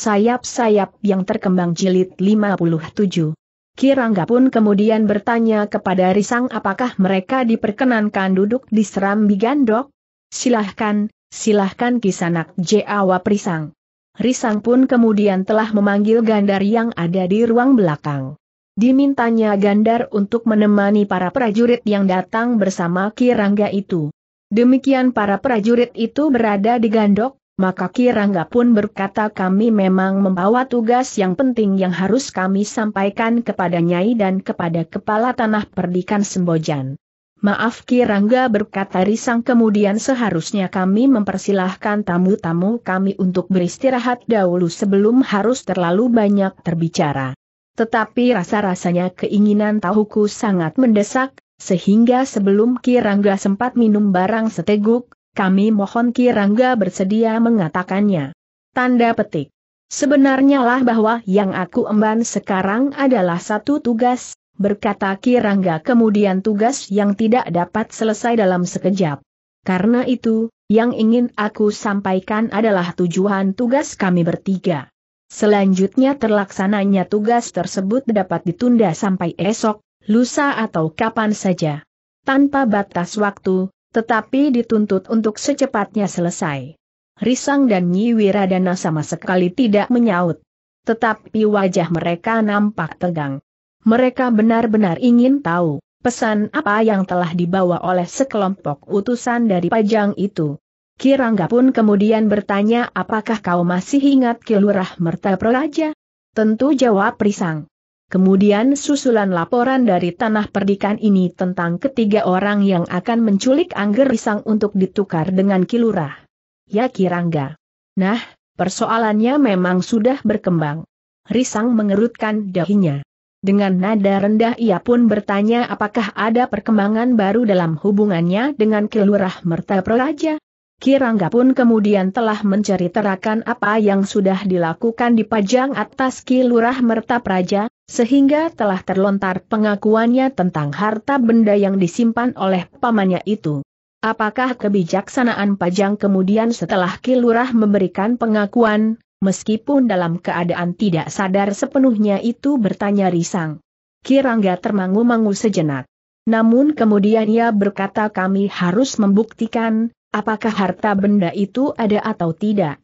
sayap-sayap yang terkembang jilid 57. Kirangga pun kemudian bertanya kepada Risang apakah mereka diperkenankan duduk di Serambi Gandok? Silahkan, silahkan kisanak jawab Risang. Risang pun kemudian telah memanggil Gandar yang ada di ruang belakang. Dimintanya Gandar untuk menemani para prajurit yang datang bersama Kirangga itu. Demikian para prajurit itu berada di Gandok, maka Kirangga pun berkata kami memang membawa tugas yang penting yang harus kami sampaikan kepada Nyai dan kepada Kepala Tanah Perdikan Sembojan. Maaf Kirangga berkata Risang kemudian seharusnya kami mempersilahkan tamu-tamu kami untuk beristirahat dahulu sebelum harus terlalu banyak terbicara. Tetapi rasa-rasanya keinginan tahuku sangat mendesak, sehingga sebelum Kirangga sempat minum barang seteguk, kami mohon Kirangga bersedia mengatakannya. Tanda petik. Sebenarnya lah bahwa yang aku emban sekarang adalah satu tugas, berkata Kirangga kemudian tugas yang tidak dapat selesai dalam sekejap. Karena itu, yang ingin aku sampaikan adalah tujuan tugas kami bertiga. Selanjutnya terlaksananya tugas tersebut dapat ditunda sampai esok, lusa atau kapan saja. Tanpa batas waktu, tetapi dituntut untuk secepatnya selesai. Risang dan Nyi Wiradana sama sekali tidak menyaut. Tetapi wajah mereka nampak tegang. Mereka benar-benar ingin tahu pesan apa yang telah dibawa oleh sekelompok utusan dari pajang itu. Kirangga pun kemudian bertanya apakah kau masih ingat Kilurah Merta Praja? Tentu jawab Risang. Kemudian susulan laporan dari tanah perdikan ini tentang ketiga orang yang akan menculik Angger Risang untuk ditukar dengan Kilurah. Ya Kirangga. Nah, persoalannya memang sudah berkembang. Risang mengerutkan dahinya. Dengan nada rendah ia pun bertanya apakah ada perkembangan baru dalam hubungannya dengan Kilurah Merta Praja. Kirangga pun kemudian telah menceritakan apa yang sudah dilakukan di Pajang atas Kilurah Merta Praja, sehingga telah terlontar pengakuannya tentang harta benda yang disimpan oleh pamannya itu. Apakah kebijaksanaan Pajang kemudian setelah Kilurah memberikan pengakuan, meskipun dalam keadaan tidak sadar sepenuhnya itu bertanya risang. Kirangga termangu-mangu sejenak. Namun kemudian ia berkata kami harus membuktikan, apakah harta benda itu ada atau tidak.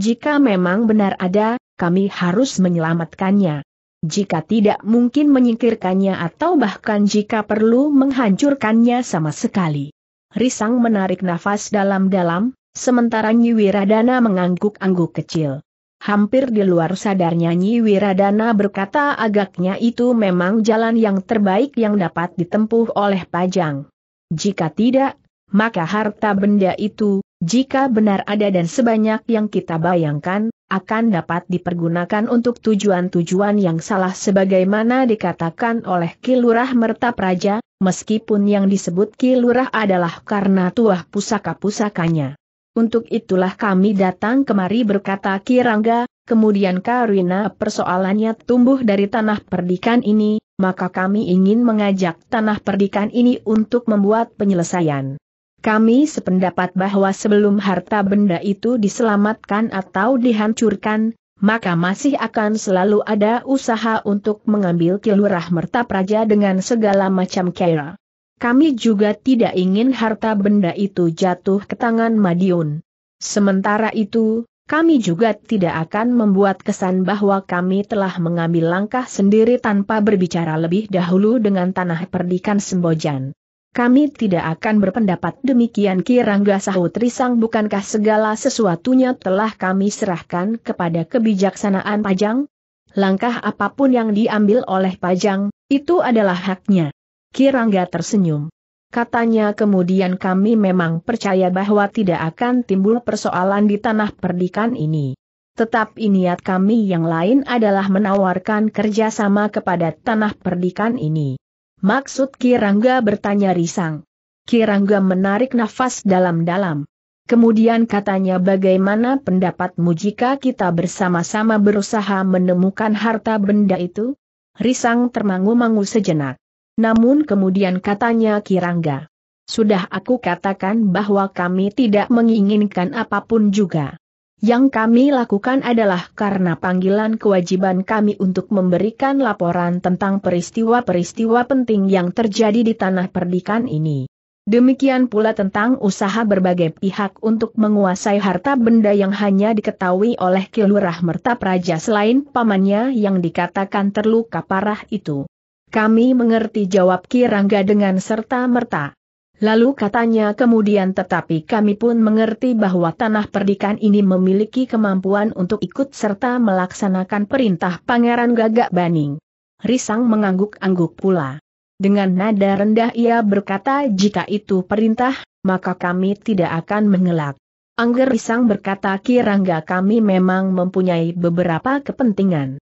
Jika memang benar ada, kami harus menyelamatkannya jika tidak mungkin menyingkirkannya atau bahkan jika perlu menghancurkannya sama sekali. Risang menarik nafas dalam-dalam, sementara Nyi Wiradana mengangguk-angguk kecil. Hampir di luar sadarnya Nyi Wiradana berkata agaknya itu memang jalan yang terbaik yang dapat ditempuh oleh Pajang. Jika tidak, maka harta benda itu, jika benar ada dan sebanyak yang kita bayangkan, akan dapat dipergunakan untuk tujuan-tujuan yang salah sebagaimana dikatakan oleh Kilurah Merta Praja, meskipun yang disebut Kilurah adalah karena tuah pusaka-pusakanya. Untuk itulah kami datang kemari berkata Kirangga, kemudian Karina, persoalannya tumbuh dari tanah perdikan ini, maka kami ingin mengajak tanah perdikan ini untuk membuat penyelesaian. Kami sependapat bahwa sebelum harta benda itu diselamatkan atau dihancurkan, maka masih akan selalu ada usaha untuk mengambil kilurah merta praja dengan segala macam kera. Kami juga tidak ingin harta benda itu jatuh ke tangan Madiun. Sementara itu, kami juga tidak akan membuat kesan bahwa kami telah mengambil langkah sendiri tanpa berbicara lebih dahulu dengan tanah perdikan Sembojan. Kami tidak akan berpendapat demikian Kirangga sahut Risang bukankah segala sesuatunya telah kami serahkan kepada kebijaksanaan Pajang? Langkah apapun yang diambil oleh Pajang, itu adalah haknya. Kirangga tersenyum. Katanya kemudian kami memang percaya bahwa tidak akan timbul persoalan di tanah perdikan ini. Tetapi niat kami yang lain adalah menawarkan kerjasama kepada tanah perdikan ini. Maksud Kirangga bertanya risang. Kirangga menarik nafas dalam-dalam. Kemudian katanya bagaimana pendapatmu jika kita bersama-sama berusaha menemukan harta benda itu? Risang termangu-mangu sejenak. Namun kemudian katanya Kirangga. Sudah aku katakan bahwa kami tidak menginginkan apapun juga. Yang kami lakukan adalah karena panggilan kewajiban kami untuk memberikan laporan tentang peristiwa-peristiwa penting yang terjadi di tanah perdikan ini. Demikian pula tentang usaha berbagai pihak untuk menguasai harta benda yang hanya diketahui oleh Kilurah Merta Praja selain pamannya yang dikatakan terluka parah itu. Kami mengerti jawab Kirangga dengan serta merta. Lalu katanya kemudian tetapi kami pun mengerti bahwa tanah perdikan ini memiliki kemampuan untuk ikut serta melaksanakan perintah Pangeran Gagak Baning. Risang mengangguk-angguk pula. Dengan nada rendah ia berkata jika itu perintah, maka kami tidak akan mengelak. Angger Risang berkata kirangga kami memang mempunyai beberapa kepentingan.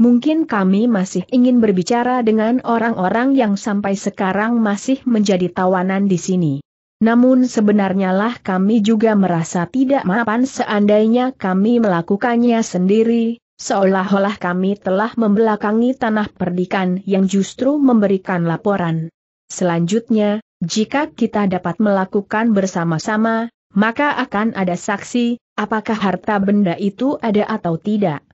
Mungkin kami masih ingin berbicara dengan orang-orang yang sampai sekarang masih menjadi tawanan di sini. Namun sebenarnya lah kami juga merasa tidak mapan seandainya kami melakukannya sendiri, seolah-olah kami telah membelakangi tanah perdikan yang justru memberikan laporan. Selanjutnya, jika kita dapat melakukan bersama-sama, maka akan ada saksi, apakah harta benda itu ada atau tidak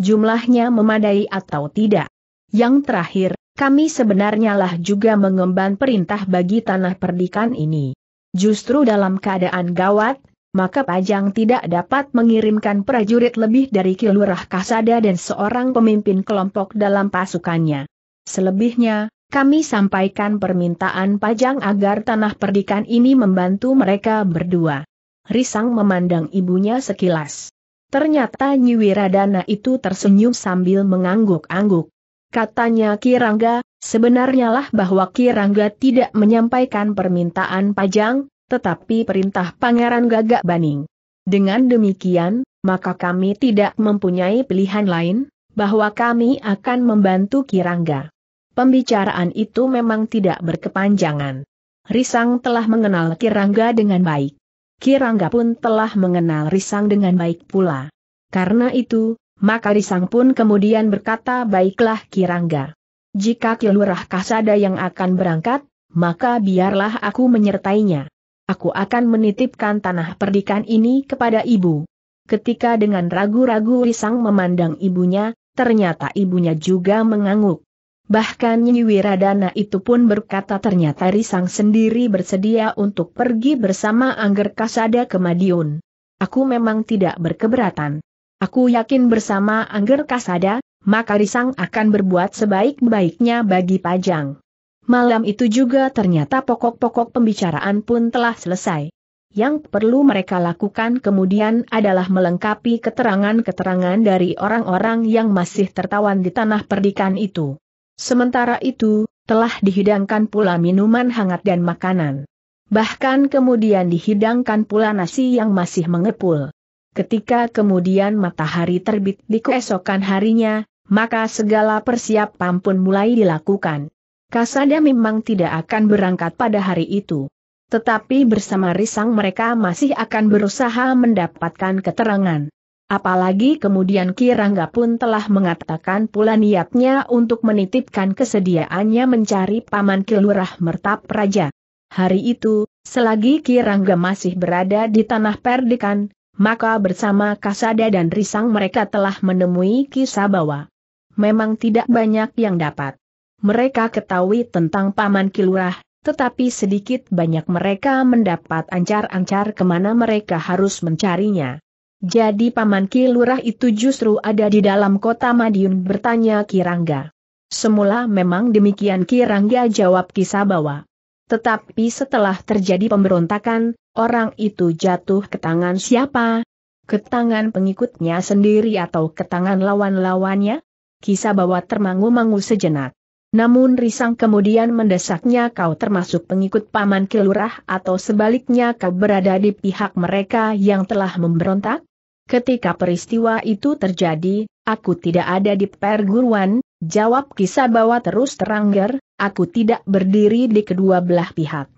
jumlahnya memadai atau tidak. Yang terakhir, kami sebenarnya lah juga mengemban perintah bagi tanah perdikan ini. Justru dalam keadaan gawat, maka Pajang tidak dapat mengirimkan prajurit lebih dari Kilurah Kasada dan seorang pemimpin kelompok dalam pasukannya. Selebihnya, kami sampaikan permintaan Pajang agar tanah perdikan ini membantu mereka berdua. Risang memandang ibunya sekilas. Ternyata Nyiwiradana itu tersenyum sambil mengangguk-angguk. Katanya Kirangga, sebenarnya lah bahwa Kirangga tidak menyampaikan permintaan pajang, tetapi perintah Pangeran Gagak Baning. Dengan demikian, maka kami tidak mempunyai pilihan lain, bahwa kami akan membantu Kirangga. Pembicaraan itu memang tidak berkepanjangan. Risang telah mengenal Kirangga dengan baik. Kirangga pun telah mengenal Risang dengan baik pula. Karena itu, maka Risang pun kemudian berkata baiklah Kirangga. Jika Kilurah Kasada yang akan berangkat, maka biarlah aku menyertainya. Aku akan menitipkan tanah perdikan ini kepada ibu. Ketika dengan ragu-ragu Risang memandang ibunya, ternyata ibunya juga mengangguk. Bahkan Nyi Wiradana itu pun berkata ternyata Risang sendiri bersedia untuk pergi bersama Angger Kasada ke Madiun. Aku memang tidak berkeberatan. Aku yakin bersama Angger Kasada, maka Risang akan berbuat sebaik-baiknya bagi Pajang. Malam itu juga ternyata pokok-pokok pembicaraan pun telah selesai. Yang perlu mereka lakukan kemudian adalah melengkapi keterangan-keterangan dari orang-orang yang masih tertawan di tanah perdikan itu. Sementara itu, telah dihidangkan pula minuman hangat dan makanan. Bahkan kemudian dihidangkan pula nasi yang masih mengepul. Ketika kemudian matahari terbit di keesokan harinya, maka segala persiapan pun mulai dilakukan. Kasada memang tidak akan berangkat pada hari itu. Tetapi bersama Risang mereka masih akan berusaha mendapatkan keterangan. Apalagi kemudian Kirangga pun telah mengatakan pula niatnya untuk menitipkan kesediaannya mencari Paman kelurah Mertap Raja. Hari itu, selagi Kirangga masih berada di tanah perdikan, maka bersama Kasada dan Risang mereka telah menemui kisah Kisabawa. Memang tidak banyak yang dapat. Mereka ketahui tentang Paman Kilurah, tetapi sedikit banyak mereka mendapat ancar-ancar kemana mereka harus mencarinya. Jadi paman Ki Lurah itu justru ada di dalam kota Madiun bertanya Kirangga. Semula memang demikian Kirangga jawab kisah bahwa. Tetapi setelah terjadi pemberontakan, orang itu jatuh ke tangan siapa? Ke tangan pengikutnya sendiri atau ke tangan lawan-lawannya? Kisah bahwa termangu-mangu sejenak. Namun Risang kemudian mendesaknya kau termasuk pengikut paman kelurah atau sebaliknya kau berada di pihak mereka yang telah memberontak? Ketika peristiwa itu terjadi, aku tidak ada di perguruan, jawab kisah bawa terus terangger, aku tidak berdiri di kedua belah pihak.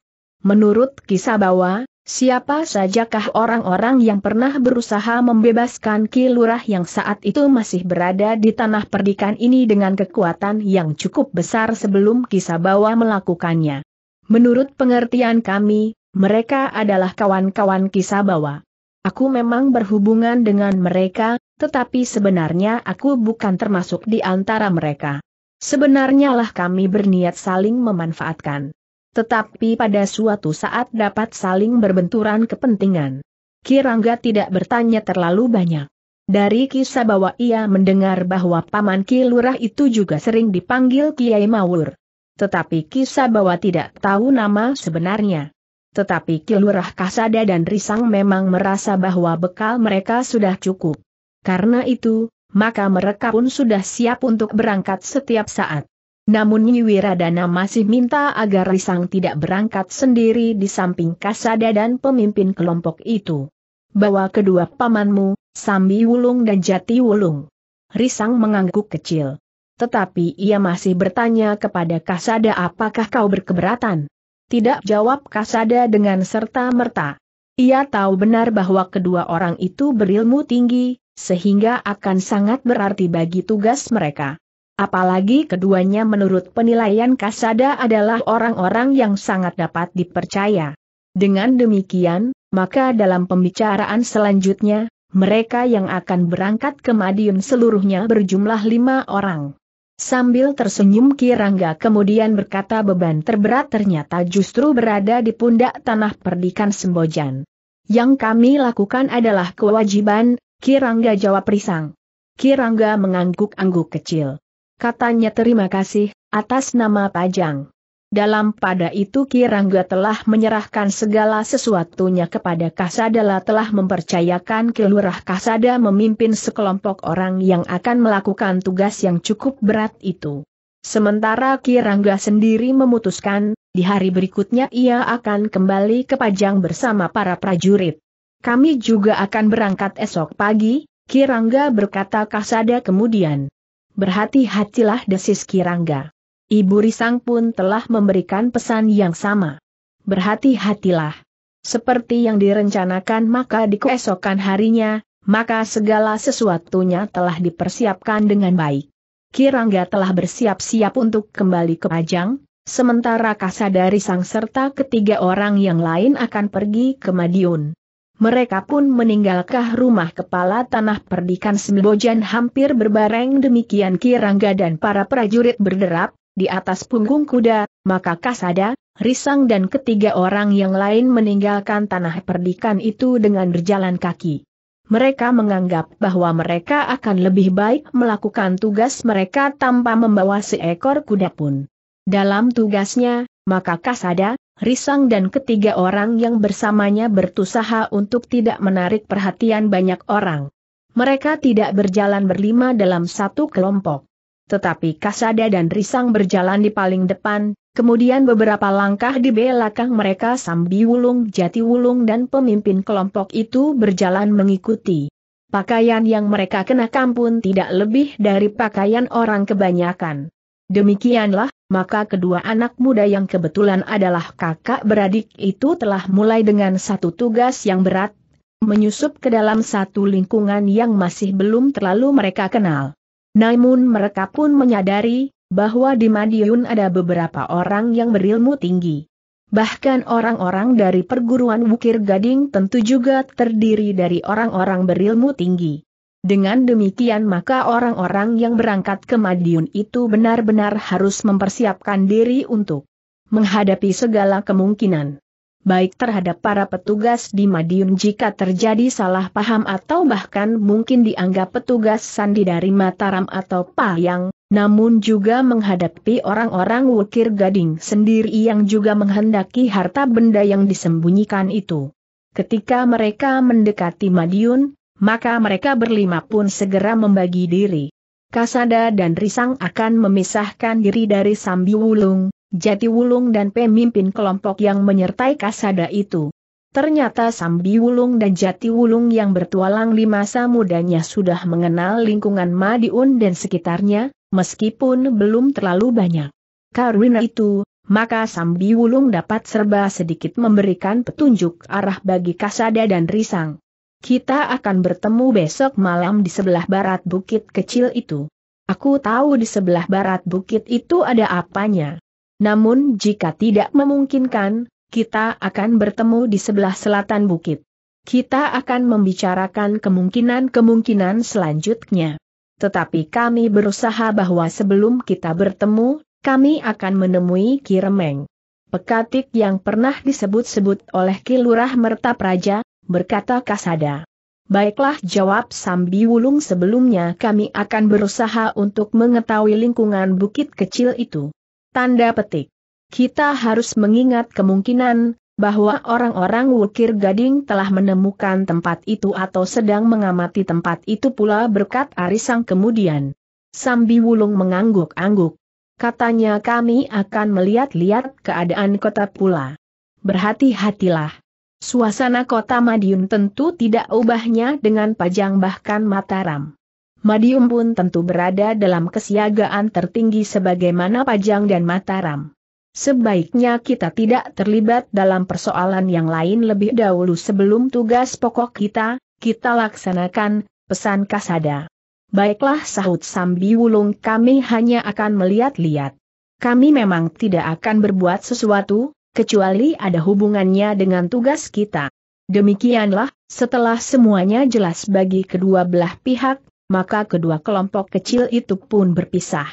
Menurut kisah bawa, Siapa sajakah orang-orang yang pernah berusaha membebaskan kilurah yang saat itu masih berada di tanah perdikan ini dengan kekuatan yang cukup besar sebelum bawah melakukannya? Menurut pengertian kami, mereka adalah kawan-kawan bawah. Aku memang berhubungan dengan mereka, tetapi sebenarnya aku bukan termasuk di antara mereka. Sebenarnya lah kami berniat saling memanfaatkan. Tetapi pada suatu saat dapat saling berbenturan kepentingan. Kirangga tidak bertanya terlalu banyak. Dari kisah bahwa ia mendengar bahwa Paman Ki Lurah itu juga sering dipanggil Kiai Mawur. Tetapi kisah bahwa tidak tahu nama sebenarnya. Tetapi Ki Kasada dan Risang memang merasa bahwa bekal mereka sudah cukup. Karena itu, maka mereka pun sudah siap untuk berangkat setiap saat. Namun Nyiwiradana masih minta agar Risang tidak berangkat sendiri di samping Kasada dan pemimpin kelompok itu. Bawa kedua pamanmu, Sambi Wulung dan Jati Wulung. Risang mengangguk kecil. Tetapi ia masih bertanya kepada Kasada apakah kau berkeberatan? Tidak jawab Kasada dengan serta-merta. Ia tahu benar bahwa kedua orang itu berilmu tinggi, sehingga akan sangat berarti bagi tugas mereka. Apalagi keduanya menurut penilaian Kasada adalah orang-orang yang sangat dapat dipercaya. Dengan demikian, maka dalam pembicaraan selanjutnya, mereka yang akan berangkat ke Madiun seluruhnya berjumlah lima orang. Sambil tersenyum Kirangga kemudian berkata beban terberat ternyata justru berada di pundak tanah perdikan Sembojan. Yang kami lakukan adalah kewajiban, Kirangga jawab risang. Kirangga mengangguk-angguk kecil. Katanya terima kasih, atas nama Pajang. Dalam pada itu Kirangga telah menyerahkan segala sesuatunya kepada Kasadala telah mempercayakan Kelurah Kasada memimpin sekelompok orang yang akan melakukan tugas yang cukup berat itu. Sementara Kirangga sendiri memutuskan, di hari berikutnya ia akan kembali ke Pajang bersama para prajurit. Kami juga akan berangkat esok pagi, Kirangga berkata Kasada kemudian berhati-hatilah desis Kirangga. Ibu Risang pun telah memberikan pesan yang sama. Berhati-hatilah. Seperti yang direncanakan maka di keesokan harinya, maka segala sesuatunya telah dipersiapkan dengan baik. Kirangga telah bersiap-siap untuk kembali ke Pajang, sementara Kasadari Sang serta ketiga orang yang lain akan pergi ke Madiun. Mereka pun meninggalkan rumah kepala tanah perdikan Sembojan hampir berbareng demikian Kirangga dan para prajurit berderap, di atas punggung kuda, maka Kasada, Risang dan ketiga orang yang lain meninggalkan tanah perdikan itu dengan berjalan kaki. Mereka menganggap bahwa mereka akan lebih baik melakukan tugas mereka tanpa membawa seekor kuda pun. Dalam tugasnya, maka Kasada, Risang dan ketiga orang yang bersamanya bertusaha untuk tidak menarik perhatian banyak orang. Mereka tidak berjalan berlima dalam satu kelompok. Tetapi Kasada dan Risang berjalan di paling depan, kemudian beberapa langkah di belakang mereka Sambi Wulung Jati Wulung dan pemimpin kelompok itu berjalan mengikuti. Pakaian yang mereka kenakan pun tidak lebih dari pakaian orang kebanyakan. Demikianlah, maka kedua anak muda yang kebetulan adalah kakak beradik itu telah mulai dengan satu tugas yang berat, menyusup ke dalam satu lingkungan yang masih belum terlalu mereka kenal. Namun mereka pun menyadari bahwa di Madiun ada beberapa orang yang berilmu tinggi. Bahkan orang-orang dari perguruan Bukir Gading tentu juga terdiri dari orang-orang berilmu tinggi. Dengan demikian maka orang-orang yang berangkat ke Madiun itu benar-benar harus mempersiapkan diri untuk menghadapi segala kemungkinan. Baik terhadap para petugas di Madiun jika terjadi salah paham atau bahkan mungkin dianggap petugas sandi dari Mataram atau Payang, namun juga menghadapi orang-orang wukir gading sendiri yang juga menghendaki harta benda yang disembunyikan itu. Ketika mereka mendekati Madiun, maka mereka berlima pun segera membagi diri. Kasada dan Risang akan memisahkan diri dari Sambi Wulung, Jati Wulung dan pemimpin kelompok yang menyertai Kasada itu. Ternyata Sambi Wulung dan Jati Wulung yang bertualang di masa mudanya sudah mengenal lingkungan Madiun dan sekitarnya, meskipun belum terlalu banyak. Karena itu, maka Sambi Wulung dapat serba sedikit memberikan petunjuk arah bagi Kasada dan Risang. Kita akan bertemu besok malam di sebelah barat bukit kecil itu. Aku tahu di sebelah barat bukit itu ada apanya. Namun jika tidak memungkinkan, kita akan bertemu di sebelah selatan bukit. Kita akan membicarakan kemungkinan-kemungkinan selanjutnya. Tetapi kami berusaha bahwa sebelum kita bertemu, kami akan menemui Kiremeng. Pekatik yang pernah disebut-sebut oleh Kilurah Merta Praja, berkata Kasada. Baiklah jawab Sambi Wulung sebelumnya kami akan berusaha untuk mengetahui lingkungan bukit kecil itu. Tanda petik. Kita harus mengingat kemungkinan bahwa orang-orang Wukir Gading telah menemukan tempat itu atau sedang mengamati tempat itu pula berkat Arisang kemudian. Sambi Wulung mengangguk-angguk. Katanya kami akan melihat-lihat keadaan kota pula. Berhati-hatilah. Suasana kota Madiun tentu tidak ubahnya dengan Pajang bahkan Mataram. Madiun pun tentu berada dalam kesiagaan tertinggi sebagaimana Pajang dan Mataram. Sebaiknya kita tidak terlibat dalam persoalan yang lain lebih dahulu sebelum tugas pokok kita, kita laksanakan, pesan Kasada. Baiklah sahut Sambi Wulung kami hanya akan melihat-lihat. Kami memang tidak akan berbuat sesuatu, kecuali ada hubungannya dengan tugas kita. Demikianlah, setelah semuanya jelas bagi kedua belah pihak, maka kedua kelompok kecil itu pun berpisah.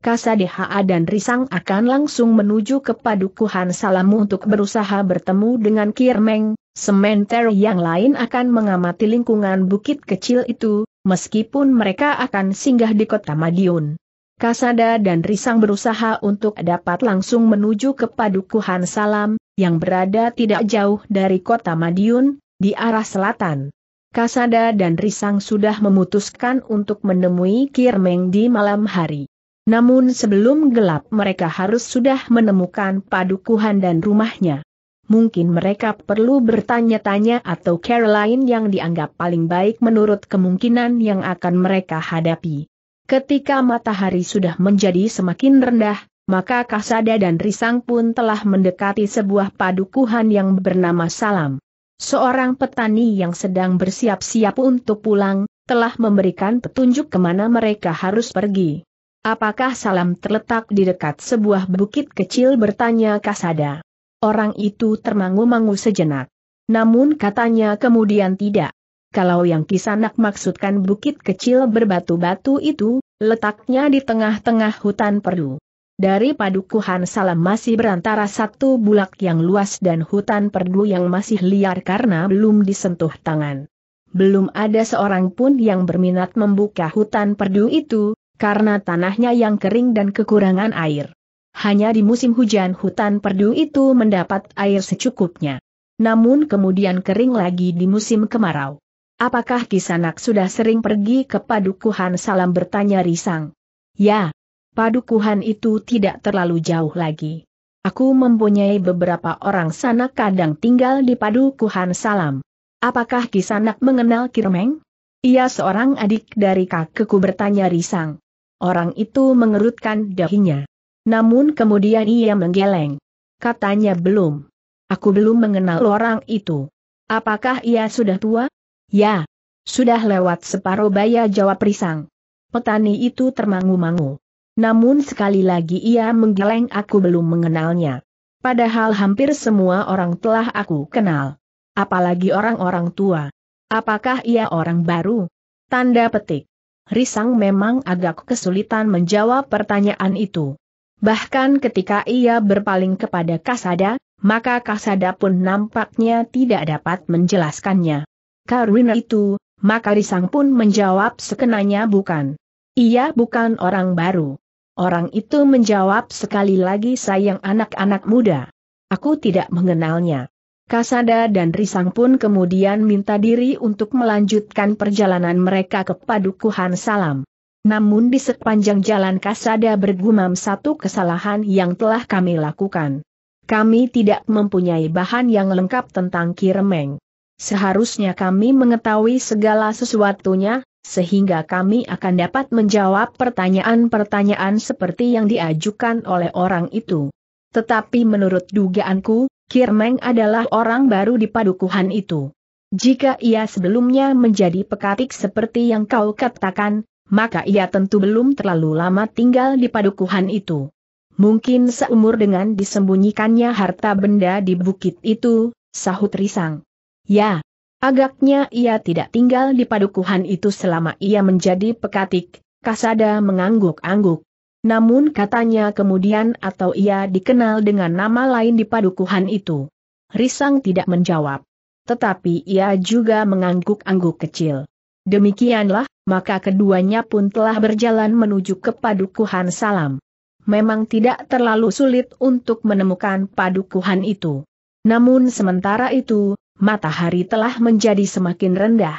Kasadeha dan Risang akan langsung menuju ke Padukuhan Salamu untuk berusaha bertemu dengan Kirmeng, sementara yang lain akan mengamati lingkungan bukit kecil itu, meskipun mereka akan singgah di kota Madiun. Kasada dan Risang berusaha untuk dapat langsung menuju ke Padukuhan Salam, yang berada tidak jauh dari kota Madiun, di arah selatan. Kasada dan Risang sudah memutuskan untuk menemui Kirmeng di malam hari. Namun sebelum gelap mereka harus sudah menemukan Padukuhan dan rumahnya. Mungkin mereka perlu bertanya-tanya atau Caroline yang dianggap paling baik menurut kemungkinan yang akan mereka hadapi. Ketika matahari sudah menjadi semakin rendah, maka Kasada dan Risang pun telah mendekati sebuah padukuhan yang bernama Salam. Seorang petani yang sedang bersiap-siap untuk pulang, telah memberikan petunjuk kemana mereka harus pergi. Apakah salam terletak di dekat sebuah bukit kecil bertanya Kasada. Orang itu termangu-mangu sejenak. Namun katanya kemudian tidak. Kalau yang kisanak maksudkan bukit kecil berbatu-batu itu, letaknya di tengah-tengah hutan perdu. Dari padukuhan salam masih berantara satu bulak yang luas dan hutan perdu yang masih liar karena belum disentuh tangan. Belum ada seorang pun yang berminat membuka hutan perdu itu, karena tanahnya yang kering dan kekurangan air. Hanya di musim hujan hutan perdu itu mendapat air secukupnya. Namun kemudian kering lagi di musim kemarau. Apakah Kisanak sudah sering pergi ke Padukuhan Salam bertanya Risang? Ya. Padukuhan itu tidak terlalu jauh lagi. Aku mempunyai beberapa orang sana kadang tinggal di Padukuhan Salam. Apakah Kisanak mengenal Kirmeng? Ia seorang adik dari kakekku bertanya Risang. Orang itu mengerutkan dahinya. Namun kemudian ia menggeleng. Katanya belum. Aku belum mengenal orang itu. Apakah ia sudah tua? Ya, sudah lewat separuh baya jawab Risang. Petani itu termangu-mangu. Namun sekali lagi ia menggeleng aku belum mengenalnya. Padahal hampir semua orang telah aku kenal. Apalagi orang-orang tua. Apakah ia orang baru? Tanda petik. Risang memang agak kesulitan menjawab pertanyaan itu. Bahkan ketika ia berpaling kepada Kasada, maka Kasada pun nampaknya tidak dapat menjelaskannya karena itu, maka Risang pun menjawab sekenanya bukan. Ia bukan orang baru. Orang itu menjawab sekali lagi sayang anak-anak muda. Aku tidak mengenalnya. Kasada dan Risang pun kemudian minta diri untuk melanjutkan perjalanan mereka ke Padukuhan Salam. Namun di sepanjang jalan Kasada bergumam satu kesalahan yang telah kami lakukan. Kami tidak mempunyai bahan yang lengkap tentang Kiremeng. Seharusnya kami mengetahui segala sesuatunya, sehingga kami akan dapat menjawab pertanyaan-pertanyaan seperti yang diajukan oleh orang itu. Tetapi menurut dugaanku, Kirmeng adalah orang baru di padukuhan itu. Jika ia sebelumnya menjadi pekatik seperti yang kau katakan, maka ia tentu belum terlalu lama tinggal di padukuhan itu. Mungkin seumur dengan disembunyikannya harta benda di bukit itu, sahut risang. Ya, agaknya ia tidak tinggal di padukuhan itu selama ia menjadi pekatik, Kasada mengangguk-angguk. Namun katanya kemudian atau ia dikenal dengan nama lain di padukuhan itu. Risang tidak menjawab. Tetapi ia juga mengangguk-angguk kecil. Demikianlah, maka keduanya pun telah berjalan menuju ke padukuhan salam memang tidak terlalu sulit untuk menemukan padukuhan itu. Namun sementara itu, matahari telah menjadi semakin rendah.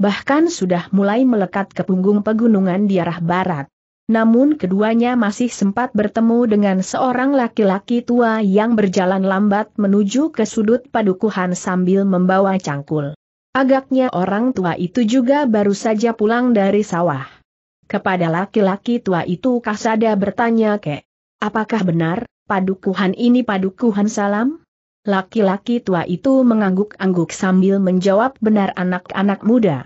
Bahkan sudah mulai melekat ke punggung pegunungan di arah barat. Namun keduanya masih sempat bertemu dengan seorang laki-laki tua yang berjalan lambat menuju ke sudut padukuhan sambil membawa cangkul. Agaknya orang tua itu juga baru saja pulang dari sawah. Kepada laki-laki tua itu Kasada bertanya ke, apakah benar, padukuhan ini padukuhan salam? Laki-laki tua itu mengangguk-angguk sambil menjawab benar anak-anak muda.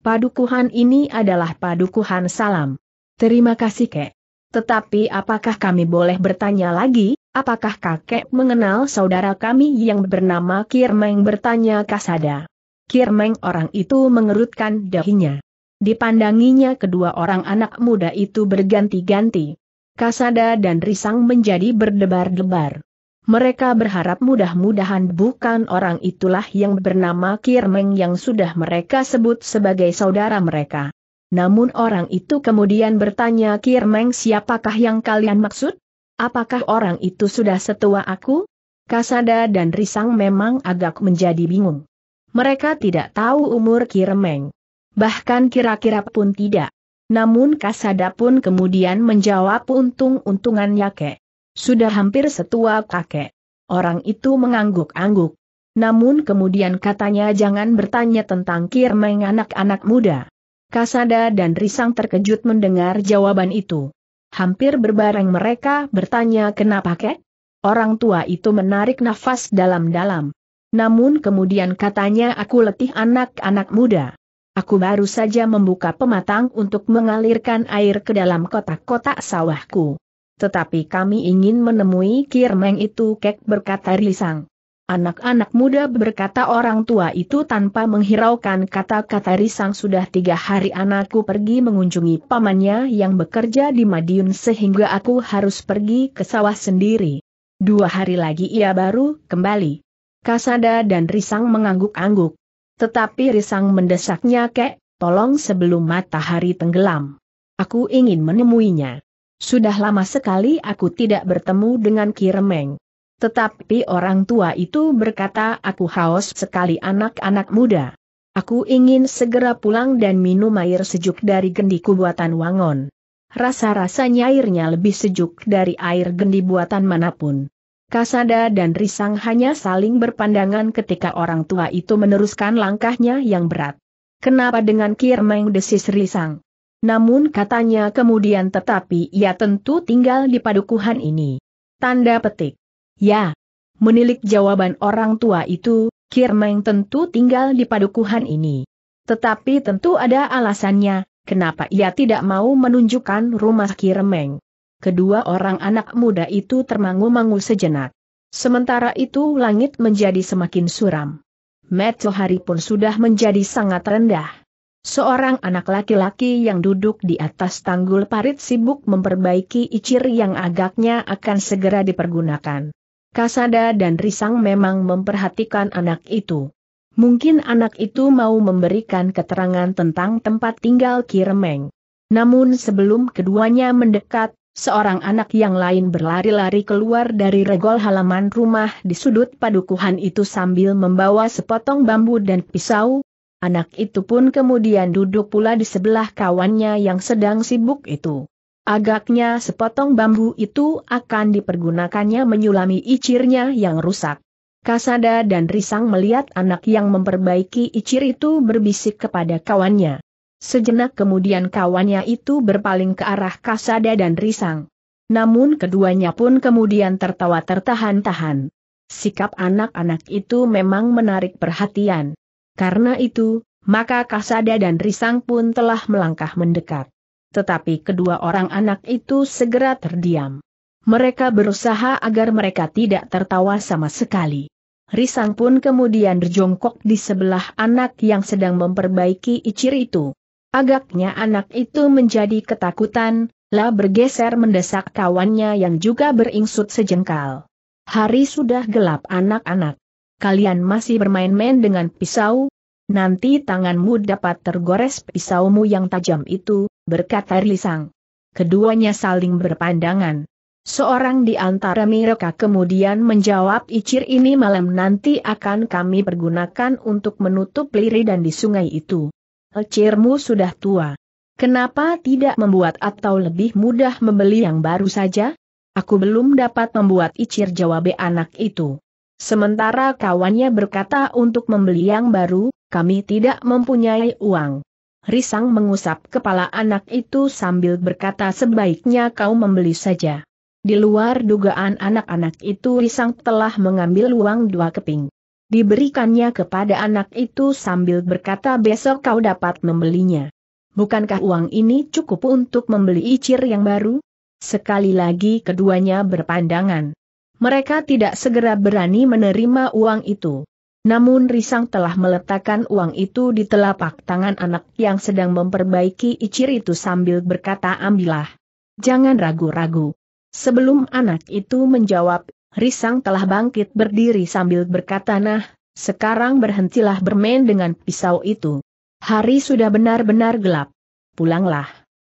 Padukuhan ini adalah padukuhan salam. Terima kasih kek. Tetapi apakah kami boleh bertanya lagi, apakah kakek mengenal saudara kami yang bernama Kirmeng bertanya Kasada. Kirmeng orang itu mengerutkan dahinya. Dipandanginya kedua orang anak muda itu berganti-ganti. Kasada dan Risang menjadi berdebar-debar. Mereka berharap mudah-mudahan bukan orang itulah yang bernama Kirmeng yang sudah mereka sebut sebagai saudara mereka. Namun orang itu kemudian bertanya Kirmeng siapakah yang kalian maksud? Apakah orang itu sudah setua aku? Kasada dan Risang memang agak menjadi bingung. Mereka tidak tahu umur Kirmeng. Bahkan kira-kira pun tidak. Namun Kasada pun kemudian menjawab untung-untungannya kek. Sudah hampir setua kakek. Orang itu mengangguk-angguk. Namun kemudian katanya jangan bertanya tentang kirmeng anak-anak muda. Kasada dan Risang terkejut mendengar jawaban itu. Hampir berbareng mereka bertanya kenapa kek? Orang tua itu menarik nafas dalam-dalam. Namun kemudian katanya aku letih anak-anak muda. Aku baru saja membuka pematang untuk mengalirkan air ke dalam kotak-kotak sawahku. Tetapi kami ingin menemui Kirmeng itu kek berkata risang. Anak-anak muda berkata orang tua itu tanpa menghiraukan kata-kata risang sudah tiga hari anakku pergi mengunjungi pamannya yang bekerja di Madiun sehingga aku harus pergi ke sawah sendiri. Dua hari lagi ia baru kembali. Kasada dan Risang mengangguk-angguk. Tetapi Risang mendesaknya kek, tolong sebelum matahari tenggelam. Aku ingin menemuinya. Sudah lama sekali aku tidak bertemu dengan Kiremeng. Tetapi orang tua itu berkata aku haus sekali anak-anak muda. Aku ingin segera pulang dan minum air sejuk dari gendi buatan Wangon. Rasa-rasanya airnya lebih sejuk dari air gendi buatan manapun. Kasada dan Risang hanya saling berpandangan ketika orang tua itu meneruskan langkahnya yang berat. Kenapa dengan Kirmeng desis Risang? Namun katanya kemudian tetapi ia tentu tinggal di padukuhan ini. Tanda petik. Ya. Menilik jawaban orang tua itu, Kirmeng tentu tinggal di padukuhan ini. Tetapi tentu ada alasannya, kenapa ia tidak mau menunjukkan rumah Kirmeng. Kedua orang anak muda itu termangu-mangu sejenak. Sementara itu langit menjadi semakin suram. Matahari pun sudah menjadi sangat rendah. Seorang anak laki-laki yang duduk di atas tanggul parit sibuk memperbaiki icir yang agaknya akan segera dipergunakan. Kasada dan Risang memang memperhatikan anak itu. Mungkin anak itu mau memberikan keterangan tentang tempat tinggal Kiremeng. Namun sebelum keduanya mendekat, seorang anak yang lain berlari-lari keluar dari regol halaman rumah di sudut padukuhan itu sambil membawa sepotong bambu dan pisau, Anak itu pun kemudian duduk pula di sebelah kawannya yang sedang sibuk itu. Agaknya sepotong bambu itu akan dipergunakannya menyulami icirnya yang rusak. Kasada dan Risang melihat anak yang memperbaiki icir itu berbisik kepada kawannya. Sejenak kemudian kawannya itu berpaling ke arah Kasada dan Risang. Namun keduanya pun kemudian tertawa tertahan-tahan. Sikap anak-anak itu memang menarik perhatian. Karena itu, maka Kasada dan Risang pun telah melangkah mendekat. Tetapi kedua orang anak itu segera terdiam. Mereka berusaha agar mereka tidak tertawa sama sekali. Risang pun kemudian berjongkok di sebelah anak yang sedang memperbaiki icir itu. Agaknya anak itu menjadi ketakutan, lah bergeser mendesak kawannya yang juga beringsut sejengkal. Hari sudah gelap anak-anak kalian masih bermain-main dengan pisau, nanti tanganmu dapat tergores pisaumu yang tajam itu, berkata Risang. Keduanya saling berpandangan. Seorang di antara mereka kemudian menjawab icir ini malam nanti akan kami pergunakan untuk menutup liri dan di sungai itu. Icirmu sudah tua. Kenapa tidak membuat atau lebih mudah membeli yang baru saja? Aku belum dapat membuat icir jawab anak itu. Sementara kawannya berkata untuk membeli yang baru, kami tidak mempunyai uang. Risang mengusap kepala anak itu sambil berkata sebaiknya kau membeli saja. Di luar dugaan anak-anak itu Risang telah mengambil uang dua keping. Diberikannya kepada anak itu sambil berkata besok kau dapat membelinya. Bukankah uang ini cukup untuk membeli icir yang baru? Sekali lagi keduanya berpandangan. Mereka tidak segera berani menerima uang itu. Namun Risang telah meletakkan uang itu di telapak tangan anak yang sedang memperbaiki icir itu sambil berkata ambillah. Jangan ragu-ragu. Sebelum anak itu menjawab, Risang telah bangkit berdiri sambil berkata nah, sekarang berhentilah bermain dengan pisau itu. Hari sudah benar-benar gelap. Pulanglah.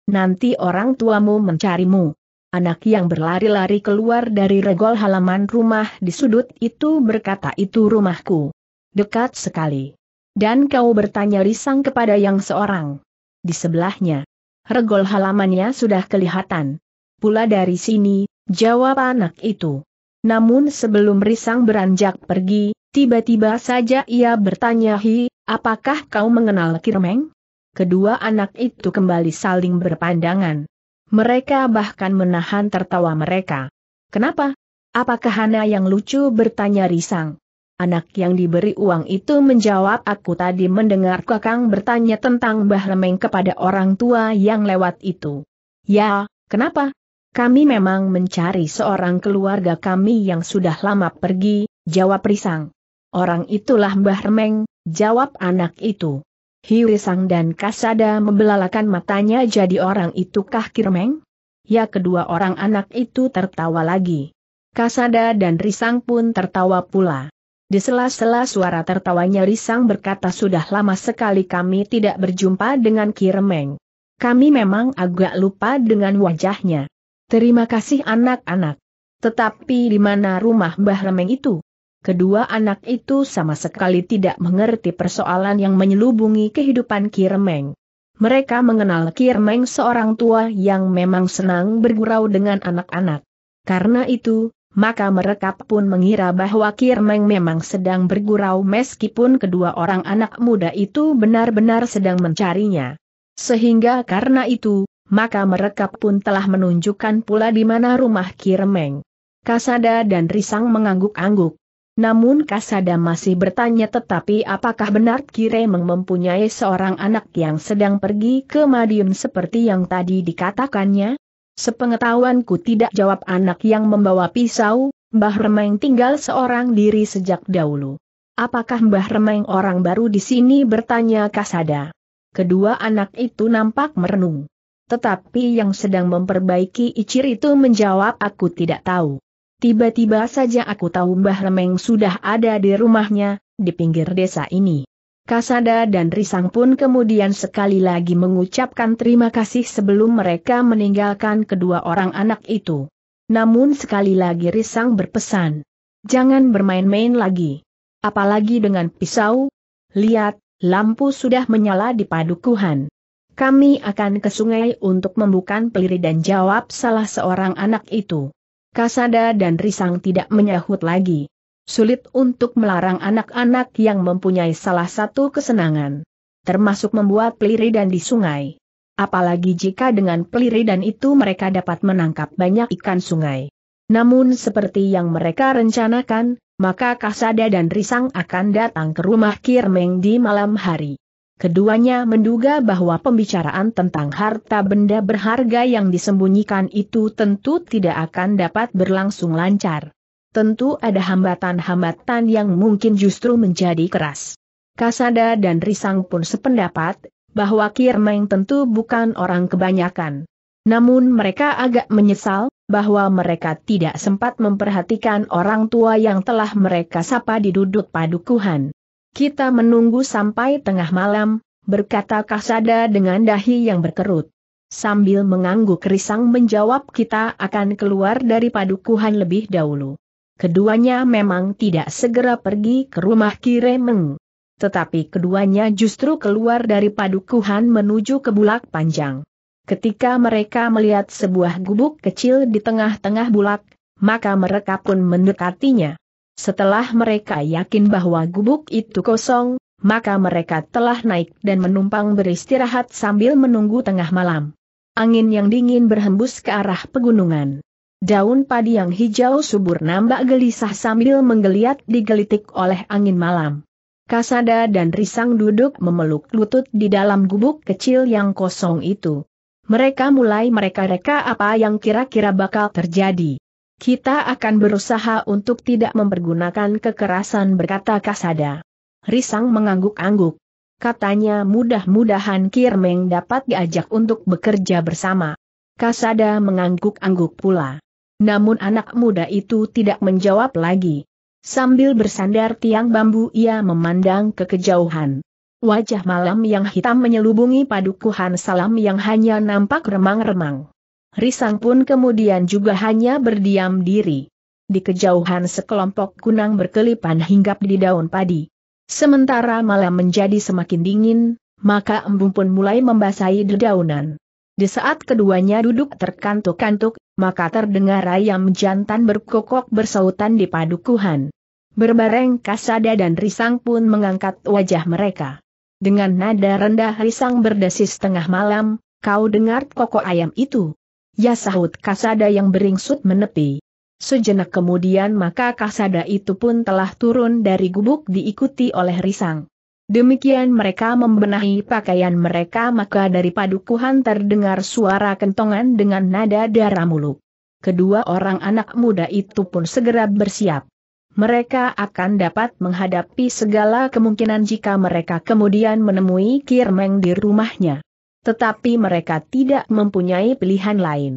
Nanti orang tuamu mencarimu. Anak yang berlari-lari keluar dari regol halaman rumah di sudut itu berkata itu rumahku. Dekat sekali. Dan kau bertanya risang kepada yang seorang. Di sebelahnya. Regol halamannya sudah kelihatan. Pula dari sini, jawab anak itu. Namun sebelum Risang beranjak pergi, tiba-tiba saja ia bertanya Hi, apakah kau mengenal Kirmeng? Kedua anak itu kembali saling berpandangan. Mereka bahkan menahan tertawa mereka. Kenapa? Apakah Hana yang lucu bertanya risang? Anak yang diberi uang itu menjawab aku tadi mendengar kakang bertanya tentang Mbah kepada orang tua yang lewat itu. Ya, kenapa? Kami memang mencari seorang keluarga kami yang sudah lama pergi, jawab Risang. Orang itulah Mbah Remeng, jawab anak itu. Hirisang dan Kasada membelalakan matanya jadi orang itukah Kirmeng? Ya kedua orang anak itu tertawa lagi. Kasada dan Risang pun tertawa pula. Di sela-sela suara tertawanya Risang berkata sudah lama sekali kami tidak berjumpa dengan Kirmeng. Kami memang agak lupa dengan wajahnya. Terima kasih anak-anak. Tetapi di mana rumah Mbah Remeng itu? Kedua anak itu sama sekali tidak mengerti persoalan yang menyelubungi kehidupan Kiremeng. Mereka mengenal Kiremeng seorang tua yang memang senang bergurau dengan anak-anak. Karena itu, maka mereka pun mengira bahwa Kiremeng memang sedang bergurau meskipun kedua orang anak muda itu benar-benar sedang mencarinya. Sehingga karena itu, maka mereka pun telah menunjukkan pula di mana rumah Kiremeng. Kasada dan Risang mengangguk-angguk. Namun Kasada masih bertanya tetapi apakah benar Kiremeng mempunyai seorang anak yang sedang pergi ke Madiun seperti yang tadi dikatakannya? Sepengetahuanku tidak jawab anak yang membawa pisau, Mbah Remeng tinggal seorang diri sejak dahulu. Apakah Mbah Remeng orang baru di sini bertanya Kasada? Kedua anak itu nampak merenung. Tetapi yang sedang memperbaiki Icir itu menjawab aku tidak tahu. Tiba-tiba saja aku tahu Mbah Lemeng sudah ada di rumahnya, di pinggir desa ini. Kasada dan Risang pun kemudian sekali lagi mengucapkan terima kasih sebelum mereka meninggalkan kedua orang anak itu. Namun sekali lagi Risang berpesan, jangan bermain-main lagi. Apalagi dengan pisau. Lihat, lampu sudah menyala di padukuhan. Kami akan ke sungai untuk membuka peliri dan jawab salah seorang anak itu. Kasada dan Risang tidak menyahut lagi. Sulit untuk melarang anak-anak yang mempunyai salah satu kesenangan. Termasuk membuat dan di sungai. Apalagi jika dengan dan itu mereka dapat menangkap banyak ikan sungai. Namun seperti yang mereka rencanakan, maka Kasada dan Risang akan datang ke rumah Kirmeng di malam hari. Keduanya menduga bahwa pembicaraan tentang harta benda berharga yang disembunyikan itu tentu tidak akan dapat berlangsung lancar. Tentu ada hambatan-hambatan yang mungkin justru menjadi keras. Kasada dan Risang pun sependapat, bahwa Kirmeng tentu bukan orang kebanyakan. Namun mereka agak menyesal, bahwa mereka tidak sempat memperhatikan orang tua yang telah mereka sapa di duduk padukuhan. Kita menunggu sampai tengah malam, berkata Kasada dengan dahi yang berkerut. Sambil mengangguk risang menjawab kita akan keluar dari padukuhan lebih dahulu. Keduanya memang tidak segera pergi ke rumah Kiremeng. Tetapi keduanya justru keluar dari padukuhan menuju ke bulak panjang. Ketika mereka melihat sebuah gubuk kecil di tengah-tengah bulak, maka mereka pun mendekatinya. Setelah mereka yakin bahwa gubuk itu kosong, maka mereka telah naik dan menumpang beristirahat sambil menunggu tengah malam. Angin yang dingin berhembus ke arah pegunungan. Daun padi yang hijau subur nampak gelisah sambil menggeliat digelitik oleh angin malam. Kasada dan Risang duduk memeluk lutut di dalam gubuk kecil yang kosong itu. Mereka mulai mereka-reka apa yang kira-kira bakal terjadi. Kita akan berusaha untuk tidak mempergunakan kekerasan berkata Kasada. Risang mengangguk-angguk. Katanya mudah-mudahan Kirmeng dapat diajak untuk bekerja bersama. Kasada mengangguk-angguk pula. Namun anak muda itu tidak menjawab lagi. Sambil bersandar tiang bambu ia memandang ke kejauhan. Wajah malam yang hitam menyelubungi padukuhan salam yang hanya nampak remang-remang. Risang pun kemudian juga hanya berdiam diri. Di kejauhan sekelompok kunang berkelipan hinggap di daun padi. Sementara malam menjadi semakin dingin, maka embun pun mulai membasahi dedaunan. Di saat keduanya duduk terkantuk-kantuk, maka terdengar ayam jantan berkokok bersautan di padukuhan. Berbareng Kasada dan Risang pun mengangkat wajah mereka. Dengan nada rendah Risang berdesis tengah malam, kau dengar kokok ayam itu. Ya sahut Kasada yang beringsut menepi. Sejenak kemudian maka Kasada itu pun telah turun dari gubuk diikuti oleh Risang. Demikian mereka membenahi pakaian mereka maka dari padukuhan terdengar suara kentongan dengan nada darah muluk. Kedua orang anak muda itu pun segera bersiap. Mereka akan dapat menghadapi segala kemungkinan jika mereka kemudian menemui Kirmeng di rumahnya. Tetapi mereka tidak mempunyai pilihan lain.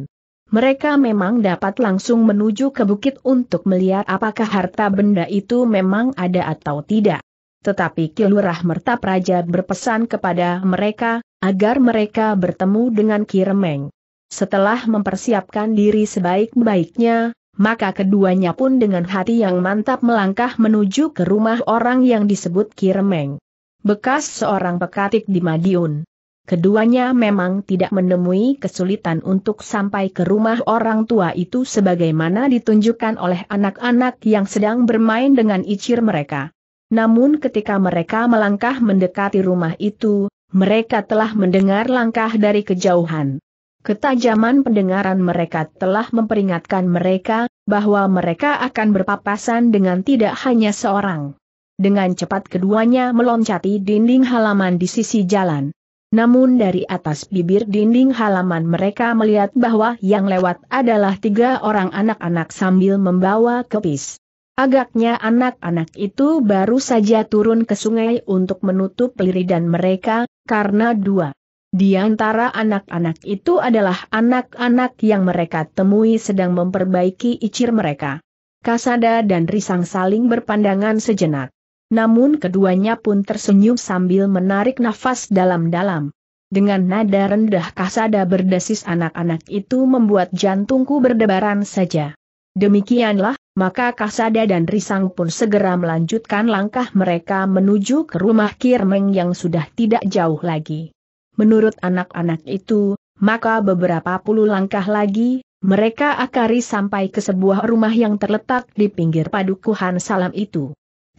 Mereka memang dapat langsung menuju ke bukit untuk melihat apakah harta benda itu memang ada atau tidak. Tetapi Kilurah Merta Praja berpesan kepada mereka, agar mereka bertemu dengan Kiremeng. Setelah mempersiapkan diri sebaik-baiknya, maka keduanya pun dengan hati yang mantap melangkah menuju ke rumah orang yang disebut Kiremeng. Bekas seorang pekatik di Madiun. Keduanya memang tidak menemui kesulitan untuk sampai ke rumah orang tua itu sebagaimana ditunjukkan oleh anak-anak yang sedang bermain dengan icir mereka. Namun ketika mereka melangkah mendekati rumah itu, mereka telah mendengar langkah dari kejauhan. Ketajaman pendengaran mereka telah memperingatkan mereka, bahwa mereka akan berpapasan dengan tidak hanya seorang. Dengan cepat keduanya meloncati dinding halaman di sisi jalan. Namun dari atas bibir dinding halaman mereka melihat bahwa yang lewat adalah tiga orang anak-anak sambil membawa kepis. Agaknya anak-anak itu baru saja turun ke sungai untuk menutup liridan mereka, karena dua. Di antara anak-anak itu adalah anak-anak yang mereka temui sedang memperbaiki icir mereka. Kasada dan Risang saling berpandangan sejenak. Namun keduanya pun tersenyum sambil menarik nafas dalam-dalam. Dengan nada rendah kasada berdesis anak-anak itu membuat jantungku berdebaran saja. Demikianlah, maka kasada dan risang pun segera melanjutkan langkah mereka menuju ke rumah Kirmeng yang sudah tidak jauh lagi. Menurut anak-anak itu, maka beberapa puluh langkah lagi, mereka akari sampai ke sebuah rumah yang terletak di pinggir padukuhan salam itu.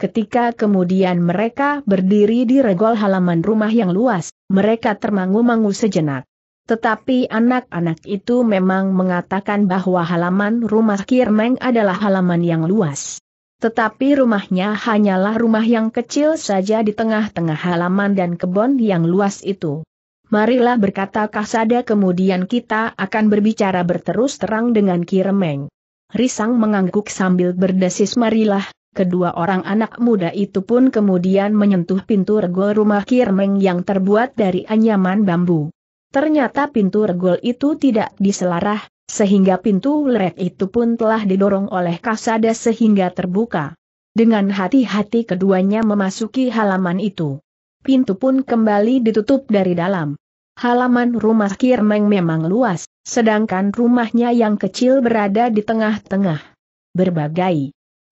Ketika kemudian mereka berdiri di regol halaman rumah yang luas, mereka termangu-mangu sejenak. Tetapi anak-anak itu memang mengatakan bahwa halaman rumah Kirmeng adalah halaman yang luas. Tetapi rumahnya hanyalah rumah yang kecil saja di tengah-tengah halaman dan kebun yang luas itu. Marilah berkata Kasada kemudian kita akan berbicara berterus terang dengan Kirmeng. Risang mengangguk sambil berdesis marilah, Kedua orang anak muda itu pun kemudian menyentuh pintu regol rumah Kirmeng yang terbuat dari anyaman bambu. Ternyata pintu regol itu tidak diselarah, sehingga pintu lerek itu pun telah didorong oleh kasada sehingga terbuka. Dengan hati-hati keduanya memasuki halaman itu. Pintu pun kembali ditutup dari dalam. Halaman rumah Kirmeng memang luas, sedangkan rumahnya yang kecil berada di tengah-tengah. Berbagai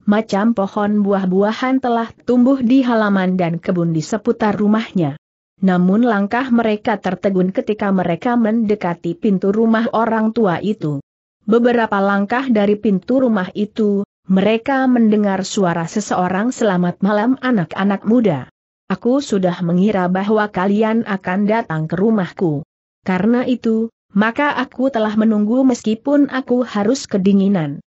macam pohon buah-buahan telah tumbuh di halaman dan kebun di seputar rumahnya. Namun langkah mereka tertegun ketika mereka mendekati pintu rumah orang tua itu. Beberapa langkah dari pintu rumah itu, mereka mendengar suara seseorang selamat malam anak-anak muda. Aku sudah mengira bahwa kalian akan datang ke rumahku. Karena itu, maka aku telah menunggu meskipun aku harus kedinginan.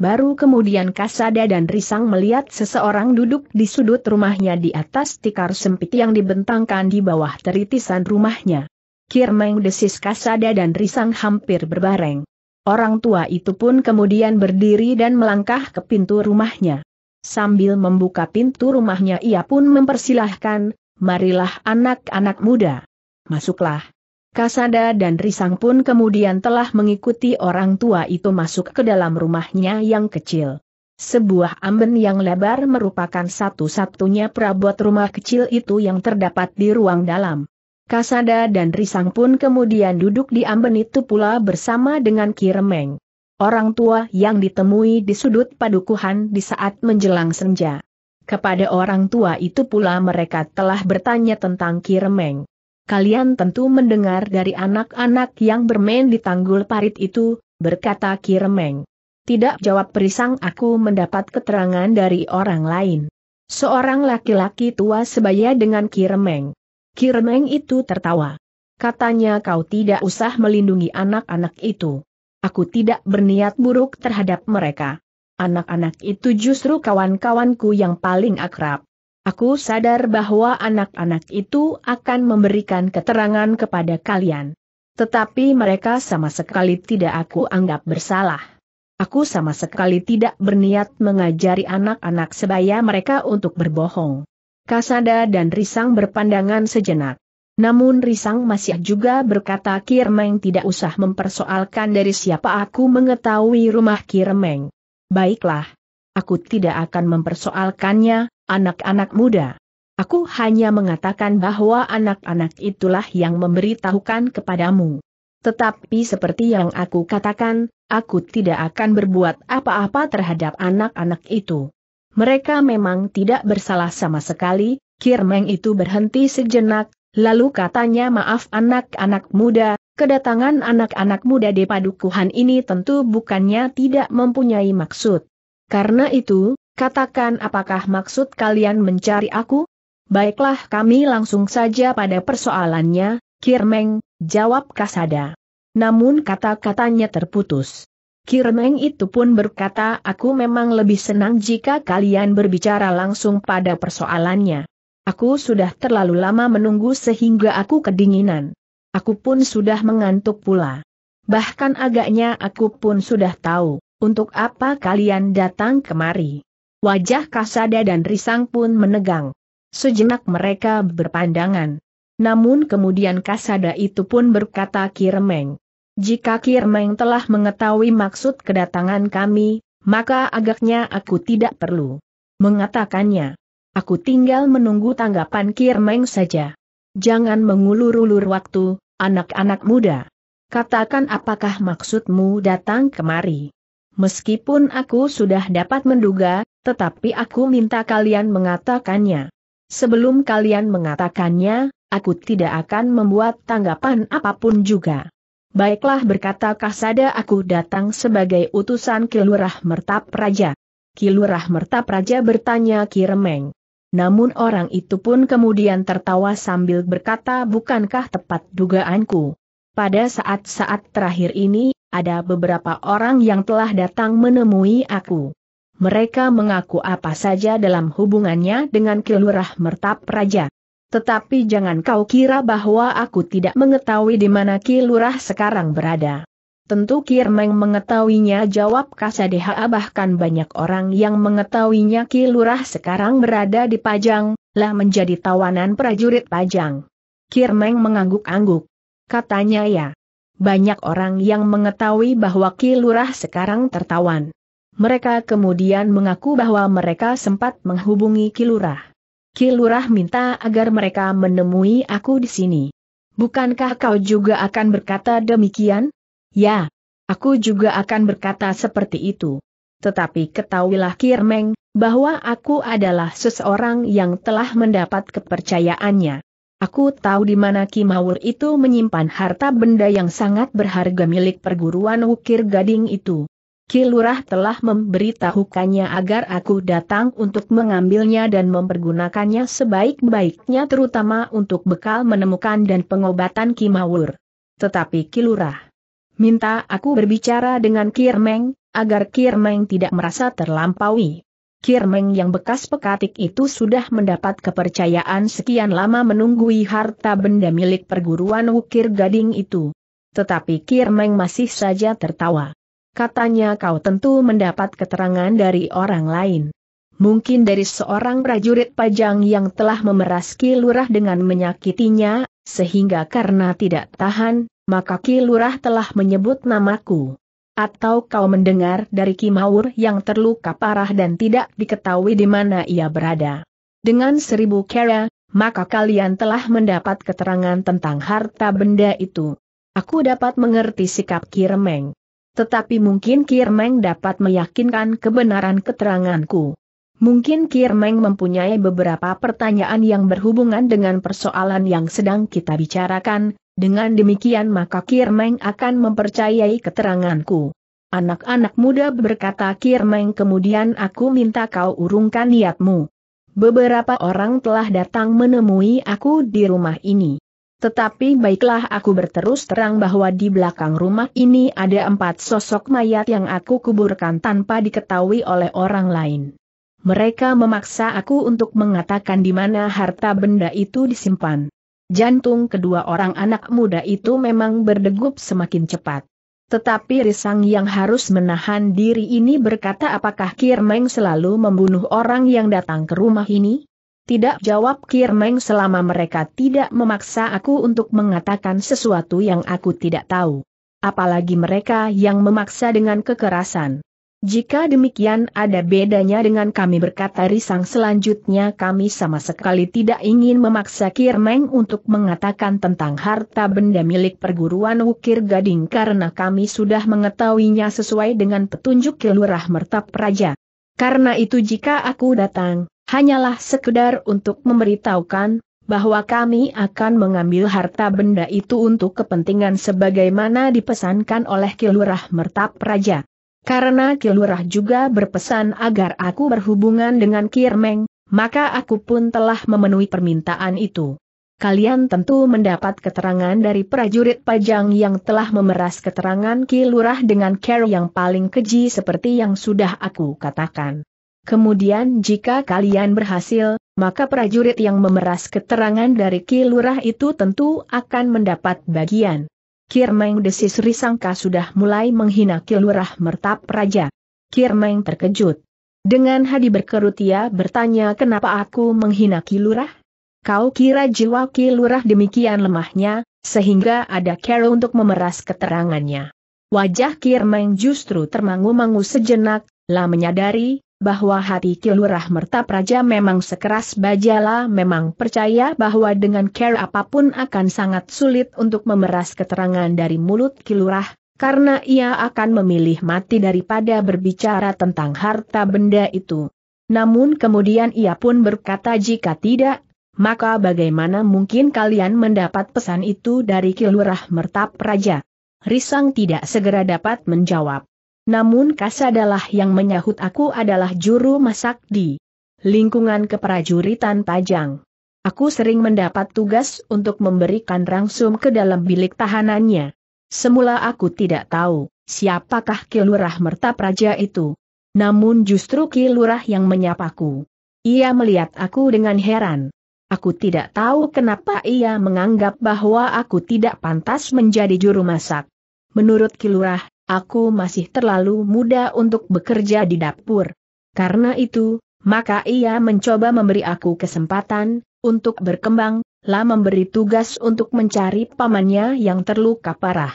Baru kemudian Kasada dan Risang melihat seseorang duduk di sudut rumahnya di atas tikar sempit yang dibentangkan di bawah teritisan rumahnya. Kirmeng desis Kasada dan Risang hampir berbareng. Orang tua itu pun kemudian berdiri dan melangkah ke pintu rumahnya. Sambil membuka pintu rumahnya ia pun mempersilahkan, marilah anak-anak muda. Masuklah. Kasada dan Risang pun kemudian telah mengikuti orang tua itu masuk ke dalam rumahnya yang kecil. Sebuah amben yang lebar merupakan satu-satunya perabot rumah kecil itu yang terdapat di ruang dalam. Kasada dan Risang pun kemudian duduk di amben itu pula bersama dengan Kiremeng. Orang tua yang ditemui di sudut padukuhan di saat menjelang senja. Kepada orang tua itu pula mereka telah bertanya tentang Kiremeng kalian tentu mendengar dari anak-anak yang bermain di tanggul parit itu, berkata Kiremeng. Tidak jawab perisang aku mendapat keterangan dari orang lain. Seorang laki-laki tua sebaya dengan Kiremeng. Kiremeng itu tertawa. Katanya kau tidak usah melindungi anak-anak itu. Aku tidak berniat buruk terhadap mereka. Anak-anak itu justru kawan-kawanku yang paling akrab. Aku sadar bahwa anak-anak itu akan memberikan keterangan kepada kalian. Tetapi mereka sama sekali tidak aku anggap bersalah. Aku sama sekali tidak berniat mengajari anak-anak sebaya mereka untuk berbohong. Kasada dan Risang berpandangan sejenak. Namun Risang masih juga berkata Kirmeng tidak usah mempersoalkan dari siapa aku mengetahui rumah Kirmeng. Baiklah. Aku tidak akan mempersoalkannya, anak-anak muda. Aku hanya mengatakan bahwa anak-anak itulah yang memberitahukan kepadamu. Tetapi seperti yang aku katakan, aku tidak akan berbuat apa-apa terhadap anak-anak itu. Mereka memang tidak bersalah sama sekali, Kirmeng itu berhenti sejenak, lalu katanya maaf anak-anak muda, kedatangan anak-anak muda di padukuhan ini tentu bukannya tidak mempunyai maksud. Karena itu, Katakan apakah maksud kalian mencari aku? Baiklah kami langsung saja pada persoalannya, Kirmeng, jawab Kasada. Namun kata-katanya terputus. Kirmeng itu pun berkata aku memang lebih senang jika kalian berbicara langsung pada persoalannya. Aku sudah terlalu lama menunggu sehingga aku kedinginan. Aku pun sudah mengantuk pula. Bahkan agaknya aku pun sudah tahu, untuk apa kalian datang kemari. Wajah Kasada dan Risang pun menegang. Sejenak mereka berpandangan. Namun kemudian Kasada itu pun berkata Kirmeng. Jika Kirmeng telah mengetahui maksud kedatangan kami, maka agaknya aku tidak perlu mengatakannya. Aku tinggal menunggu tanggapan Kirmeng saja. Jangan mengulur-ulur waktu, anak-anak muda. Katakan apakah maksudmu datang kemari. Meskipun aku sudah dapat menduga, tetapi aku minta kalian mengatakannya. Sebelum kalian mengatakannya, aku tidak akan membuat tanggapan apapun juga. Baiklah berkata Kasada aku datang sebagai utusan Kilurah Mertap Raja. Kilurah Mertap Raja bertanya Kiremeng. Namun orang itu pun kemudian tertawa sambil berkata bukankah tepat dugaanku. Pada saat-saat terakhir ini, ada beberapa orang yang telah datang menemui aku mereka mengaku apa saja dalam hubungannya dengan kelurah Mertap Raja. Tetapi jangan kau kira bahwa aku tidak mengetahui di mana Kilurah sekarang berada. Tentu Kirmeng mengetahuinya jawab Kasadeha bahkan banyak orang yang mengetahuinya Kilurah sekarang berada di Pajang, lah menjadi tawanan prajurit Pajang. Kirmeng mengangguk-angguk. Katanya ya. Banyak orang yang mengetahui bahwa Kilurah sekarang tertawan. Mereka kemudian mengaku bahwa mereka sempat menghubungi Kilurah. Kilurah minta agar mereka menemui aku di sini. Bukankah kau juga akan berkata demikian? Ya, aku juga akan berkata seperti itu. Tetapi ketahuilah Kirmeng, bahwa aku adalah seseorang yang telah mendapat kepercayaannya. Aku tahu di mana Kimawur itu menyimpan harta benda yang sangat berharga milik perguruan Wukir gading itu. Kilurah telah memberitahukannya agar aku datang untuk mengambilnya dan mempergunakannya sebaik-baiknya terutama untuk bekal menemukan dan pengobatan Kimawur. Tetapi Kilurah minta aku berbicara dengan Kirmeng, agar Kirmeng tidak merasa terlampaui. Kirmeng yang bekas pekatik itu sudah mendapat kepercayaan sekian lama menunggui harta benda milik perguruan Wukir Gading itu. Tetapi Kirmeng masih saja tertawa. Katanya kau tentu mendapat keterangan dari orang lain. Mungkin dari seorang prajurit pajang yang telah memeras Kilurah dengan menyakitinya, sehingga karena tidak tahan, maka Kilurah telah menyebut namaku. Atau kau mendengar dari Kimaur yang terluka parah dan tidak diketahui di mana ia berada. Dengan seribu kera, maka kalian telah mendapat keterangan tentang harta benda itu. Aku dapat mengerti sikap Kiremeng. Tetapi mungkin Kirmeng dapat meyakinkan kebenaran keteranganku. Mungkin Kirmeng mempunyai beberapa pertanyaan yang berhubungan dengan persoalan yang sedang kita bicarakan, dengan demikian maka Kirmeng akan mempercayai keteranganku. Anak-anak muda berkata Kirmeng kemudian aku minta kau urungkan niatmu. Beberapa orang telah datang menemui aku di rumah ini. Tetapi baiklah aku berterus terang bahwa di belakang rumah ini ada empat sosok mayat yang aku kuburkan tanpa diketahui oleh orang lain. Mereka memaksa aku untuk mengatakan di mana harta benda itu disimpan. Jantung kedua orang anak muda itu memang berdegup semakin cepat. Tetapi Risang yang harus menahan diri ini berkata apakah Kirmeng selalu membunuh orang yang datang ke rumah ini? Tidak jawab Kirmeng selama mereka tidak memaksa aku untuk mengatakan sesuatu yang aku tidak tahu. Apalagi mereka yang memaksa dengan kekerasan. Jika demikian ada bedanya dengan kami berkata risang selanjutnya kami sama sekali tidak ingin memaksa Kirmeng untuk mengatakan tentang harta benda milik perguruan Wukir Gading karena kami sudah mengetahuinya sesuai dengan petunjuk Kelurah Mertap Raja. Karena itu jika aku datang, hanyalah sekedar untuk memberitahukan bahwa kami akan mengambil harta benda itu untuk kepentingan sebagaimana dipesankan oleh Kilurah Mertap Raja. Karena Kilurah juga berpesan agar aku berhubungan dengan Kirmeng, maka aku pun telah memenuhi permintaan itu. Kalian tentu mendapat keterangan dari prajurit pajang yang telah memeras keterangan Kilurah dengan care yang paling keji seperti yang sudah aku katakan. Kemudian jika kalian berhasil, maka prajurit yang memeras keterangan dari Ki Lurah itu tentu akan mendapat bagian. Kirmeng desis risangka sudah mulai menghina Ki Lurah mertap raja. Kirmeng terkejut. Dengan hadi berkerut ia bertanya kenapa aku menghina Ki Lurah? Kau kira jiwa Ki Lurah demikian lemahnya, sehingga ada cara untuk memeras keterangannya. Wajah Kirmeng justru termangu-mangu sejenak, lah menyadari, bahwa hati Kilurah Merta Praja memang sekeras bajala memang percaya bahwa dengan care apapun akan sangat sulit untuk memeras keterangan dari mulut Kilurah, karena ia akan memilih mati daripada berbicara tentang harta benda itu. Namun kemudian ia pun berkata jika tidak, maka bagaimana mungkin kalian mendapat pesan itu dari Kilurah Merta Praja? Risang tidak segera dapat menjawab. Namun adalah yang menyahut aku adalah juru masak di lingkungan keprajuritan Pajang. Aku sering mendapat tugas untuk memberikan rangsum ke dalam bilik tahanannya. Semula aku tidak tahu siapakah Kilurah Merta Praja itu. Namun justru Kilurah yang menyapaku. Ia melihat aku dengan heran. Aku tidak tahu kenapa ia menganggap bahwa aku tidak pantas menjadi juru masak. Menurut Kilurah, aku masih terlalu muda untuk bekerja di dapur. Karena itu, maka ia mencoba memberi aku kesempatan untuk berkembang, lah memberi tugas untuk mencari pamannya yang terluka parah.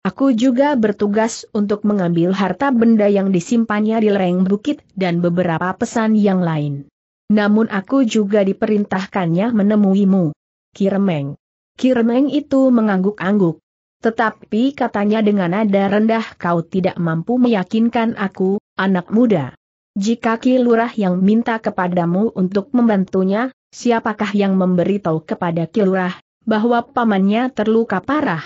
Aku juga bertugas untuk mengambil harta benda yang disimpannya di lereng bukit dan beberapa pesan yang lain. Namun aku juga diperintahkannya menemuimu. Kiremeng. Kiremeng itu mengangguk-angguk. Tetapi katanya dengan nada rendah kau tidak mampu meyakinkan aku, anak muda. Jika Ki Lurah yang minta kepadamu untuk membantunya, siapakah yang memberitahu kepada Ki Lurah bahwa pamannya terluka parah?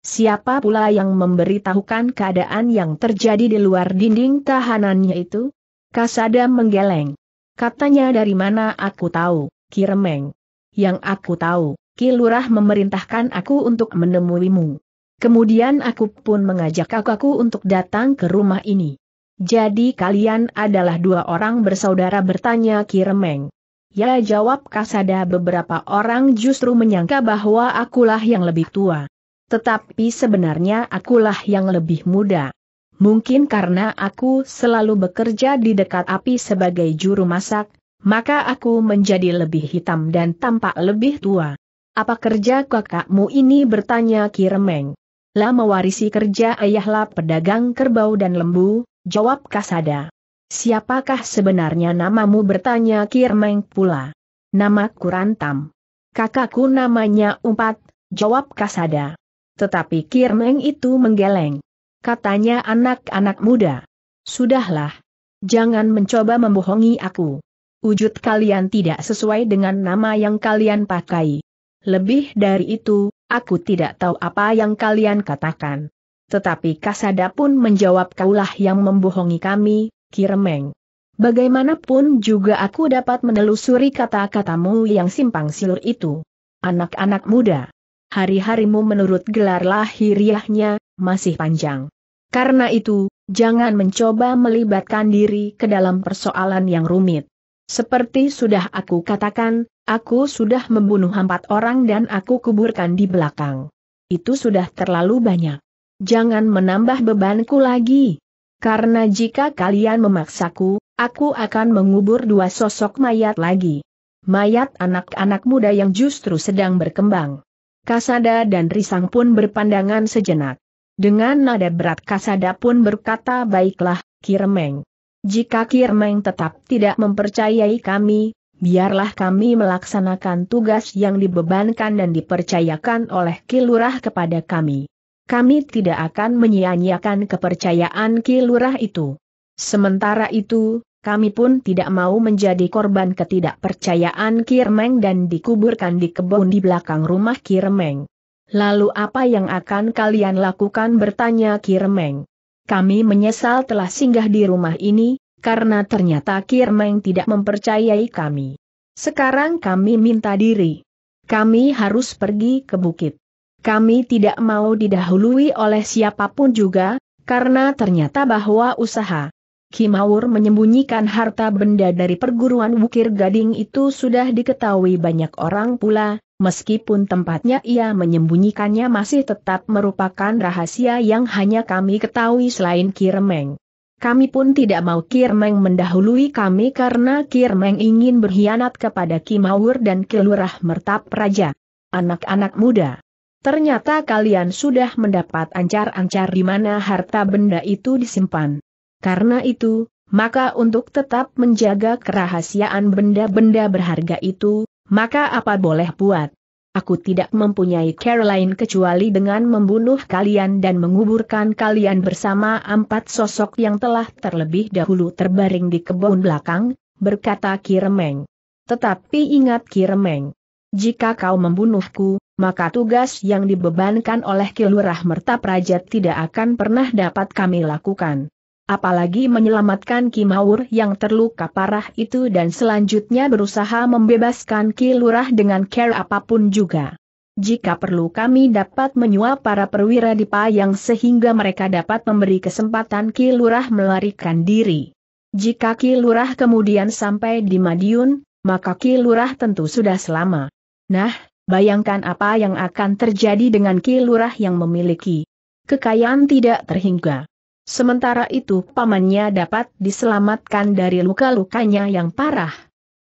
Siapa pula yang memberitahukan keadaan yang terjadi di luar dinding tahanannya itu? Kasada menggeleng. Katanya dari mana aku tahu, Kiremeng. Yang aku tahu, Ki Lurah memerintahkan aku untuk menemuimu. Kemudian aku pun mengajak kakakku untuk datang ke rumah ini. Jadi kalian adalah dua orang bersaudara bertanya Kiremeng. Ya jawab Kasada beberapa orang justru menyangka bahwa akulah yang lebih tua. Tetapi sebenarnya akulah yang lebih muda. Mungkin karena aku selalu bekerja di dekat api sebagai juru masak, maka aku menjadi lebih hitam dan tampak lebih tua. Apa kerja kakakmu ini bertanya Kiremeng. Lah mewarisi kerja ayahlah pedagang kerbau dan lembu, jawab Kasada. Siapakah sebenarnya namamu bertanya Kirmeng pula. Nama Kurantam. Kakakku namanya Umpat, jawab Kasada. Tetapi Kirmeng itu menggeleng. Katanya anak-anak muda. Sudahlah. Jangan mencoba membohongi aku. Wujud kalian tidak sesuai dengan nama yang kalian pakai. Lebih dari itu, Aku tidak tahu apa yang kalian katakan. Tetapi Kasada pun menjawab kaulah yang membohongi kami, Kiremeng. Bagaimanapun juga aku dapat menelusuri kata-katamu yang simpang siur itu. Anak-anak muda. Hari-harimu menurut gelar lahiriahnya, masih panjang. Karena itu, jangan mencoba melibatkan diri ke dalam persoalan yang rumit. Seperti sudah aku katakan, aku sudah membunuh empat orang dan aku kuburkan di belakang. Itu sudah terlalu banyak. Jangan menambah bebanku lagi. Karena jika kalian memaksaku, aku akan mengubur dua sosok mayat lagi. Mayat anak-anak muda yang justru sedang berkembang. Kasada dan Risang pun berpandangan sejenak. Dengan nada berat Kasada pun berkata baiklah, Kiremeng. Jika Kirmeng tetap tidak mempercayai kami, biarlah kami melaksanakan tugas yang dibebankan dan dipercayakan oleh Kilurah kepada kami. Kami tidak akan menyia-nyiakan kepercayaan Kilurah itu. Sementara itu, kami pun tidak mau menjadi korban ketidakpercayaan Kirmeng dan dikuburkan di kebun di belakang rumah Kirmeng. Lalu apa yang akan kalian lakukan bertanya Kirmeng kami menyesal telah singgah di rumah ini, karena ternyata Kirmeng tidak mempercayai kami. Sekarang kami minta diri. Kami harus pergi ke bukit. Kami tidak mau didahului oleh siapapun juga, karena ternyata bahwa usaha Kimawur menyembunyikan harta benda dari perguruan Bukir Gading itu sudah diketahui banyak orang pula, meskipun tempatnya ia menyembunyikannya masih tetap merupakan rahasia yang hanya kami ketahui selain Kirmeng. Kami pun tidak mau Kirmeng mendahului kami karena Kirmeng ingin berkhianat kepada Kimawur dan Kelurah Mertap Raja. Anak-anak muda. Ternyata kalian sudah mendapat ancar-ancar di mana harta benda itu disimpan. Karena itu, maka untuk tetap menjaga kerahasiaan benda-benda berharga itu, maka apa boleh buat? Aku tidak mempunyai Caroline kecuali dengan membunuh kalian dan menguburkan kalian bersama empat sosok yang telah terlebih dahulu terbaring di kebun belakang, berkata Kiremeng. Tetapi ingat Kiremeng, jika kau membunuhku, maka tugas yang dibebankan oleh Kilurah Merta Praja tidak akan pernah dapat kami lakukan apalagi menyelamatkan Kimaur yang terluka parah itu dan selanjutnya berusaha membebaskan Ki dengan care apapun juga. Jika perlu kami dapat menyuap para perwira di Payang sehingga mereka dapat memberi kesempatan Ki melarikan diri. Jika Ki kemudian sampai di Madiun, maka Ki tentu sudah selama. Nah, bayangkan apa yang akan terjadi dengan Ki yang memiliki kekayaan tidak terhingga. Sementara itu pamannya dapat diselamatkan dari luka-lukanya yang parah.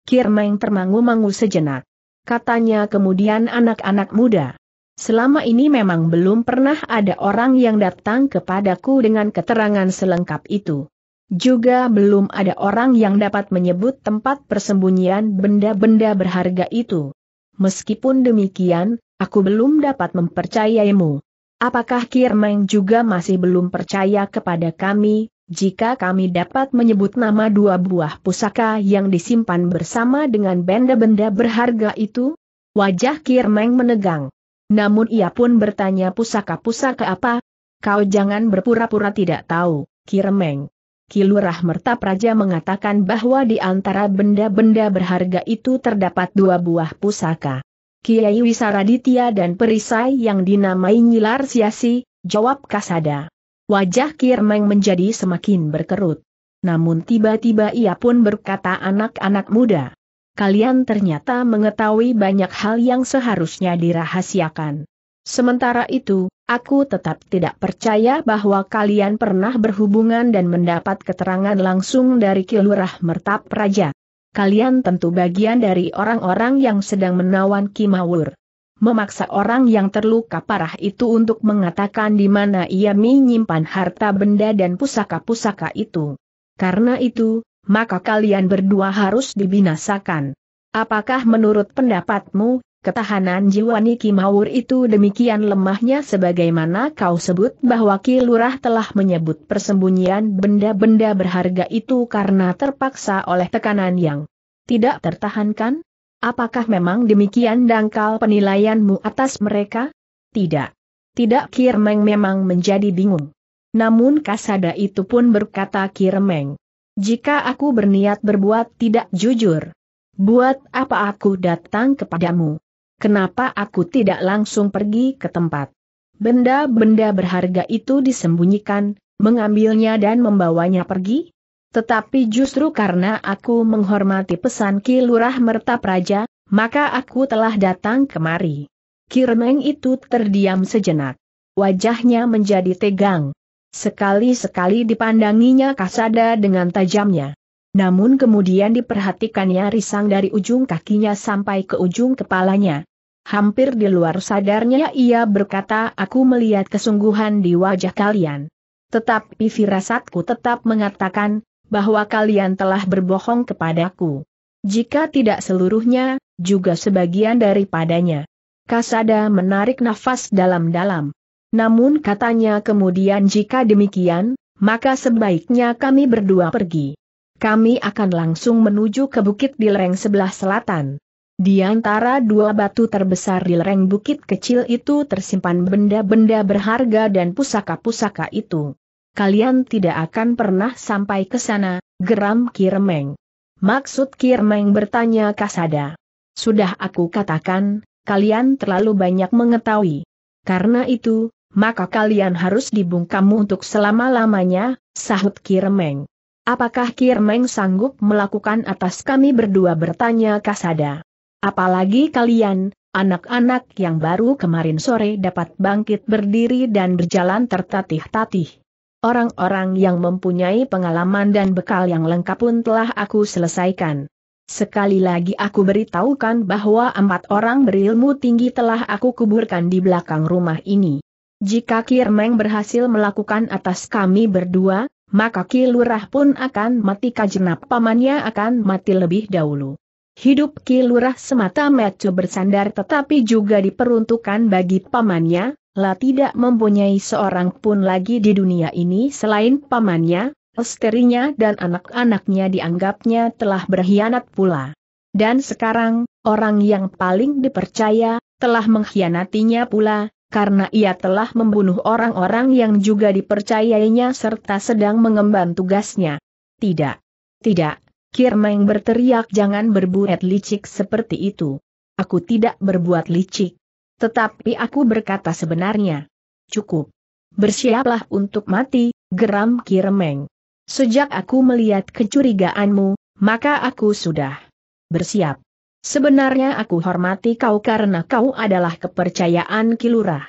Kirmeng termangu-mangu sejenak. Katanya kemudian anak-anak muda. Selama ini memang belum pernah ada orang yang datang kepadaku dengan keterangan selengkap itu. Juga belum ada orang yang dapat menyebut tempat persembunyian benda-benda berharga itu. Meskipun demikian, aku belum dapat mempercayaimu. Apakah Kirmeng juga masih belum percaya kepada kami, jika kami dapat menyebut nama dua buah pusaka yang disimpan bersama dengan benda-benda berharga itu? Wajah Kirmeng menegang. Namun ia pun bertanya pusaka-pusaka apa? Kau jangan berpura-pura tidak tahu, Kirmeng. Kilurah Merta Praja mengatakan bahwa di antara benda-benda berharga itu terdapat dua buah pusaka. Kiai Wisaraditya dan perisai yang dinamai Nyilar Siasi, jawab Kasada. Wajah Kirmeng menjadi semakin berkerut. Namun tiba-tiba ia pun berkata anak-anak muda. Kalian ternyata mengetahui banyak hal yang seharusnya dirahasiakan. Sementara itu, aku tetap tidak percaya bahwa kalian pernah berhubungan dan mendapat keterangan langsung dari Kilurah Mertap Raja kalian tentu bagian dari orang-orang yang sedang menawan Kimawur. Memaksa orang yang terluka parah itu untuk mengatakan di mana ia menyimpan harta benda dan pusaka-pusaka itu. Karena itu, maka kalian berdua harus dibinasakan. Apakah menurut pendapatmu, Ketahanan jiwa Niki Mawur itu demikian lemahnya sebagaimana kau sebut bahwa Ki Lurah telah menyebut persembunyian benda-benda berharga itu karena terpaksa oleh tekanan yang tidak tertahankan? Apakah memang demikian dangkal penilaianmu atas mereka? Tidak. Tidak Kirmeng memang menjadi bingung. Namun Kasada itu pun berkata Kirmeng. Jika aku berniat berbuat tidak jujur, buat apa aku datang kepadamu? Kenapa aku tidak langsung pergi ke tempat? Benda-benda berharga itu disembunyikan, mengambilnya dan membawanya pergi? Tetapi justru karena aku menghormati pesan Ki Lurah Merta Praja, maka aku telah datang kemari. Kirmeng itu terdiam sejenak. Wajahnya menjadi tegang. Sekali-sekali dipandanginya Kasada dengan tajamnya. Namun kemudian diperhatikannya risang dari ujung kakinya sampai ke ujung kepalanya. Hampir di luar sadarnya ia berkata aku melihat kesungguhan di wajah kalian. Tetapi firasatku tetap mengatakan, bahwa kalian telah berbohong kepadaku. Jika tidak seluruhnya, juga sebagian daripadanya. Kasada menarik nafas dalam-dalam. Namun katanya kemudian jika demikian, maka sebaiknya kami berdua pergi. Kami akan langsung menuju ke bukit di lereng sebelah selatan. Di antara dua batu terbesar di lereng bukit kecil itu tersimpan benda-benda berharga dan pusaka-pusaka itu. Kalian tidak akan pernah sampai ke sana, geram Kirmeng. Maksud Kirmeng bertanya Kasada. Sudah aku katakan, kalian terlalu banyak mengetahui. Karena itu, maka kalian harus dibungkamu untuk selama-lamanya, sahut Kirmeng. Apakah Kirmeng sanggup melakukan atas kami berdua bertanya Kasada. Apalagi kalian, anak-anak yang baru kemarin sore dapat bangkit berdiri dan berjalan tertatih-tatih. Orang-orang yang mempunyai pengalaman dan bekal yang lengkap pun telah aku selesaikan. Sekali lagi aku beritahukan bahwa empat orang berilmu tinggi telah aku kuburkan di belakang rumah ini. Jika Kirmeng berhasil melakukan atas kami berdua, maka Kilurah pun akan mati kajenap pamannya akan mati lebih dahulu. Hidup Kilurah semata mata bersandar tetapi juga diperuntukkan bagi pamannya, Lah tidak mempunyai seorang pun lagi di dunia ini selain pamannya, esterinya dan anak-anaknya dianggapnya telah berkhianat pula. Dan sekarang, orang yang paling dipercaya, telah mengkhianatinya pula, karena ia telah membunuh orang-orang yang juga dipercayainya serta sedang mengemban tugasnya. Tidak. Tidak, Kirmeng berteriak jangan berbuat licik seperti itu. Aku tidak berbuat licik. Tetapi aku berkata sebenarnya. Cukup. Bersiaplah untuk mati, geram Kirmeng. Sejak aku melihat kecurigaanmu, maka aku sudah bersiap. Sebenarnya aku hormati kau karena kau adalah kepercayaan kilurah.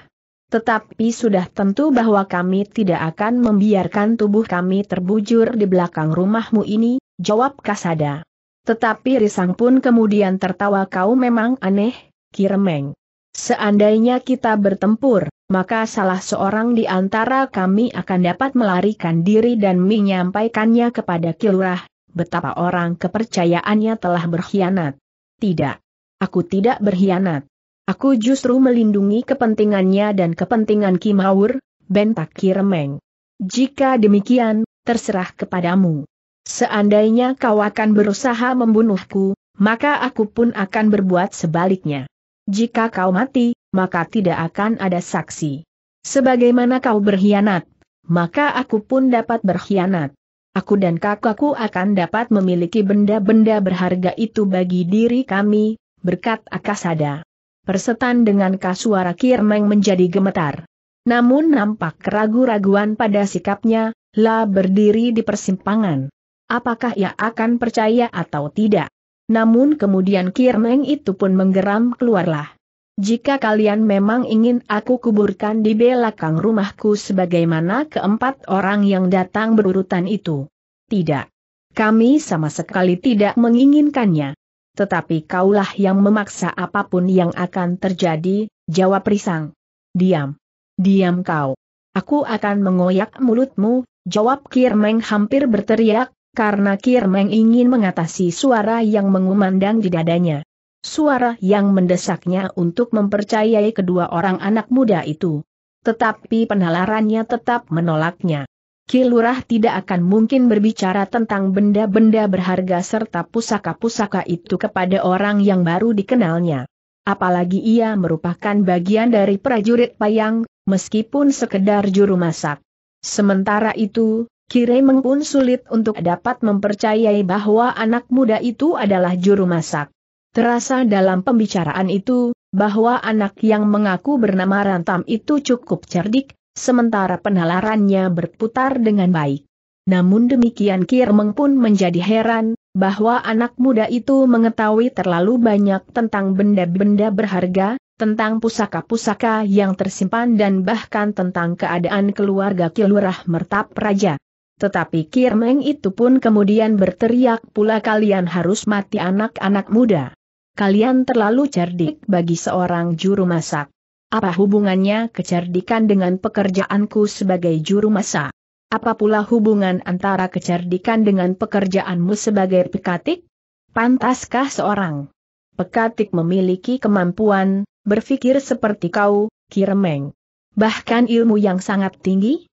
Tetapi sudah tentu bahwa kami tidak akan membiarkan tubuh kami terbujur di belakang rumahmu ini, jawab Kasada. Tetapi Risang pun kemudian tertawa kau memang aneh, Kiremeng. Seandainya kita bertempur, maka salah seorang di antara kami akan dapat melarikan diri dan menyampaikannya kepada Kilurah, betapa orang kepercayaannya telah berkhianat. Tidak. Aku tidak berkhianat. Aku justru melindungi kepentingannya dan kepentingan Kimaur, bentak Kiremeng. Jika demikian, terserah kepadamu. Seandainya kau akan berusaha membunuhku, maka aku pun akan berbuat sebaliknya. Jika kau mati, maka tidak akan ada saksi. Sebagaimana kau berkhianat, maka aku pun dapat berkhianat. Aku dan kakakku akan dapat memiliki benda-benda berharga itu bagi diri kami, berkat Akasada. Persetan dengan kasuara Kirmeng menjadi gemetar. Namun nampak keragu-raguan pada sikapnya, La berdiri di persimpangan apakah ia akan percaya atau tidak. Namun kemudian Kirmeng itu pun menggeram keluarlah. Jika kalian memang ingin aku kuburkan di belakang rumahku sebagaimana keempat orang yang datang berurutan itu. Tidak. Kami sama sekali tidak menginginkannya. Tetapi kaulah yang memaksa apapun yang akan terjadi, jawab Risang. Diam. Diam kau. Aku akan mengoyak mulutmu, jawab Kirmeng hampir berteriak, karena Kirmeng ingin mengatasi suara yang mengumandang di dadanya. Suara yang mendesaknya untuk mempercayai kedua orang anak muda itu. Tetapi penalarannya tetap menolaknya. Kilurah tidak akan mungkin berbicara tentang benda-benda berharga serta pusaka-pusaka itu kepada orang yang baru dikenalnya. Apalagi ia merupakan bagian dari prajurit payang, meskipun sekedar juru masak. Sementara itu, Kiremeng pun sulit untuk dapat mempercayai bahwa anak muda itu adalah juru masak. Terasa dalam pembicaraan itu, bahwa anak yang mengaku bernama Rantam itu cukup cerdik, sementara penalarannya berputar dengan baik. Namun demikian Kiremeng pun menjadi heran, bahwa anak muda itu mengetahui terlalu banyak tentang benda-benda berharga, tentang pusaka-pusaka yang tersimpan dan bahkan tentang keadaan keluarga Kilurah Mertap Raja. Tetapi Kirmeng itu pun kemudian berteriak pula kalian harus mati anak-anak muda. Kalian terlalu cerdik bagi seorang juru masak. Apa hubungannya kecerdikan dengan pekerjaanku sebagai juru masak? Apa pula hubungan antara kecerdikan dengan pekerjaanmu sebagai pekatik? Pantaskah seorang pekatik memiliki kemampuan berpikir seperti kau, Kirmeng? Bahkan ilmu yang sangat tinggi?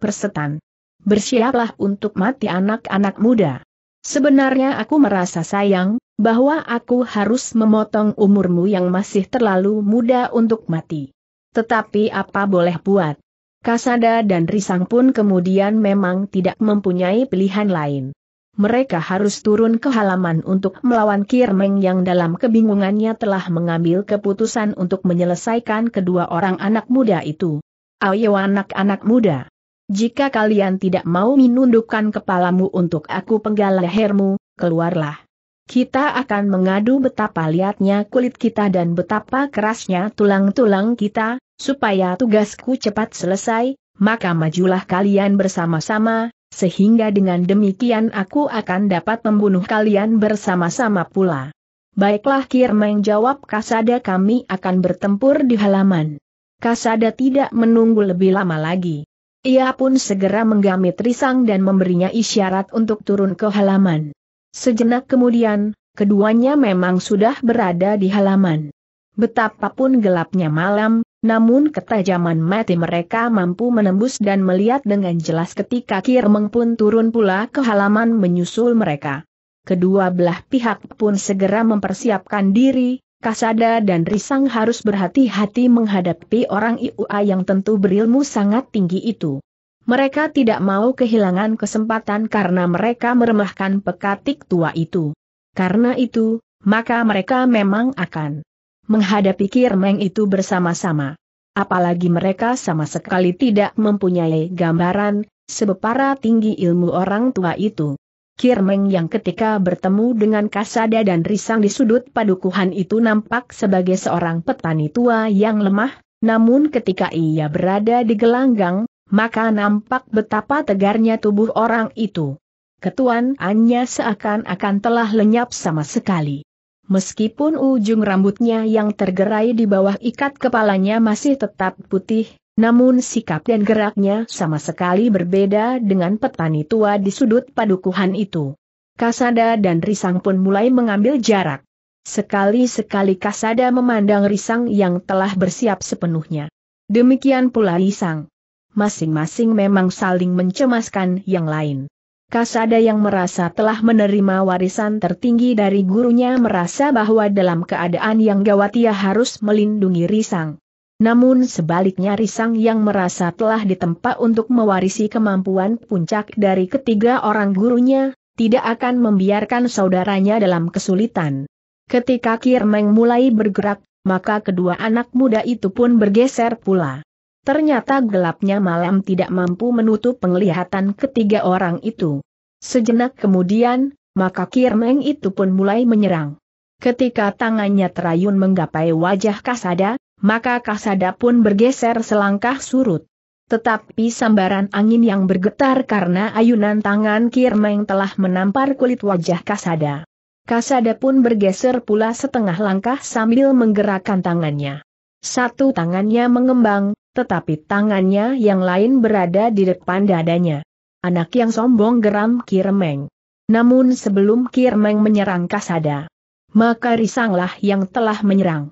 Persetan bersiaplah untuk mati anak-anak muda. Sebenarnya aku merasa sayang, bahwa aku harus memotong umurmu yang masih terlalu muda untuk mati. Tetapi apa boleh buat? Kasada dan Risang pun kemudian memang tidak mempunyai pilihan lain. Mereka harus turun ke halaman untuk melawan Kirmeng yang dalam kebingungannya telah mengambil keputusan untuk menyelesaikan kedua orang anak muda itu. Ayo anak-anak muda, jika kalian tidak mau menundukkan kepalamu untuk aku penggal lehermu, keluarlah. Kita akan mengadu betapa liatnya kulit kita dan betapa kerasnya tulang-tulang kita, supaya tugasku cepat selesai, maka majulah kalian bersama-sama, sehingga dengan demikian aku akan dapat membunuh kalian bersama-sama pula. Baiklah Kirmeng jawab Kasada kami akan bertempur di halaman. Kasada tidak menunggu lebih lama lagi. Ia pun segera menggamit risang dan memberinya isyarat untuk turun ke halaman. Sejenak kemudian, keduanya memang sudah berada di halaman. Betapapun gelapnya malam, namun ketajaman mati mereka mampu menembus dan melihat dengan jelas ketika Kirmeng pun turun pula ke halaman menyusul mereka. Kedua belah pihak pun segera mempersiapkan diri, Kasada dan Risang harus berhati-hati menghadapi orang IUA yang tentu berilmu sangat tinggi itu. Mereka tidak mau kehilangan kesempatan karena mereka meremahkan pekatik tua itu. Karena itu, maka mereka memang akan menghadapi Kirmeng itu bersama-sama. Apalagi mereka sama sekali tidak mempunyai gambaran, sebepara tinggi ilmu orang tua itu. Kirmeng yang ketika bertemu dengan Kasada dan Risang di sudut padukuhan itu nampak sebagai seorang petani tua yang lemah, namun ketika ia berada di gelanggang, maka nampak betapa tegarnya tubuh orang itu. Ketuan Anya seakan-akan telah lenyap sama sekali. Meskipun ujung rambutnya yang tergerai di bawah ikat kepalanya masih tetap putih, namun sikap dan geraknya sama sekali berbeda dengan petani tua di sudut padukuhan itu. Kasada dan Risang pun mulai mengambil jarak. Sekali-sekali Kasada memandang Risang yang telah bersiap sepenuhnya. Demikian pula Risang. Masing-masing memang saling mencemaskan yang lain. Kasada yang merasa telah menerima warisan tertinggi dari gurunya merasa bahwa dalam keadaan yang gawat ia harus melindungi Risang. Namun sebaliknya Risang yang merasa telah ditempa untuk mewarisi kemampuan puncak dari ketiga orang gurunya, tidak akan membiarkan saudaranya dalam kesulitan. Ketika Kirmeng mulai bergerak, maka kedua anak muda itu pun bergeser pula. Ternyata gelapnya malam tidak mampu menutup penglihatan ketiga orang itu. Sejenak kemudian, maka Kirmeng itu pun mulai menyerang. Ketika tangannya terayun menggapai wajah Kasada, maka kasada pun bergeser selangkah surut. Tetapi sambaran angin yang bergetar karena ayunan tangan Kirmeng telah menampar kulit wajah kasada. Kasada pun bergeser pula setengah langkah sambil menggerakkan tangannya. Satu tangannya mengembang, tetapi tangannya yang lain berada di depan dadanya. Anak yang sombong geram Kirmeng. Namun sebelum Kirmeng menyerang Kasada, maka Risanglah yang telah menyerang.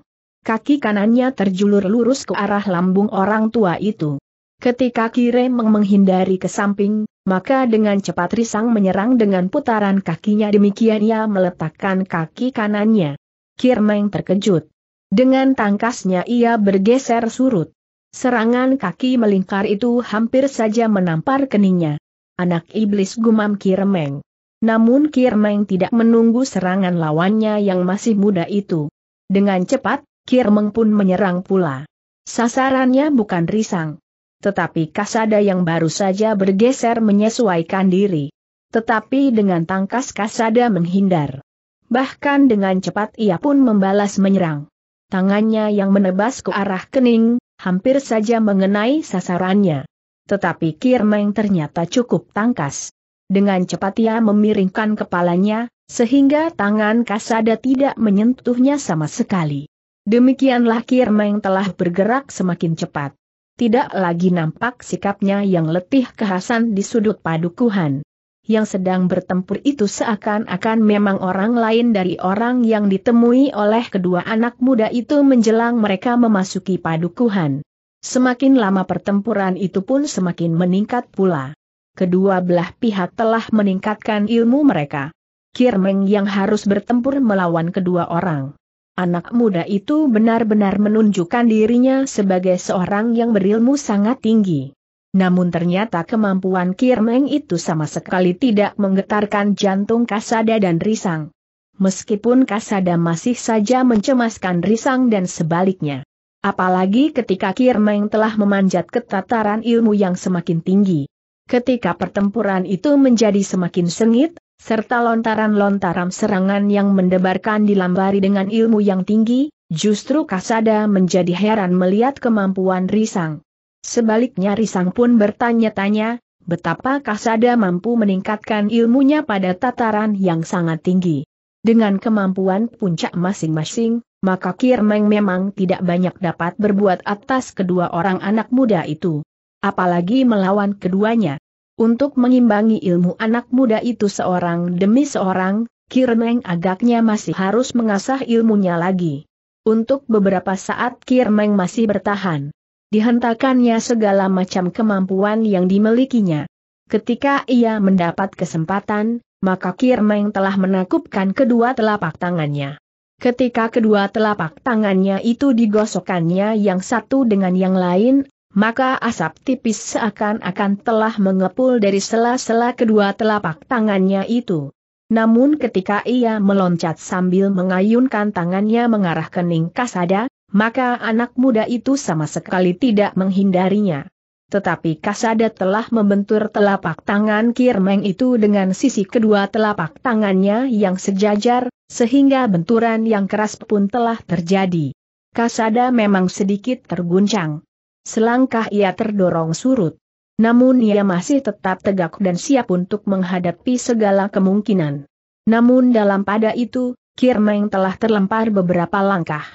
Kaki kanannya terjulur lurus ke arah lambung orang tua itu. Ketika Kiremeng menghindari ke samping, maka dengan cepat Risang menyerang dengan putaran kakinya demikian ia meletakkan kaki kanannya. Meng terkejut. Dengan tangkasnya ia bergeser surut. Serangan kaki melingkar itu hampir saja menampar keningnya. Anak iblis gumam Meng. Namun Kirmeng tidak menunggu serangan lawannya yang masih muda itu. Dengan cepat, Kirmeng pun menyerang pula. Sasarannya bukan risang. Tetapi kasada yang baru saja bergeser menyesuaikan diri. Tetapi dengan tangkas kasada menghindar. Bahkan dengan cepat ia pun membalas menyerang. Tangannya yang menebas ke arah kening, hampir saja mengenai sasarannya. Tetapi Kirmeng ternyata cukup tangkas. Dengan cepat ia memiringkan kepalanya, sehingga tangan Kasada tidak menyentuhnya sama sekali. Demikianlah Kirmeng telah bergerak semakin cepat. Tidak lagi nampak sikapnya yang letih kehasan di sudut padukuhan. Yang sedang bertempur itu seakan-akan memang orang lain dari orang yang ditemui oleh kedua anak muda itu menjelang mereka memasuki padukuhan. Semakin lama pertempuran itu pun semakin meningkat pula. Kedua belah pihak telah meningkatkan ilmu mereka. Kirmeng yang harus bertempur melawan kedua orang Anak muda itu benar-benar menunjukkan dirinya sebagai seorang yang berilmu sangat tinggi. Namun ternyata kemampuan Kirmeng itu sama sekali tidak menggetarkan jantung Kasada dan Risang. Meskipun Kasada masih saja mencemaskan Risang dan sebaliknya. Apalagi ketika Kirmeng telah memanjat ke tataran ilmu yang semakin tinggi. Ketika pertempuran itu menjadi semakin sengit, serta lontaran-lontaran serangan yang mendebarkan dilambari dengan ilmu yang tinggi, justru Kasada menjadi heran melihat kemampuan Risang. Sebaliknya Risang pun bertanya-tanya, betapa Kasada mampu meningkatkan ilmunya pada tataran yang sangat tinggi. Dengan kemampuan puncak masing-masing, maka Kirmeng memang tidak banyak dapat berbuat atas kedua orang anak muda itu. Apalagi melawan keduanya. Untuk mengimbangi ilmu anak muda itu seorang demi seorang, Kirmeng agaknya masih harus mengasah ilmunya lagi. Untuk beberapa saat Kirmeng masih bertahan. Dihentakannya segala macam kemampuan yang dimilikinya. Ketika ia mendapat kesempatan, maka Kirmeng telah menakupkan kedua telapak tangannya. Ketika kedua telapak tangannya itu digosokkannya yang satu dengan yang lain, maka asap tipis seakan-akan telah mengepul dari sela-sela kedua telapak tangannya itu. Namun ketika ia meloncat sambil mengayunkan tangannya mengarah kening Kasada, maka anak muda itu sama sekali tidak menghindarinya. Tetapi Kasada telah membentur telapak tangan Kirmeng itu dengan sisi kedua telapak tangannya yang sejajar, sehingga benturan yang keras pun telah terjadi. Kasada memang sedikit terguncang selangkah ia terdorong surut. Namun ia masih tetap tegak dan siap untuk menghadapi segala kemungkinan. Namun dalam pada itu, Kirmeng telah terlempar beberapa langkah.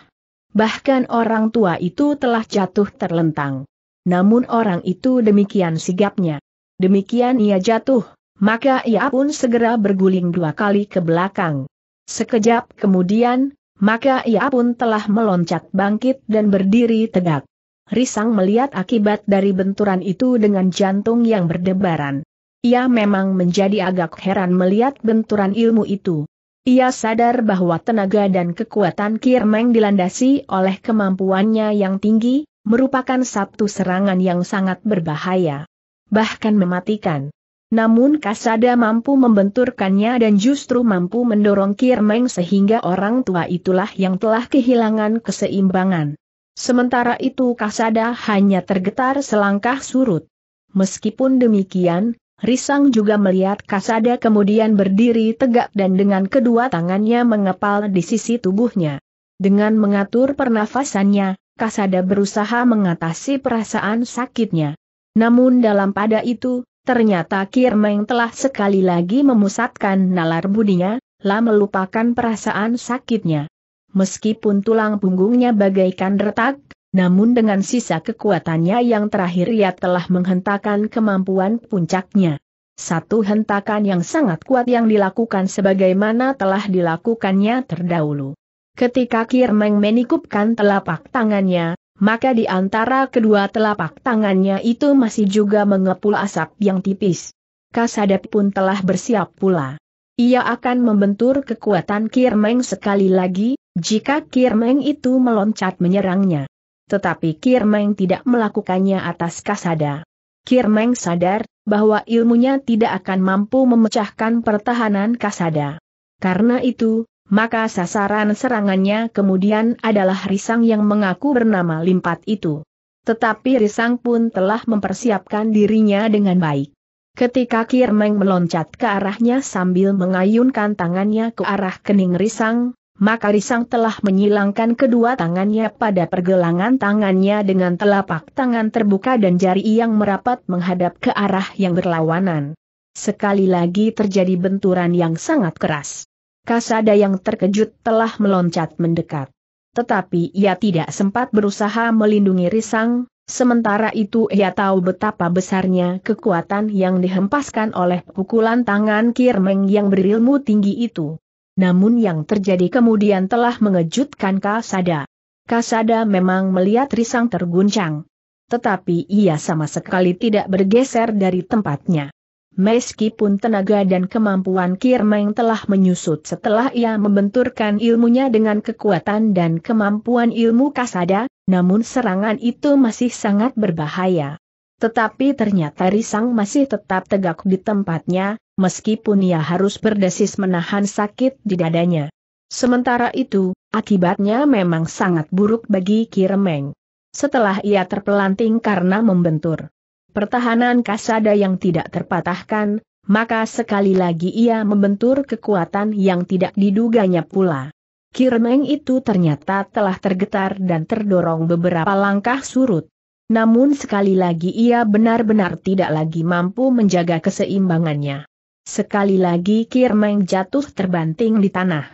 Bahkan orang tua itu telah jatuh terlentang. Namun orang itu demikian sigapnya. Demikian ia jatuh, maka ia pun segera berguling dua kali ke belakang. Sekejap kemudian, maka ia pun telah meloncat bangkit dan berdiri tegak. Risang melihat akibat dari benturan itu dengan jantung yang berdebaran. Ia memang menjadi agak heran melihat benturan ilmu itu. Ia sadar bahwa tenaga dan kekuatan Kirmeng dilandasi oleh kemampuannya yang tinggi, merupakan satu serangan yang sangat berbahaya. Bahkan mematikan. Namun Kasada mampu membenturkannya dan justru mampu mendorong Kirmeng sehingga orang tua itulah yang telah kehilangan keseimbangan. Sementara itu Kasada hanya tergetar selangkah surut. Meskipun demikian, Risang juga melihat Kasada kemudian berdiri tegak dan dengan kedua tangannya mengepal di sisi tubuhnya. Dengan mengatur pernafasannya, Kasada berusaha mengatasi perasaan sakitnya. Namun dalam pada itu, ternyata Kirmeng telah sekali lagi memusatkan nalar budinya, lah melupakan perasaan sakitnya meskipun tulang punggungnya bagaikan retak, namun dengan sisa kekuatannya yang terakhir ia telah menghentakan kemampuan puncaknya. Satu hentakan yang sangat kuat yang dilakukan sebagaimana telah dilakukannya terdahulu. Ketika Kirmeng menikupkan telapak tangannya, maka di antara kedua telapak tangannya itu masih juga mengepul asap yang tipis. Kasadep pun telah bersiap pula. Ia akan membentur kekuatan Kirmeng sekali lagi, jika Kirmeng itu meloncat menyerangnya. Tetapi Kirmeng tidak melakukannya atas kasada. Kirmeng sadar, bahwa ilmunya tidak akan mampu memecahkan pertahanan kasada. Karena itu, maka sasaran serangannya kemudian adalah Risang yang mengaku bernama Limpat itu. Tetapi Risang pun telah mempersiapkan dirinya dengan baik. Ketika Kirmeng meloncat ke arahnya sambil mengayunkan tangannya ke arah kening Risang, maka Risang telah menyilangkan kedua tangannya pada pergelangan tangannya dengan telapak tangan terbuka dan jari yang merapat menghadap ke arah yang berlawanan. Sekali lagi terjadi benturan yang sangat keras. Kasada yang terkejut telah meloncat mendekat. Tetapi ia tidak sempat berusaha melindungi Risang, Sementara itu ia tahu betapa besarnya kekuatan yang dihempaskan oleh pukulan tangan Kirmeng yang berilmu tinggi itu. Namun yang terjadi kemudian telah mengejutkan Kasada. Kasada memang melihat Risang terguncang. Tetapi ia sama sekali tidak bergeser dari tempatnya. Meskipun tenaga dan kemampuan Kirmeng telah menyusut setelah ia membenturkan ilmunya dengan kekuatan dan kemampuan ilmu kasada, namun serangan itu masih sangat berbahaya. Tetapi ternyata Risang masih tetap tegak di tempatnya, meskipun ia harus berdesis menahan sakit di dadanya. Sementara itu, akibatnya memang sangat buruk bagi Kirmeng. Setelah ia terpelanting karena membentur pertahanan kasada yang tidak terpatahkan, maka sekali lagi ia membentur kekuatan yang tidak diduganya pula. Kirmeng itu ternyata telah tergetar dan terdorong beberapa langkah surut. Namun sekali lagi ia benar-benar tidak lagi mampu menjaga keseimbangannya. Sekali lagi Kirmeng jatuh terbanting di tanah.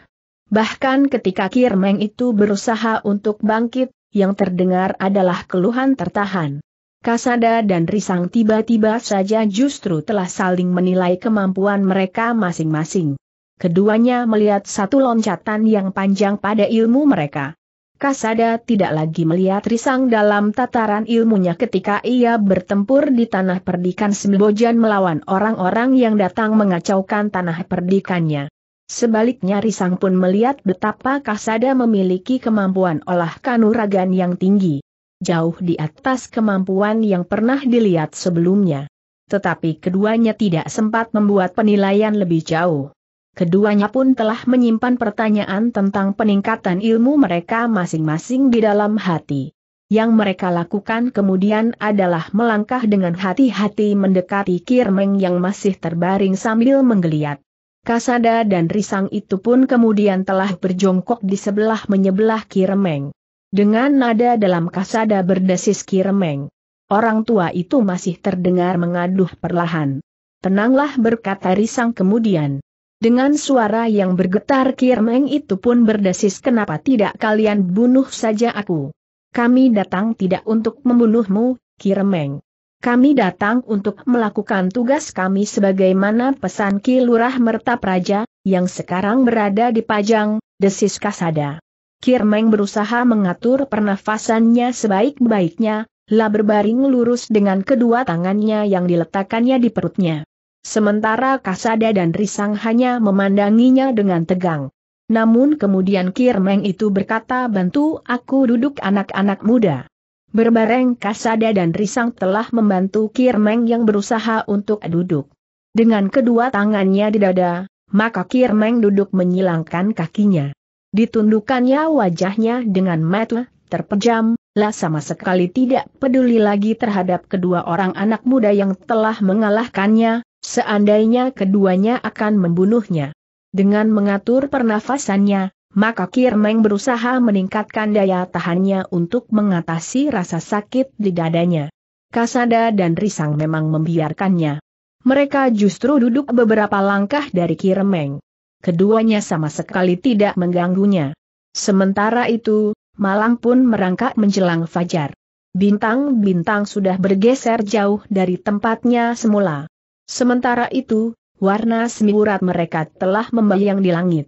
Bahkan ketika Kirmeng itu berusaha untuk bangkit, yang terdengar adalah keluhan tertahan. Kasada dan Risang tiba-tiba saja justru telah saling menilai kemampuan mereka masing-masing. Keduanya melihat satu loncatan yang panjang pada ilmu mereka. Kasada tidak lagi melihat Risang dalam tataran ilmunya ketika ia bertempur di tanah perdikan Sembojan melawan orang-orang yang datang mengacaukan tanah perdikannya. Sebaliknya Risang pun melihat betapa Kasada memiliki kemampuan olah kanuragan yang tinggi jauh di atas kemampuan yang pernah dilihat sebelumnya. Tetapi keduanya tidak sempat membuat penilaian lebih jauh. Keduanya pun telah menyimpan pertanyaan tentang peningkatan ilmu mereka masing-masing di dalam hati. Yang mereka lakukan kemudian adalah melangkah dengan hati-hati mendekati Kirmeng yang masih terbaring sambil menggeliat. Kasada dan Risang itu pun kemudian telah berjongkok di sebelah menyebelah Kirmeng. Dengan nada dalam kasada berdesis kiremeng. Orang tua itu masih terdengar mengaduh perlahan. Tenanglah berkata Risang kemudian. Dengan suara yang bergetar Kirmeng itu pun berdesis kenapa tidak kalian bunuh saja aku. Kami datang tidak untuk membunuhmu, Kirmeng. Kami datang untuk melakukan tugas kami sebagaimana pesan Ki Lurah Merta Praja, yang sekarang berada di Pajang, desis Kasada. Kirmeng berusaha mengatur pernafasannya sebaik-baiknya, La berbaring lurus dengan kedua tangannya yang diletakkannya di perutnya. Sementara Kasada dan Risang hanya memandanginya dengan tegang. Namun kemudian Kirmeng itu berkata bantu aku duduk anak-anak muda. Berbareng Kasada dan Risang telah membantu Kirmeng yang berusaha untuk duduk. Dengan kedua tangannya di dada, maka Kirmeng duduk menyilangkan kakinya. Ditundukannya wajahnya dengan mata, terpejam, lah sama sekali tidak peduli lagi terhadap kedua orang anak muda yang telah mengalahkannya, seandainya keduanya akan membunuhnya. Dengan mengatur pernafasannya, maka Kirmeng berusaha meningkatkan daya tahannya untuk mengatasi rasa sakit di dadanya. Kasada dan Risang memang membiarkannya. Mereka justru duduk beberapa langkah dari Kirmeng keduanya sama sekali tidak mengganggunya. Sementara itu, malam pun merangkak menjelang fajar. Bintang-bintang sudah bergeser jauh dari tempatnya semula. Sementara itu, warna semiurat mereka telah membayang di langit.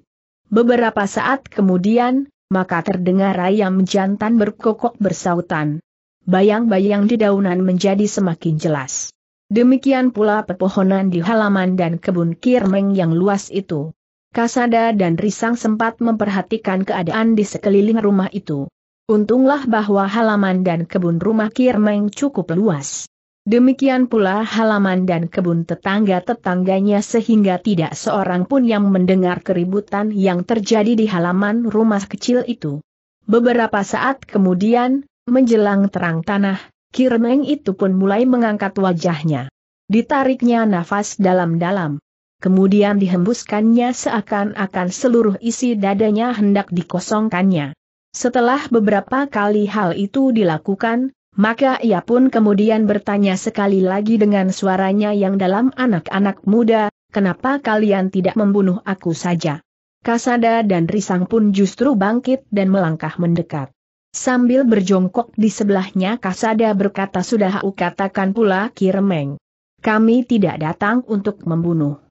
Beberapa saat kemudian, maka terdengar ayam jantan berkokok bersautan. Bayang-bayang di daunan menjadi semakin jelas. Demikian pula pepohonan di halaman dan kebun kirmeng yang luas itu. Kasada dan Risang sempat memperhatikan keadaan di sekeliling rumah itu. Untunglah bahwa halaman dan kebun rumah Kirmeng cukup luas. Demikian pula halaman dan kebun tetangga-tetangganya sehingga tidak seorang pun yang mendengar keributan yang terjadi di halaman rumah kecil itu. Beberapa saat kemudian, menjelang terang tanah, Kirmeng itu pun mulai mengangkat wajahnya. Ditariknya nafas dalam-dalam kemudian dihembuskannya seakan-akan seluruh isi dadanya hendak dikosongkannya. Setelah beberapa kali hal itu dilakukan, maka ia pun kemudian bertanya sekali lagi dengan suaranya yang dalam anak-anak muda, kenapa kalian tidak membunuh aku saja? Kasada dan Risang pun justru bangkit dan melangkah mendekat. Sambil berjongkok di sebelahnya Kasada berkata sudah aku katakan pula Kiremeng. Kami tidak datang untuk membunuh.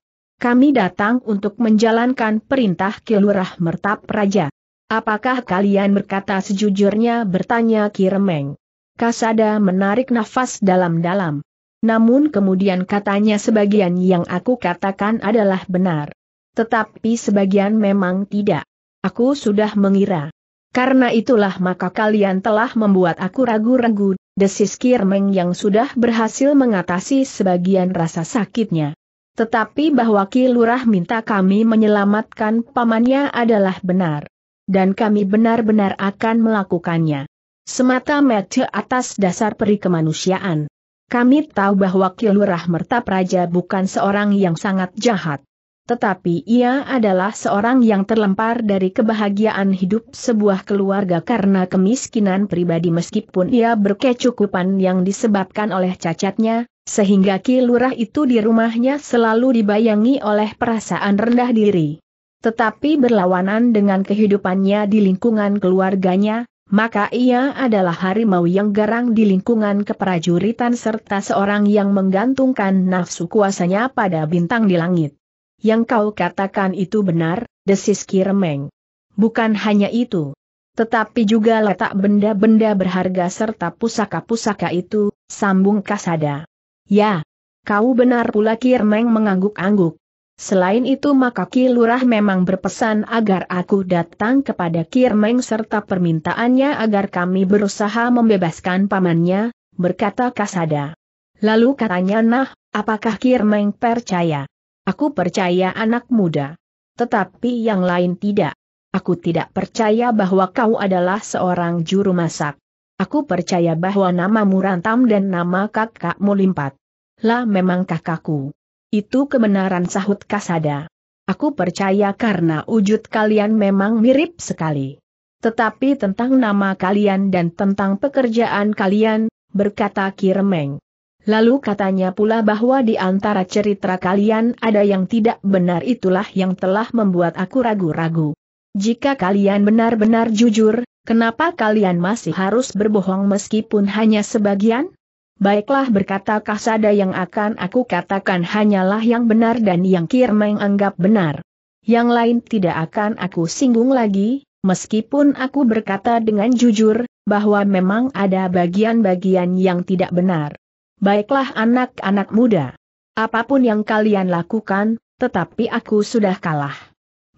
Kami datang untuk menjalankan perintah Kilurah Mertap Raja. Apakah kalian berkata sejujurnya bertanya Kiremeng? Kasada menarik nafas dalam-dalam. Namun kemudian katanya sebagian yang aku katakan adalah benar. Tetapi sebagian memang tidak. Aku sudah mengira. Karena itulah maka kalian telah membuat aku ragu-ragu, desis Kirmeng yang sudah berhasil mengatasi sebagian rasa sakitnya. Tetapi bahwa Kilurah minta kami menyelamatkan pamannya adalah benar. Dan kami benar-benar akan melakukannya. Semata-mata atas dasar peri kemanusiaan. Kami tahu bahwa Kilurah Mertap Raja bukan seorang yang sangat jahat. Tetapi ia adalah seorang yang terlempar dari kebahagiaan hidup sebuah keluarga karena kemiskinan pribadi meskipun ia berkecukupan yang disebabkan oleh cacatnya, sehingga kilurah itu di rumahnya selalu dibayangi oleh perasaan rendah diri. Tetapi berlawanan dengan kehidupannya di lingkungan keluarganya, maka ia adalah harimau yang garang di lingkungan keprajuritan serta seorang yang menggantungkan nafsu kuasanya pada bintang di langit. Yang kau katakan itu benar, desis Kiremeng. Bukan hanya itu tetapi juga letak benda-benda berharga serta pusaka-pusaka itu, sambung Kasada. Ya. Kau benar pula Kirmeng mengangguk-angguk. Selain itu maka Kilurah memang berpesan agar aku datang kepada Kirmeng serta permintaannya agar kami berusaha membebaskan pamannya, berkata Kasada. Lalu katanya nah, apakah Kirmeng percaya? Aku percaya anak muda. Tetapi yang lain tidak. Aku tidak percaya bahwa kau adalah seorang juru masak. Aku percaya bahwa nama Murantam dan nama kakakmu limpat lah memang kakakku. Itu kebenaran sahut Kasada. Aku percaya karena wujud kalian memang mirip sekali. Tetapi tentang nama kalian dan tentang pekerjaan kalian, berkata Kiremeng. Lalu katanya pula bahwa di antara cerita kalian ada yang tidak benar itulah yang telah membuat aku ragu-ragu. Jika kalian benar-benar jujur, kenapa kalian masih harus berbohong meskipun hanya sebagian? Baiklah berkata Kasada yang akan aku katakan hanyalah yang benar dan yang Kirmeng anggap benar. Yang lain tidak akan aku singgung lagi, meskipun aku berkata dengan jujur, bahwa memang ada bagian-bagian yang tidak benar. Baiklah anak-anak muda. Apapun yang kalian lakukan, tetapi aku sudah kalah.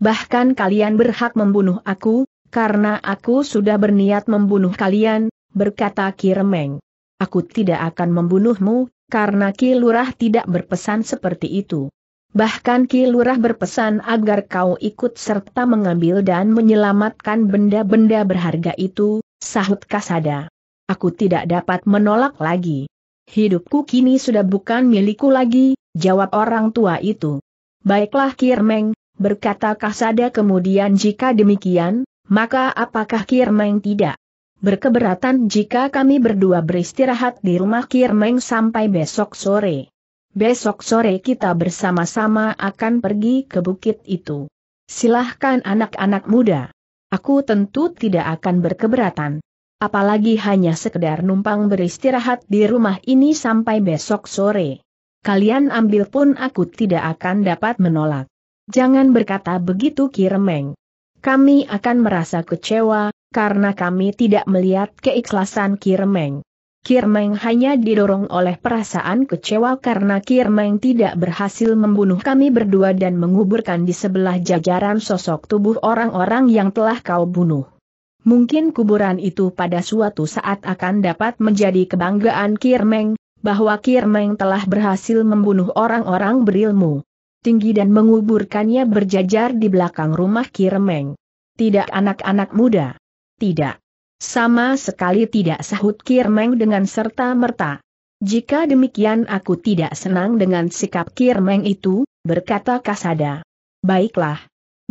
Bahkan kalian berhak membunuh aku, karena aku sudah berniat membunuh kalian, berkata Kirmeng aku tidak akan membunuhmu, karena Ki tidak berpesan seperti itu. Bahkan Ki berpesan agar kau ikut serta mengambil dan menyelamatkan benda-benda berharga itu, sahut Kasada. Aku tidak dapat menolak lagi. Hidupku kini sudah bukan milikku lagi, jawab orang tua itu. Baiklah Kirmeng, berkata Kasada kemudian jika demikian, maka apakah Kirmeng tidak berkeberatan jika kami berdua beristirahat di rumah Kirmeng sampai besok sore. Besok sore kita bersama-sama akan pergi ke bukit itu. Silahkan anak-anak muda. Aku tentu tidak akan berkeberatan. Apalagi hanya sekedar numpang beristirahat di rumah ini sampai besok sore. Kalian ambil pun aku tidak akan dapat menolak. Jangan berkata begitu Kirmeng. Kami akan merasa kecewa, karena kami tidak melihat keikhlasan Kirmeng. Kirmeng hanya didorong oleh perasaan kecewa karena Kirmeng tidak berhasil membunuh kami berdua dan menguburkan di sebelah jajaran sosok tubuh orang-orang yang telah kau bunuh. Mungkin kuburan itu pada suatu saat akan dapat menjadi kebanggaan Kirmeng, bahwa Kirmeng telah berhasil membunuh orang-orang berilmu tinggi dan menguburkannya berjajar di belakang rumah Kirmeng. Tidak anak-anak muda. Tidak. Sama sekali tidak sahut Kirmeng dengan serta-merta. Jika demikian aku tidak senang dengan sikap Kirmeng itu, berkata Kasada. Baiklah.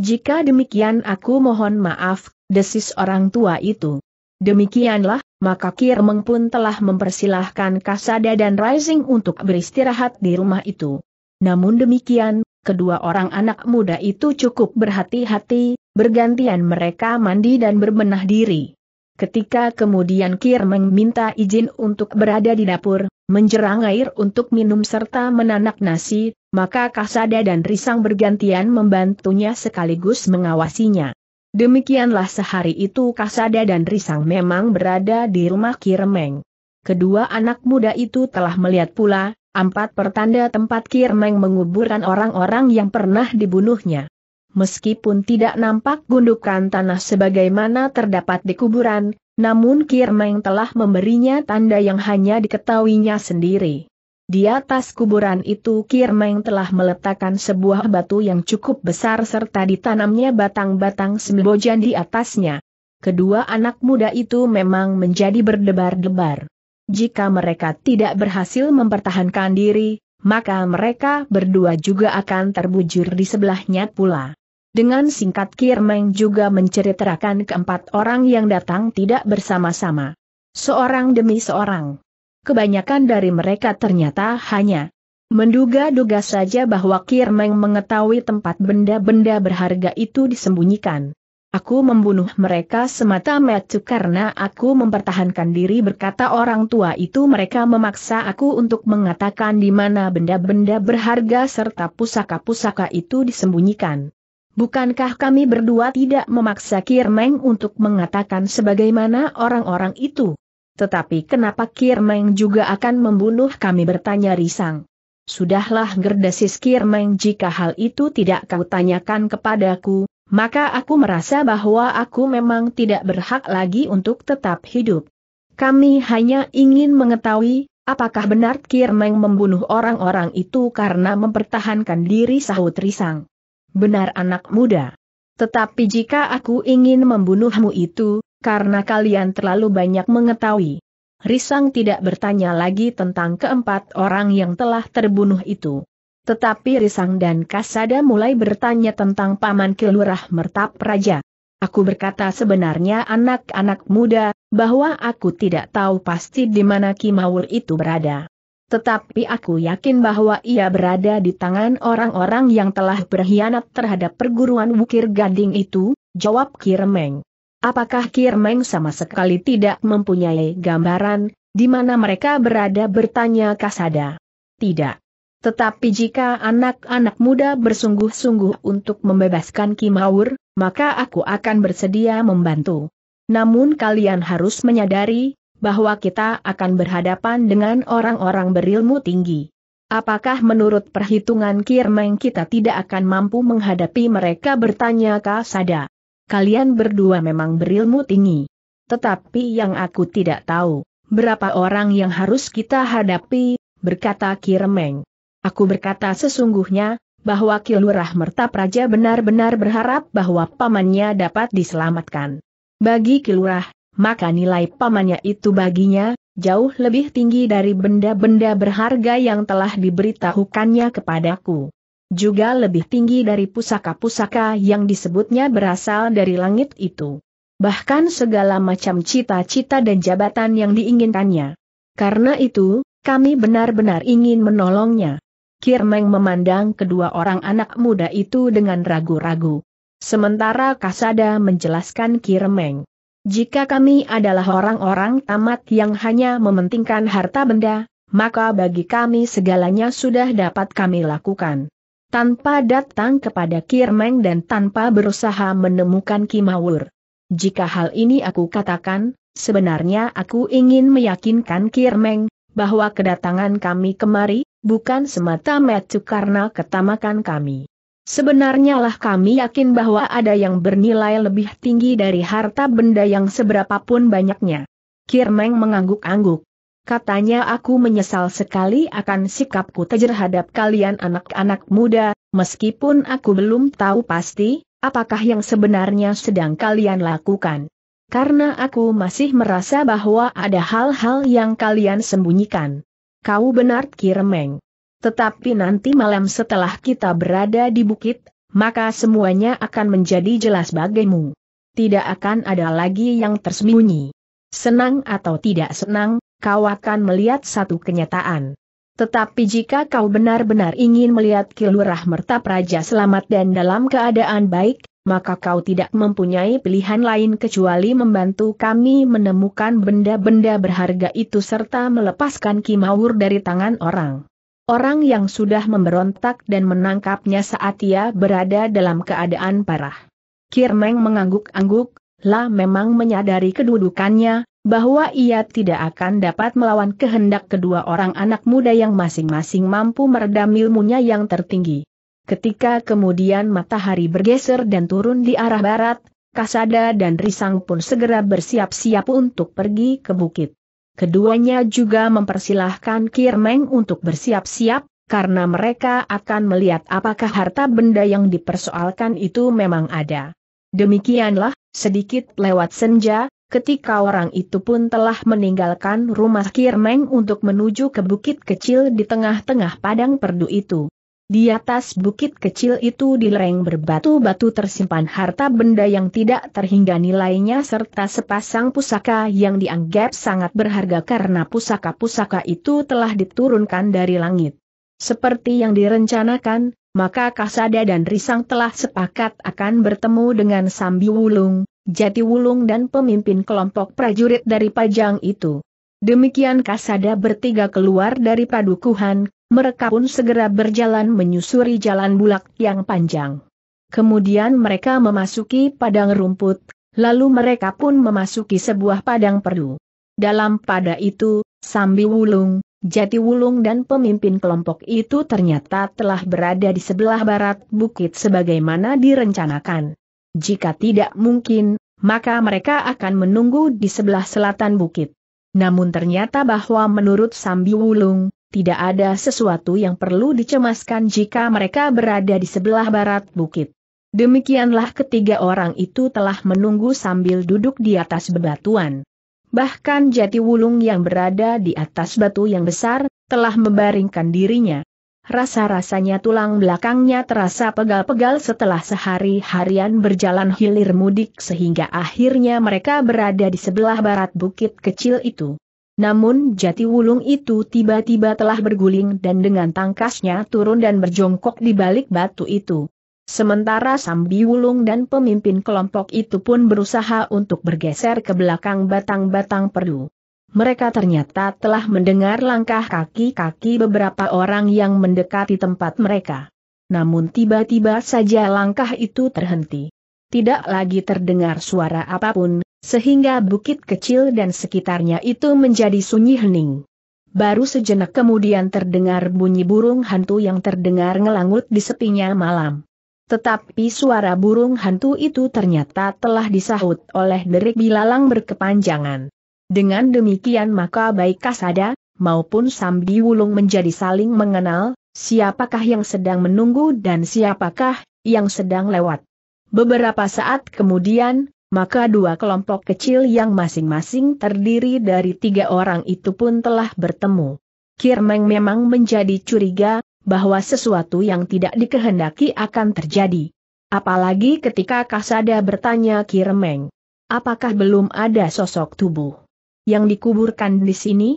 Jika demikian aku mohon maaf, desis orang tua itu. Demikianlah, maka Kirmeng pun telah mempersilahkan Kasada dan Rising untuk beristirahat di rumah itu. Namun demikian, kedua orang anak muda itu cukup berhati-hati, Bergantian mereka mandi dan berbenah diri. Ketika kemudian Kir meminta izin untuk berada di dapur, menjerang air untuk minum serta menanak nasi, maka Kasada dan Risang bergantian membantunya sekaligus mengawasinya. Demikianlah sehari itu Kasada dan Risang memang berada di rumah Kirmeng. Kedua anak muda itu telah melihat pula, empat pertanda tempat Kirmeng menguburkan orang-orang yang pernah dibunuhnya. Meskipun tidak nampak gundukan tanah sebagaimana terdapat di kuburan, namun Kirmeng telah memberinya tanda yang hanya diketahuinya sendiri. Di atas kuburan itu Kirmeng telah meletakkan sebuah batu yang cukup besar serta ditanamnya batang-batang sembojan di atasnya. Kedua anak muda itu memang menjadi berdebar-debar. Jika mereka tidak berhasil mempertahankan diri, maka mereka berdua juga akan terbujur di sebelahnya pula. Dengan singkat Kirmeng juga menceritakan keempat orang yang datang tidak bersama-sama. Seorang demi seorang. Kebanyakan dari mereka ternyata hanya menduga-duga saja bahwa Kirmeng mengetahui tempat benda-benda berharga itu disembunyikan. Aku membunuh mereka semata-mata karena aku mempertahankan diri berkata orang tua itu mereka memaksa aku untuk mengatakan di mana benda-benda berharga serta pusaka-pusaka itu disembunyikan. Bukankah kami berdua tidak memaksa Kirmeng untuk mengatakan sebagaimana orang-orang itu? Tetapi kenapa Kirmeng juga akan membunuh kami bertanya risang. Sudahlah gerdesis Kirmeng jika hal itu tidak kau tanyakan kepadaku, maka aku merasa bahwa aku memang tidak berhak lagi untuk tetap hidup. Kami hanya ingin mengetahui, apakah benar Kirmeng membunuh orang-orang itu karena mempertahankan diri sahut risang. Benar anak muda. Tetapi jika aku ingin membunuhmu itu, karena kalian terlalu banyak mengetahui. Risang tidak bertanya lagi tentang keempat orang yang telah terbunuh itu. Tetapi Risang dan Kasada mulai bertanya tentang Paman Kelurah Mertap Raja. Aku berkata sebenarnya anak-anak muda, bahwa aku tidak tahu pasti di mana Kimawur itu berada. Tetapi aku yakin bahwa ia berada di tangan orang-orang yang telah berkhianat terhadap perguruan Wukir Gading itu, jawab Kirmeng. Apakah Kirmeng sama sekali tidak mempunyai gambaran, di mana mereka berada bertanya Kasada? Tidak. Tetapi jika anak-anak muda bersungguh-sungguh untuk membebaskan Kimaur, maka aku akan bersedia membantu. Namun kalian harus menyadari, bahwa kita akan berhadapan dengan orang-orang berilmu tinggi. Apakah menurut perhitungan Kirmeng kita tidak akan mampu menghadapi mereka bertanya Kasada? Kalian berdua memang berilmu tinggi. Tetapi yang aku tidak tahu, berapa orang yang harus kita hadapi, berkata Kirmeng. Aku berkata sesungguhnya, bahwa Kilurah Merta Praja benar-benar berharap bahwa pamannya dapat diselamatkan. Bagi Kilurah, maka nilai pamannya itu baginya, jauh lebih tinggi dari benda-benda berharga yang telah diberitahukannya kepadaku. Juga lebih tinggi dari pusaka-pusaka yang disebutnya berasal dari langit itu. Bahkan segala macam cita-cita dan jabatan yang diinginkannya. Karena itu, kami benar-benar ingin menolongnya. Kirmeng memandang kedua orang anak muda itu dengan ragu-ragu. Sementara Kasada menjelaskan Kirmeng. Jika kami adalah orang-orang tamat yang hanya mementingkan harta benda, maka bagi kami segalanya sudah dapat kami lakukan. Tanpa datang kepada Kirmeng dan tanpa berusaha menemukan Kimawur. Jika hal ini aku katakan, sebenarnya aku ingin meyakinkan Kirmeng, bahwa kedatangan kami kemari, bukan semata-mata karena ketamakan kami. Sebenarnya lah kami yakin bahwa ada yang bernilai lebih tinggi dari harta benda yang seberapapun banyaknya. Kirmeng mengangguk-angguk. Katanya aku menyesal sekali akan sikapku terhadap kalian anak-anak muda, meskipun aku belum tahu pasti, apakah yang sebenarnya sedang kalian lakukan. Karena aku masih merasa bahwa ada hal-hal yang kalian sembunyikan. Kau benar Kirmeng. Tetapi nanti malam setelah kita berada di bukit, maka semuanya akan menjadi jelas bagimu. Tidak akan ada lagi yang tersembunyi. Senang atau tidak senang, kau akan melihat satu kenyataan. Tetapi jika kau benar-benar ingin melihat Kilurah Mertap Raja selamat dan dalam keadaan baik, maka kau tidak mempunyai pilihan lain kecuali membantu kami menemukan benda-benda berharga itu serta melepaskan Kimaur dari tangan orang. Orang yang sudah memberontak dan menangkapnya saat ia berada dalam keadaan parah. Kirmeng mengangguk-angguk, Lah, memang menyadari kedudukannya, bahwa ia tidak akan dapat melawan kehendak kedua orang anak muda yang masing-masing mampu meredam ilmunya yang tertinggi. Ketika kemudian matahari bergeser dan turun di arah barat, Kasada dan Risang pun segera bersiap-siap untuk pergi ke bukit. Keduanya juga mempersilahkan Kirmeng untuk bersiap-siap, karena mereka akan melihat apakah harta benda yang dipersoalkan itu memang ada. Demikianlah, sedikit lewat senja, ketika orang itu pun telah meninggalkan rumah Kirmeng untuk menuju ke bukit kecil di tengah-tengah padang perdu itu. Di atas bukit kecil itu di lereng berbatu-batu tersimpan harta benda yang tidak terhingga nilainya serta sepasang pusaka yang dianggap sangat berharga karena pusaka-pusaka itu telah diturunkan dari langit. Seperti yang direncanakan, maka Kasada dan Risang telah sepakat akan bertemu dengan Sambi Wulung, Jati Wulung dan pemimpin kelompok prajurit dari Pajang itu. Demikian Kasada bertiga keluar dari padukuhan, mereka pun segera berjalan menyusuri jalan bulak yang panjang. Kemudian mereka memasuki padang rumput, lalu mereka pun memasuki sebuah padang perdu. Dalam pada itu, Sambi Wulung, Jati Wulung dan pemimpin kelompok itu ternyata telah berada di sebelah barat bukit sebagaimana direncanakan. Jika tidak mungkin, maka mereka akan menunggu di sebelah selatan bukit. Namun ternyata bahwa menurut Sambi Wulung, tidak ada sesuatu yang perlu dicemaskan jika mereka berada di sebelah barat bukit. Demikianlah ketiga orang itu telah menunggu sambil duduk di atas bebatuan. Bahkan jati wulung yang berada di atas batu yang besar, telah membaringkan dirinya. Rasa-rasanya tulang belakangnya terasa pegal-pegal setelah sehari harian berjalan hilir mudik sehingga akhirnya mereka berada di sebelah barat bukit kecil itu. Namun jati wulung itu tiba-tiba telah berguling dan dengan tangkasnya turun dan berjongkok di balik batu itu. Sementara Sambi Wulung dan pemimpin kelompok itu pun berusaha untuk bergeser ke belakang batang-batang perdu. Mereka ternyata telah mendengar langkah kaki-kaki beberapa orang yang mendekati tempat mereka. Namun tiba-tiba saja langkah itu terhenti. Tidak lagi terdengar suara apapun, sehingga bukit kecil dan sekitarnya itu menjadi sunyi hening. Baru sejenak kemudian terdengar bunyi burung hantu yang terdengar ngelangut di sepinya malam. Tetapi suara burung hantu itu ternyata telah disahut oleh derik bilalang berkepanjangan. Dengan demikian maka baik Kasada, maupun Sambi Wulung menjadi saling mengenal, siapakah yang sedang menunggu dan siapakah yang sedang lewat. Beberapa saat kemudian, maka dua kelompok kecil yang masing-masing terdiri dari tiga orang itu pun telah bertemu. Kirmeng memang menjadi curiga, bahwa sesuatu yang tidak dikehendaki akan terjadi. Apalagi ketika Kasada bertanya Kirmeng, apakah belum ada sosok tubuh? yang dikuburkan di sini?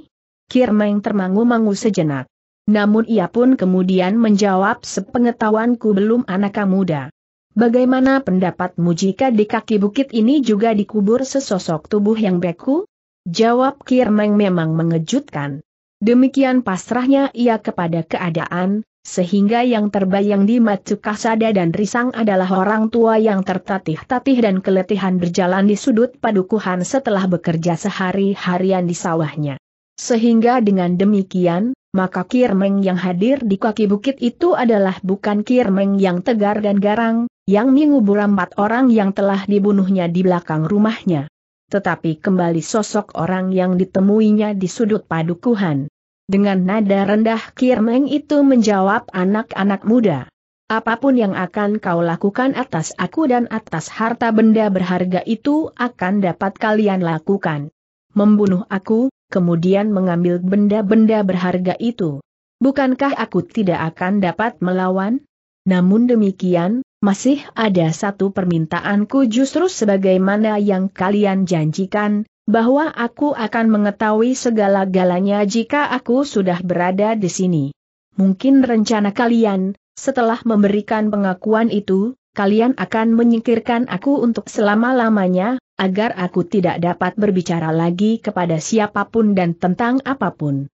Kirmeng termangu-mangu sejenak. Namun ia pun kemudian menjawab sepengetahuanku belum anak muda. Bagaimana pendapatmu jika di kaki bukit ini juga dikubur sesosok tubuh yang beku? Jawab Kirmeng memang mengejutkan. Demikian pasrahnya ia kepada keadaan, sehingga yang terbayang di Kasada dan Risang adalah orang tua yang tertatih-tatih dan keletihan berjalan di sudut padukuhan setelah bekerja sehari-harian di sawahnya. Sehingga dengan demikian, maka Kirmeng yang hadir di kaki bukit itu adalah bukan Kirmeng yang tegar dan garang, yang mengubur empat orang yang telah dibunuhnya di belakang rumahnya. Tetapi kembali sosok orang yang ditemuinya di sudut padukuhan. Dengan nada rendah Kirmeng itu menjawab anak-anak muda. Apapun yang akan kau lakukan atas aku dan atas harta benda berharga itu akan dapat kalian lakukan. Membunuh aku, kemudian mengambil benda-benda berharga itu. Bukankah aku tidak akan dapat melawan? Namun demikian, masih ada satu permintaanku justru sebagaimana yang kalian janjikan, bahwa aku akan mengetahui segala-galanya jika aku sudah berada di sini. Mungkin rencana kalian, setelah memberikan pengakuan itu, kalian akan menyingkirkan aku untuk selama-lamanya, agar aku tidak dapat berbicara lagi kepada siapapun dan tentang apapun.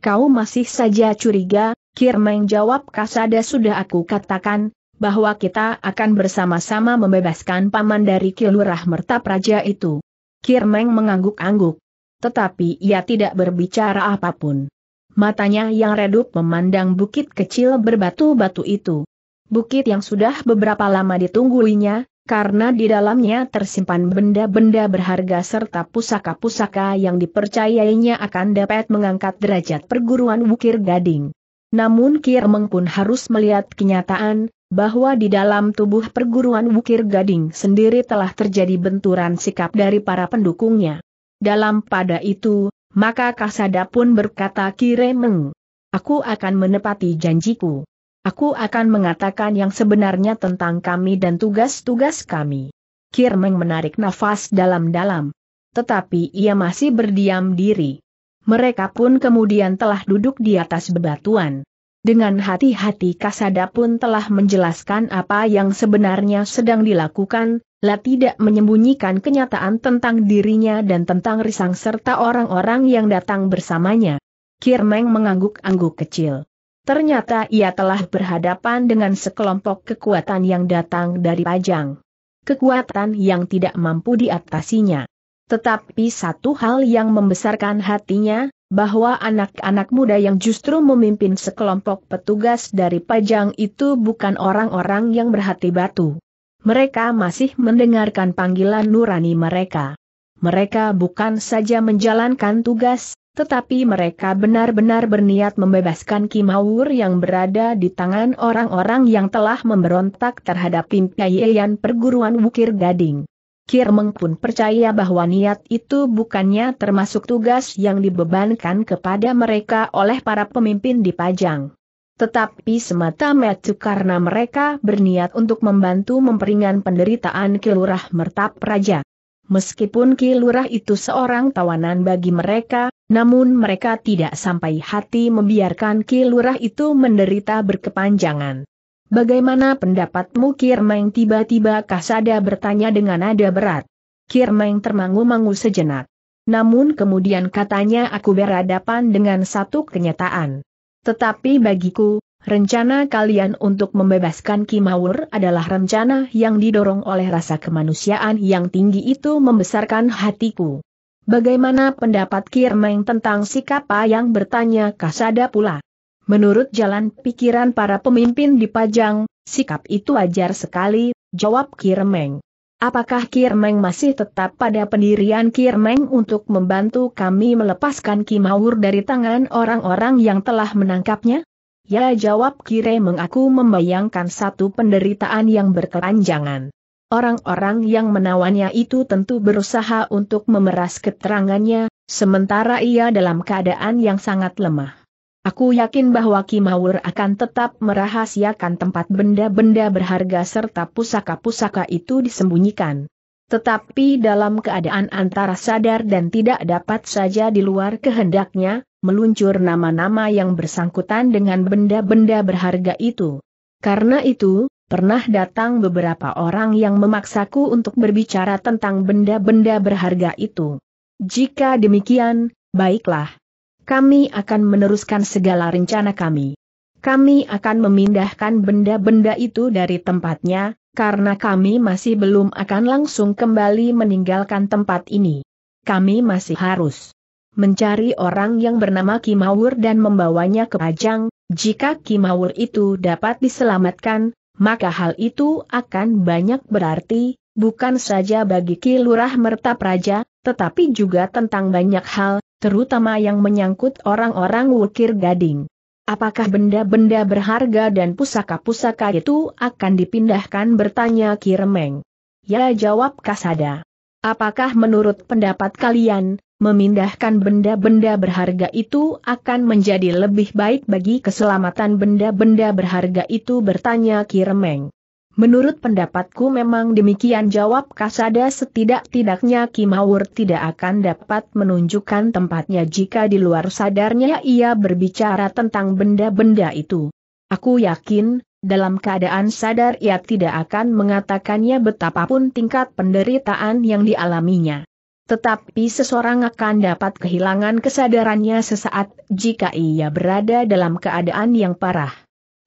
Kau masih saja curiga, Kirmeng jawab Kasada sudah aku katakan, bahwa kita akan bersama-sama membebaskan paman dari kilurah merta praja itu. Kirmeng mengangguk-angguk. Tetapi ia tidak berbicara apapun. Matanya yang redup memandang bukit kecil berbatu-batu itu. Bukit yang sudah beberapa lama ditungguinya, karena di dalamnya tersimpan benda-benda berharga serta pusaka-pusaka yang dipercayainya akan dapat mengangkat derajat perguruan Wukir Gading. Namun Kirmeng pun harus melihat kenyataan, bahwa di dalam tubuh perguruan Wukir Gading sendiri telah terjadi benturan sikap dari para pendukungnya. Dalam pada itu, maka Kasada pun berkata Meng, aku akan menepati janjiku. Aku akan mengatakan yang sebenarnya tentang kami dan tugas-tugas kami. Kirmeng menarik nafas dalam-dalam. Tetapi ia masih berdiam diri. Mereka pun kemudian telah duduk di atas bebatuan. Dengan hati-hati Kasada pun telah menjelaskan apa yang sebenarnya sedang dilakukan, La tidak menyembunyikan kenyataan tentang dirinya dan tentang Risang serta orang-orang yang datang bersamanya. Kirmeng mengangguk-angguk kecil. Ternyata ia telah berhadapan dengan sekelompok kekuatan yang datang dari Pajang. Kekuatan yang tidak mampu diatasinya. Tetapi satu hal yang membesarkan hatinya, bahwa anak-anak muda yang justru memimpin sekelompok petugas dari pajang itu bukan orang-orang yang berhati batu. Mereka masih mendengarkan panggilan nurani mereka. Mereka bukan saja menjalankan tugas, tetapi mereka benar-benar berniat membebaskan Kimawur yang berada di tangan orang-orang yang telah memberontak terhadap pimpinan perguruan Wukir Gading. Kirmeng pun percaya bahwa niat itu bukannya termasuk tugas yang dibebankan kepada mereka oleh para pemimpin di Pajang. Tetapi semata-mata karena mereka berniat untuk membantu memperingan penderitaan Kilurah Mertap Raja. Meskipun Kilurah itu seorang tawanan bagi mereka, namun mereka tidak sampai hati membiarkan Kilurah itu menderita berkepanjangan. Bagaimana pendapatmu Kirmeng tiba-tiba Kasada bertanya dengan nada berat. Kirmeng termangu-mangu sejenak. Namun kemudian katanya aku berhadapan dengan satu kenyataan. Tetapi bagiku, rencana kalian untuk membebaskan Kimawur adalah rencana yang didorong oleh rasa kemanusiaan yang tinggi itu membesarkan hatiku. Bagaimana pendapat Kirmeng tentang sikap yang bertanya Kasada pula? Menurut jalan pikiran para pemimpin di Pajang, sikap itu wajar sekali, jawab Kirmeng. Apakah Kirmeng masih tetap pada pendirian Kirmeng untuk membantu kami melepaskan Kimaur dari tangan orang-orang yang telah menangkapnya? Ya jawab Kirmeng aku membayangkan satu penderitaan yang berkepanjangan. Orang-orang yang menawannya itu tentu berusaha untuk memeras keterangannya, sementara ia dalam keadaan yang sangat lemah. Aku yakin bahwa Kimawur akan tetap merahasiakan tempat benda-benda berharga serta pusaka-pusaka itu disembunyikan. Tetapi dalam keadaan antara sadar dan tidak dapat saja di luar kehendaknya, meluncur nama-nama yang bersangkutan dengan benda-benda berharga itu. Karena itu, pernah datang beberapa orang yang memaksaku untuk berbicara tentang benda-benda berharga itu. Jika demikian, baiklah kami akan meneruskan segala rencana kami. Kami akan memindahkan benda-benda itu dari tempatnya, karena kami masih belum akan langsung kembali meninggalkan tempat ini. Kami masih harus mencari orang yang bernama Kimawur dan membawanya ke Pajang, jika Kimawur itu dapat diselamatkan, maka hal itu akan banyak berarti, bukan saja bagi Kilurah Merta Praja, tetapi juga tentang banyak hal, terutama yang menyangkut orang-orang wukir gading. Apakah benda-benda berharga dan pusaka-pusaka itu akan dipindahkan bertanya Kiremeng? Ya jawab Kasada. Apakah menurut pendapat kalian, memindahkan benda-benda berharga itu akan menjadi lebih baik bagi keselamatan benda-benda berharga itu bertanya Kiremeng? Menurut pendapatku memang demikian jawab Kasada setidak-tidaknya Kimawur tidak akan dapat menunjukkan tempatnya jika di luar sadarnya ia berbicara tentang benda-benda itu. Aku yakin, dalam keadaan sadar ia tidak akan mengatakannya betapapun tingkat penderitaan yang dialaminya. Tetapi seseorang akan dapat kehilangan kesadarannya sesaat jika ia berada dalam keadaan yang parah.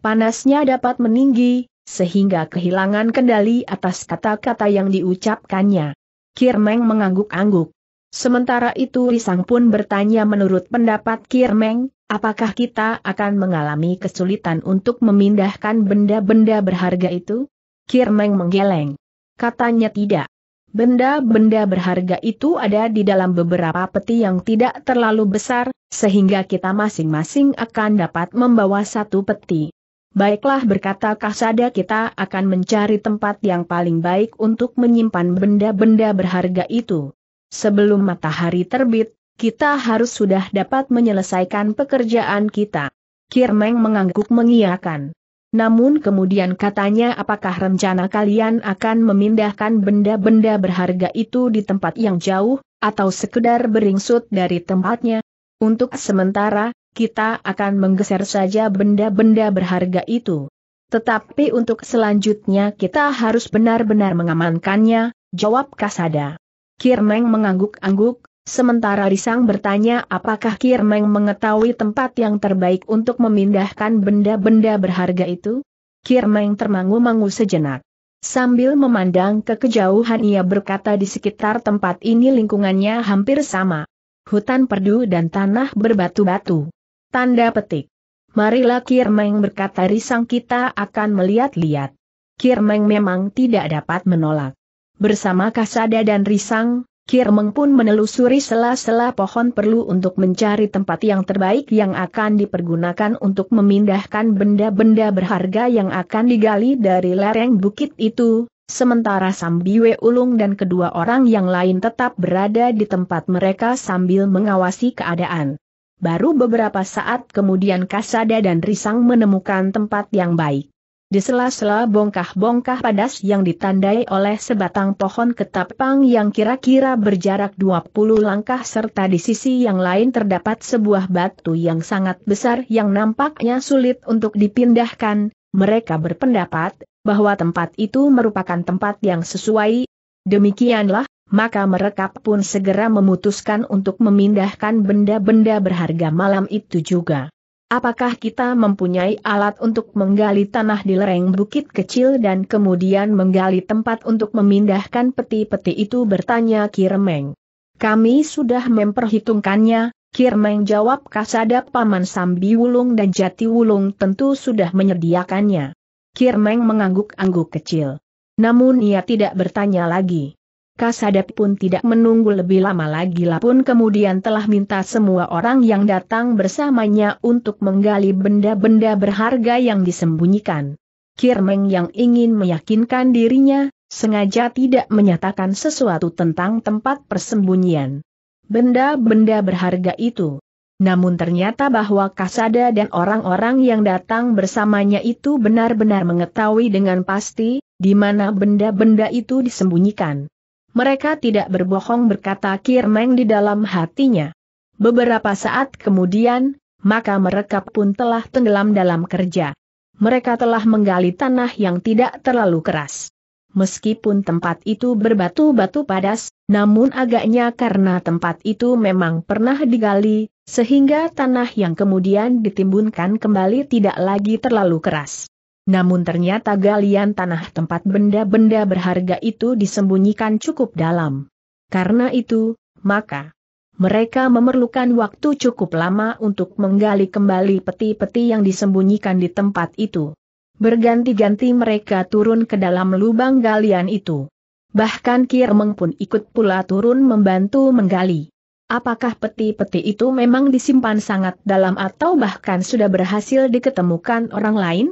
Panasnya dapat meninggi, sehingga kehilangan kendali atas kata-kata yang diucapkannya. Kirmeng mengangguk-angguk. Sementara itu Risang pun bertanya menurut pendapat Kirmeng, apakah kita akan mengalami kesulitan untuk memindahkan benda-benda berharga itu? Kirmeng menggeleng. Katanya tidak. Benda-benda berharga itu ada di dalam beberapa peti yang tidak terlalu besar, sehingga kita masing-masing akan dapat membawa satu peti. Baiklah berkata Kasada kita akan mencari tempat yang paling baik untuk menyimpan benda-benda berharga itu. Sebelum matahari terbit, kita harus sudah dapat menyelesaikan pekerjaan kita. Kirmeng mengangguk mengiyakan. Namun kemudian katanya apakah rencana kalian akan memindahkan benda-benda berharga itu di tempat yang jauh, atau sekedar beringsut dari tempatnya? Untuk sementara, kita akan menggeser saja benda-benda berharga itu. Tetapi untuk selanjutnya kita harus benar-benar mengamankannya, jawab Kasada. Kirmeng mengangguk-angguk, sementara Risang bertanya apakah Kirmeng mengetahui tempat yang terbaik untuk memindahkan benda-benda berharga itu? Kirmeng termangu-mangu sejenak. Sambil memandang ke kejauhan ia berkata di sekitar tempat ini lingkungannya hampir sama. Hutan perdu dan tanah berbatu-batu. Tanda petik. Marilah Kirmeng berkata risang kita akan melihat-lihat. Kirmeng memang tidak dapat menolak. Bersama Kasada dan Risang, Kirmeng pun menelusuri sela-sela pohon perlu untuk mencari tempat yang terbaik yang akan dipergunakan untuk memindahkan benda-benda berharga yang akan digali dari lereng bukit itu, sementara Sambiwe Ulung dan kedua orang yang lain tetap berada di tempat mereka sambil mengawasi keadaan. Baru beberapa saat kemudian Kasada dan Risang menemukan tempat yang baik. Di sela-sela bongkah-bongkah padas yang ditandai oleh sebatang pohon ketapang yang kira-kira berjarak 20 langkah serta di sisi yang lain terdapat sebuah batu yang sangat besar yang nampaknya sulit untuk dipindahkan, mereka berpendapat bahwa tempat itu merupakan tempat yang sesuai. Demikianlah, maka mereka pun segera memutuskan untuk memindahkan benda-benda berharga malam itu juga. Apakah kita mempunyai alat untuk menggali tanah di lereng bukit kecil dan kemudian menggali tempat untuk memindahkan peti-peti itu bertanya Kirmeng. Kami sudah memperhitungkannya, Kirmeng jawab kasada Paman Sambi Wulung dan Jati Wulung tentu sudah menyediakannya. Kirmeng mengangguk-angguk kecil. Namun ia tidak bertanya lagi. Kasadap pun tidak menunggu lebih lama lagi lah pun kemudian telah minta semua orang yang datang bersamanya untuk menggali benda-benda berharga yang disembunyikan. Kirmeng yang ingin meyakinkan dirinya, sengaja tidak menyatakan sesuatu tentang tempat persembunyian. Benda-benda berharga itu. Namun ternyata bahwa Kasada dan orang-orang yang datang bersamanya itu benar-benar mengetahui dengan pasti, di mana benda-benda itu disembunyikan. Mereka tidak berbohong berkata Kirmeng di dalam hatinya. Beberapa saat kemudian, maka mereka pun telah tenggelam dalam kerja. Mereka telah menggali tanah yang tidak terlalu keras. Meskipun tempat itu berbatu-batu padas, namun agaknya karena tempat itu memang pernah digali, sehingga tanah yang kemudian ditimbunkan kembali tidak lagi terlalu keras namun ternyata galian tanah tempat benda-benda berharga itu disembunyikan cukup dalam. Karena itu, maka mereka memerlukan waktu cukup lama untuk menggali kembali peti-peti yang disembunyikan di tempat itu. Berganti-ganti mereka turun ke dalam lubang galian itu. Bahkan Kirmeng pun ikut pula turun membantu menggali. Apakah peti-peti itu memang disimpan sangat dalam atau bahkan sudah berhasil diketemukan orang lain?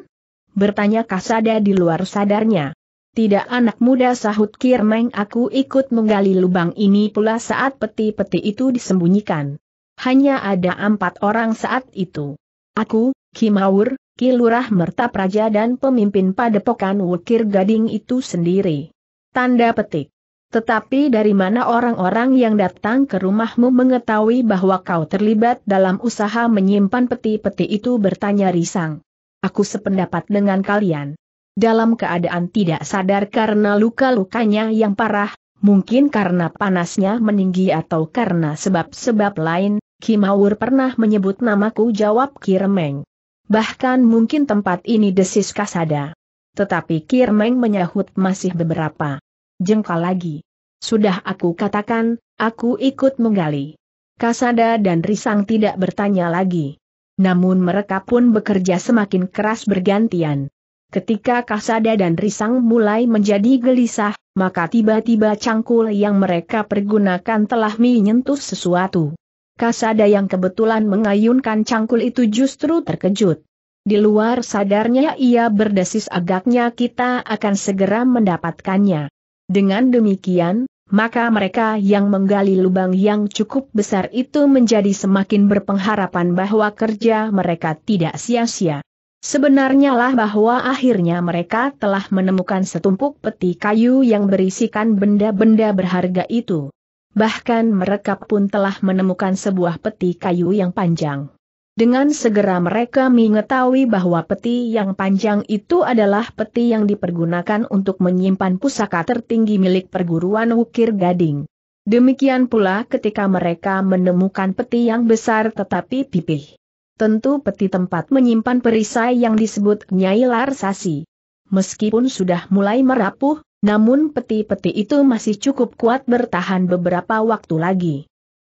bertanya Kasada di luar sadarnya. Tidak anak muda sahut Kirmeng aku ikut menggali lubang ini pula saat peti-peti itu disembunyikan. Hanya ada empat orang saat itu. Aku, Kimaur, Kilurah Merta Praja dan pemimpin padepokan wukir Gading itu sendiri. Tanda petik. Tetapi dari mana orang-orang yang datang ke rumahmu mengetahui bahwa kau terlibat dalam usaha menyimpan peti-peti itu bertanya Risang. Aku sependapat dengan kalian. Dalam keadaan tidak sadar karena luka-lukanya yang parah, mungkin karena panasnya meninggi atau karena sebab-sebab lain, Kimawur pernah menyebut namaku jawab Kirmeng. Bahkan mungkin tempat ini desis kasada. Tetapi Kirmeng menyahut masih beberapa jengkal lagi. Sudah aku katakan, aku ikut menggali. Kasada dan Risang tidak bertanya lagi. Namun mereka pun bekerja semakin keras bergantian. Ketika Kasada dan Risang mulai menjadi gelisah, maka tiba-tiba cangkul yang mereka pergunakan telah menyentuh sesuatu. Kasada yang kebetulan mengayunkan cangkul itu justru terkejut. Di luar sadarnya ia berdesis agaknya kita akan segera mendapatkannya. Dengan demikian, maka mereka yang menggali lubang yang cukup besar itu menjadi semakin berpengharapan bahwa kerja mereka tidak sia-sia. Sebenarnya lah bahwa akhirnya mereka telah menemukan setumpuk peti kayu yang berisikan benda-benda berharga itu. Bahkan mereka pun telah menemukan sebuah peti kayu yang panjang. Dengan segera mereka mengetahui bahwa peti yang panjang itu adalah peti yang dipergunakan untuk menyimpan pusaka tertinggi milik perguruan Wukir Gading. Demikian pula ketika mereka menemukan peti yang besar tetapi pipih. Tentu peti tempat menyimpan perisai yang disebut Nyai Larsasi. Meskipun sudah mulai merapuh, namun peti-peti itu masih cukup kuat bertahan beberapa waktu lagi.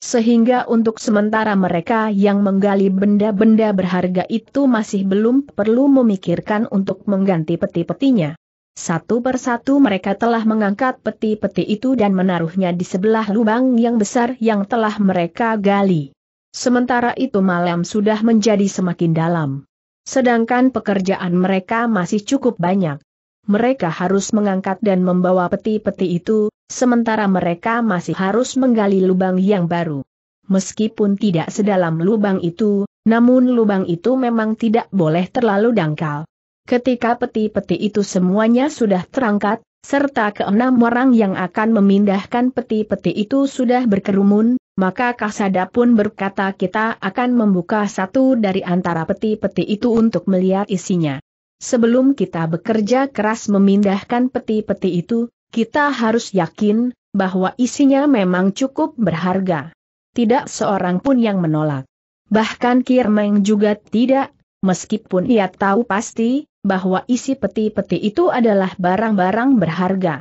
Sehingga untuk sementara mereka yang menggali benda-benda berharga itu masih belum perlu memikirkan untuk mengganti peti-petinya. Satu persatu mereka telah mengangkat peti-peti itu dan menaruhnya di sebelah lubang yang besar yang telah mereka gali. Sementara itu malam sudah menjadi semakin dalam. Sedangkan pekerjaan mereka masih cukup banyak mereka harus mengangkat dan membawa peti-peti itu, sementara mereka masih harus menggali lubang yang baru. Meskipun tidak sedalam lubang itu, namun lubang itu memang tidak boleh terlalu dangkal. Ketika peti-peti itu semuanya sudah terangkat, serta keenam orang yang akan memindahkan peti-peti itu sudah berkerumun, maka Kasada pun berkata kita akan membuka satu dari antara peti-peti itu untuk melihat isinya. Sebelum kita bekerja keras memindahkan peti-peti itu, kita harus yakin bahwa isinya memang cukup berharga. Tidak seorang pun yang menolak. Bahkan Kirmeng juga tidak, meskipun ia tahu pasti bahwa isi peti-peti itu adalah barang-barang berharga.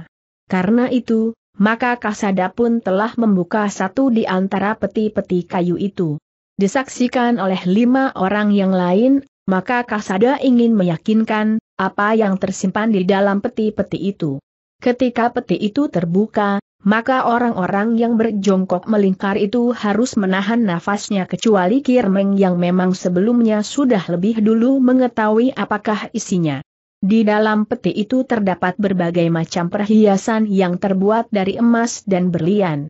Karena itu, maka Kasada pun telah membuka satu di antara peti-peti kayu itu. Disaksikan oleh lima orang yang lain maka Kasada ingin meyakinkan apa yang tersimpan di dalam peti-peti itu. Ketika peti itu terbuka, maka orang-orang yang berjongkok melingkar itu harus menahan nafasnya kecuali Kirmeng yang memang sebelumnya sudah lebih dulu mengetahui apakah isinya. Di dalam peti itu terdapat berbagai macam perhiasan yang terbuat dari emas dan berlian.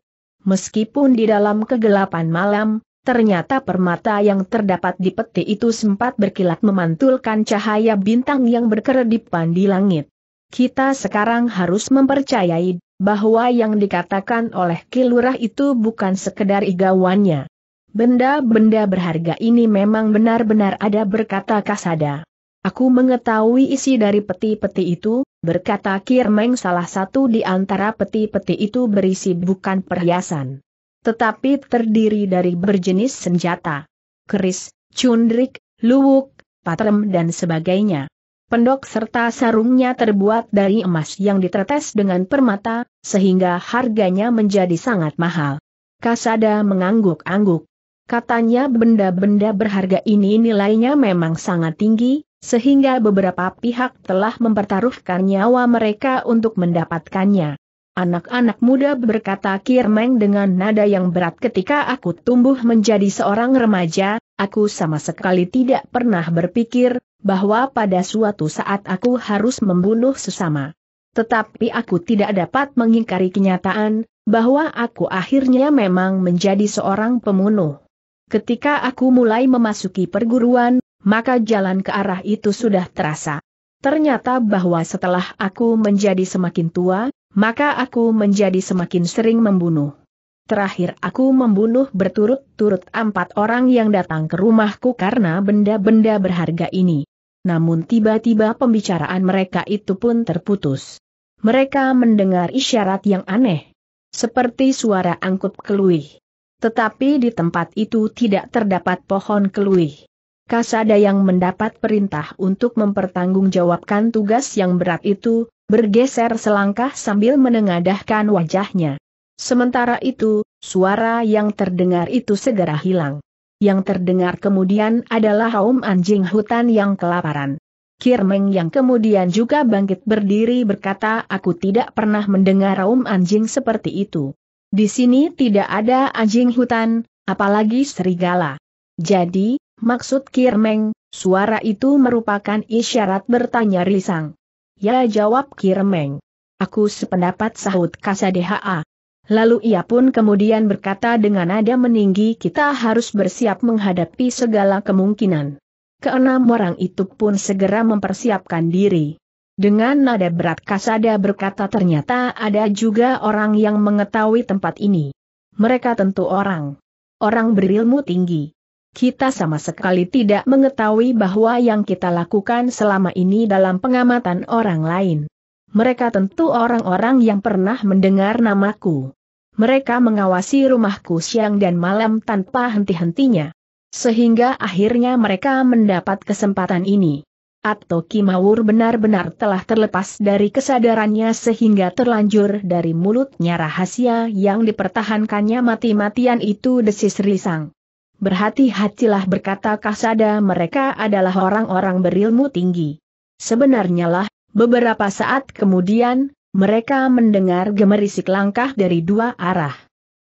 Meskipun di dalam kegelapan malam, Ternyata permata yang terdapat di peti itu sempat berkilat memantulkan cahaya bintang yang berkeredipan di langit. Kita sekarang harus mempercayai bahwa yang dikatakan oleh Kilurah itu bukan sekedar igawannya. Benda-benda berharga ini memang benar-benar ada berkata Kasada. Aku mengetahui isi dari peti-peti itu, berkata Kirmeng salah satu di antara peti-peti itu berisi bukan perhiasan tetapi terdiri dari berjenis senjata. Keris, cundrik, luwuk, patrem dan sebagainya. Pendok serta sarungnya terbuat dari emas yang ditetes dengan permata, sehingga harganya menjadi sangat mahal. Kasada mengangguk-angguk. Katanya benda-benda berharga ini nilainya memang sangat tinggi, sehingga beberapa pihak telah mempertaruhkan nyawa mereka untuk mendapatkannya. Anak-anak muda berkata Kirmeng dengan nada yang berat ketika aku tumbuh menjadi seorang remaja, aku sama sekali tidak pernah berpikir, bahwa pada suatu saat aku harus membunuh sesama. Tetapi aku tidak dapat mengingkari kenyataan, bahwa aku akhirnya memang menjadi seorang pembunuh. Ketika aku mulai memasuki perguruan, maka jalan ke arah itu sudah terasa. Ternyata bahwa setelah aku menjadi semakin tua, maka aku menjadi semakin sering membunuh. Terakhir aku membunuh berturut-turut empat orang yang datang ke rumahku karena benda-benda berharga ini. Namun tiba-tiba pembicaraan mereka itu pun terputus. Mereka mendengar isyarat yang aneh. Seperti suara angkut keluih. Tetapi di tempat itu tidak terdapat pohon keluih. Kasada yang mendapat perintah untuk mempertanggungjawabkan tugas yang berat itu, bergeser selangkah sambil menengadahkan wajahnya. Sementara itu, suara yang terdengar itu segera hilang. Yang terdengar kemudian adalah haum anjing hutan yang kelaparan. Kirmeng yang kemudian juga bangkit berdiri berkata aku tidak pernah mendengar haum anjing seperti itu. Di sini tidak ada anjing hutan, apalagi serigala. Jadi, Maksud Kirmeng, suara itu merupakan isyarat bertanya Risang. Ya jawab Kirmeng. Aku sependapat sahut Kasadeha. Lalu ia pun kemudian berkata dengan nada meninggi kita harus bersiap menghadapi segala kemungkinan. Keenam orang itu pun segera mempersiapkan diri. Dengan nada berat Kasada berkata ternyata ada juga orang yang mengetahui tempat ini. Mereka tentu orang. Orang berilmu tinggi. Kita sama sekali tidak mengetahui bahwa yang kita lakukan selama ini dalam pengamatan orang lain. Mereka tentu orang-orang yang pernah mendengar namaku. Mereka mengawasi rumahku siang dan malam tanpa henti-hentinya. Sehingga akhirnya mereka mendapat kesempatan ini. Atau Kimawur benar-benar telah terlepas dari kesadarannya sehingga terlanjur dari mulutnya rahasia yang dipertahankannya mati-matian itu desis risang. Berhati-hatilah berkata Kasada mereka adalah orang-orang berilmu tinggi. Sebenarnya lah, beberapa saat kemudian, mereka mendengar gemerisik langkah dari dua arah.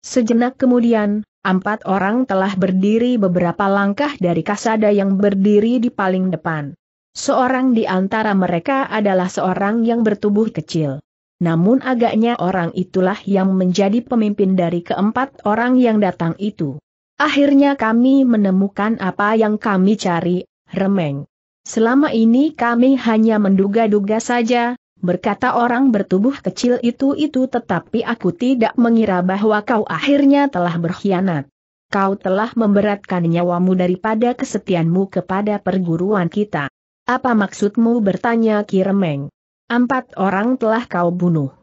Sejenak kemudian, empat orang telah berdiri beberapa langkah dari Kasada yang berdiri di paling depan. Seorang di antara mereka adalah seorang yang bertubuh kecil. Namun agaknya orang itulah yang menjadi pemimpin dari keempat orang yang datang itu. Akhirnya kami menemukan apa yang kami cari, remeng. Selama ini kami hanya menduga-duga saja, berkata orang bertubuh kecil itu-itu tetapi aku tidak mengira bahwa kau akhirnya telah berkhianat. Kau telah memberatkan nyawamu daripada kesetianmu kepada perguruan kita. Apa maksudmu bertanya Ki Remeng? Empat orang telah kau bunuh.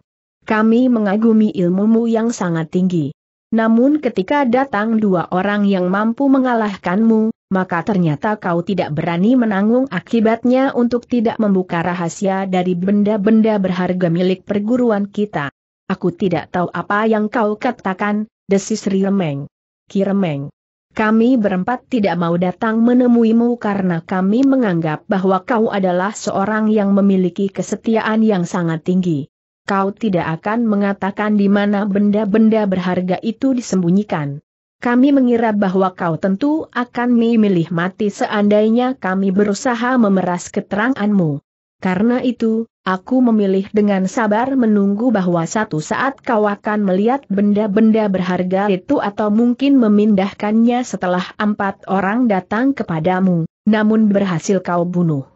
Kami mengagumi ilmumu yang sangat tinggi. Namun ketika datang dua orang yang mampu mengalahkanmu, maka ternyata kau tidak berani menanggung akibatnya untuk tidak membuka rahasia dari benda-benda berharga milik perguruan kita. Aku tidak tahu apa yang kau katakan, desis Riremeng. Kiremeng. Kami berempat tidak mau datang menemuimu karena kami menganggap bahwa kau adalah seorang yang memiliki kesetiaan yang sangat tinggi kau tidak akan mengatakan di mana benda-benda berharga itu disembunyikan. Kami mengira bahwa kau tentu akan memilih mati seandainya kami berusaha memeras keteranganmu. Karena itu, aku memilih dengan sabar menunggu bahwa satu saat kau akan melihat benda-benda berharga itu atau mungkin memindahkannya setelah empat orang datang kepadamu, namun berhasil kau bunuh.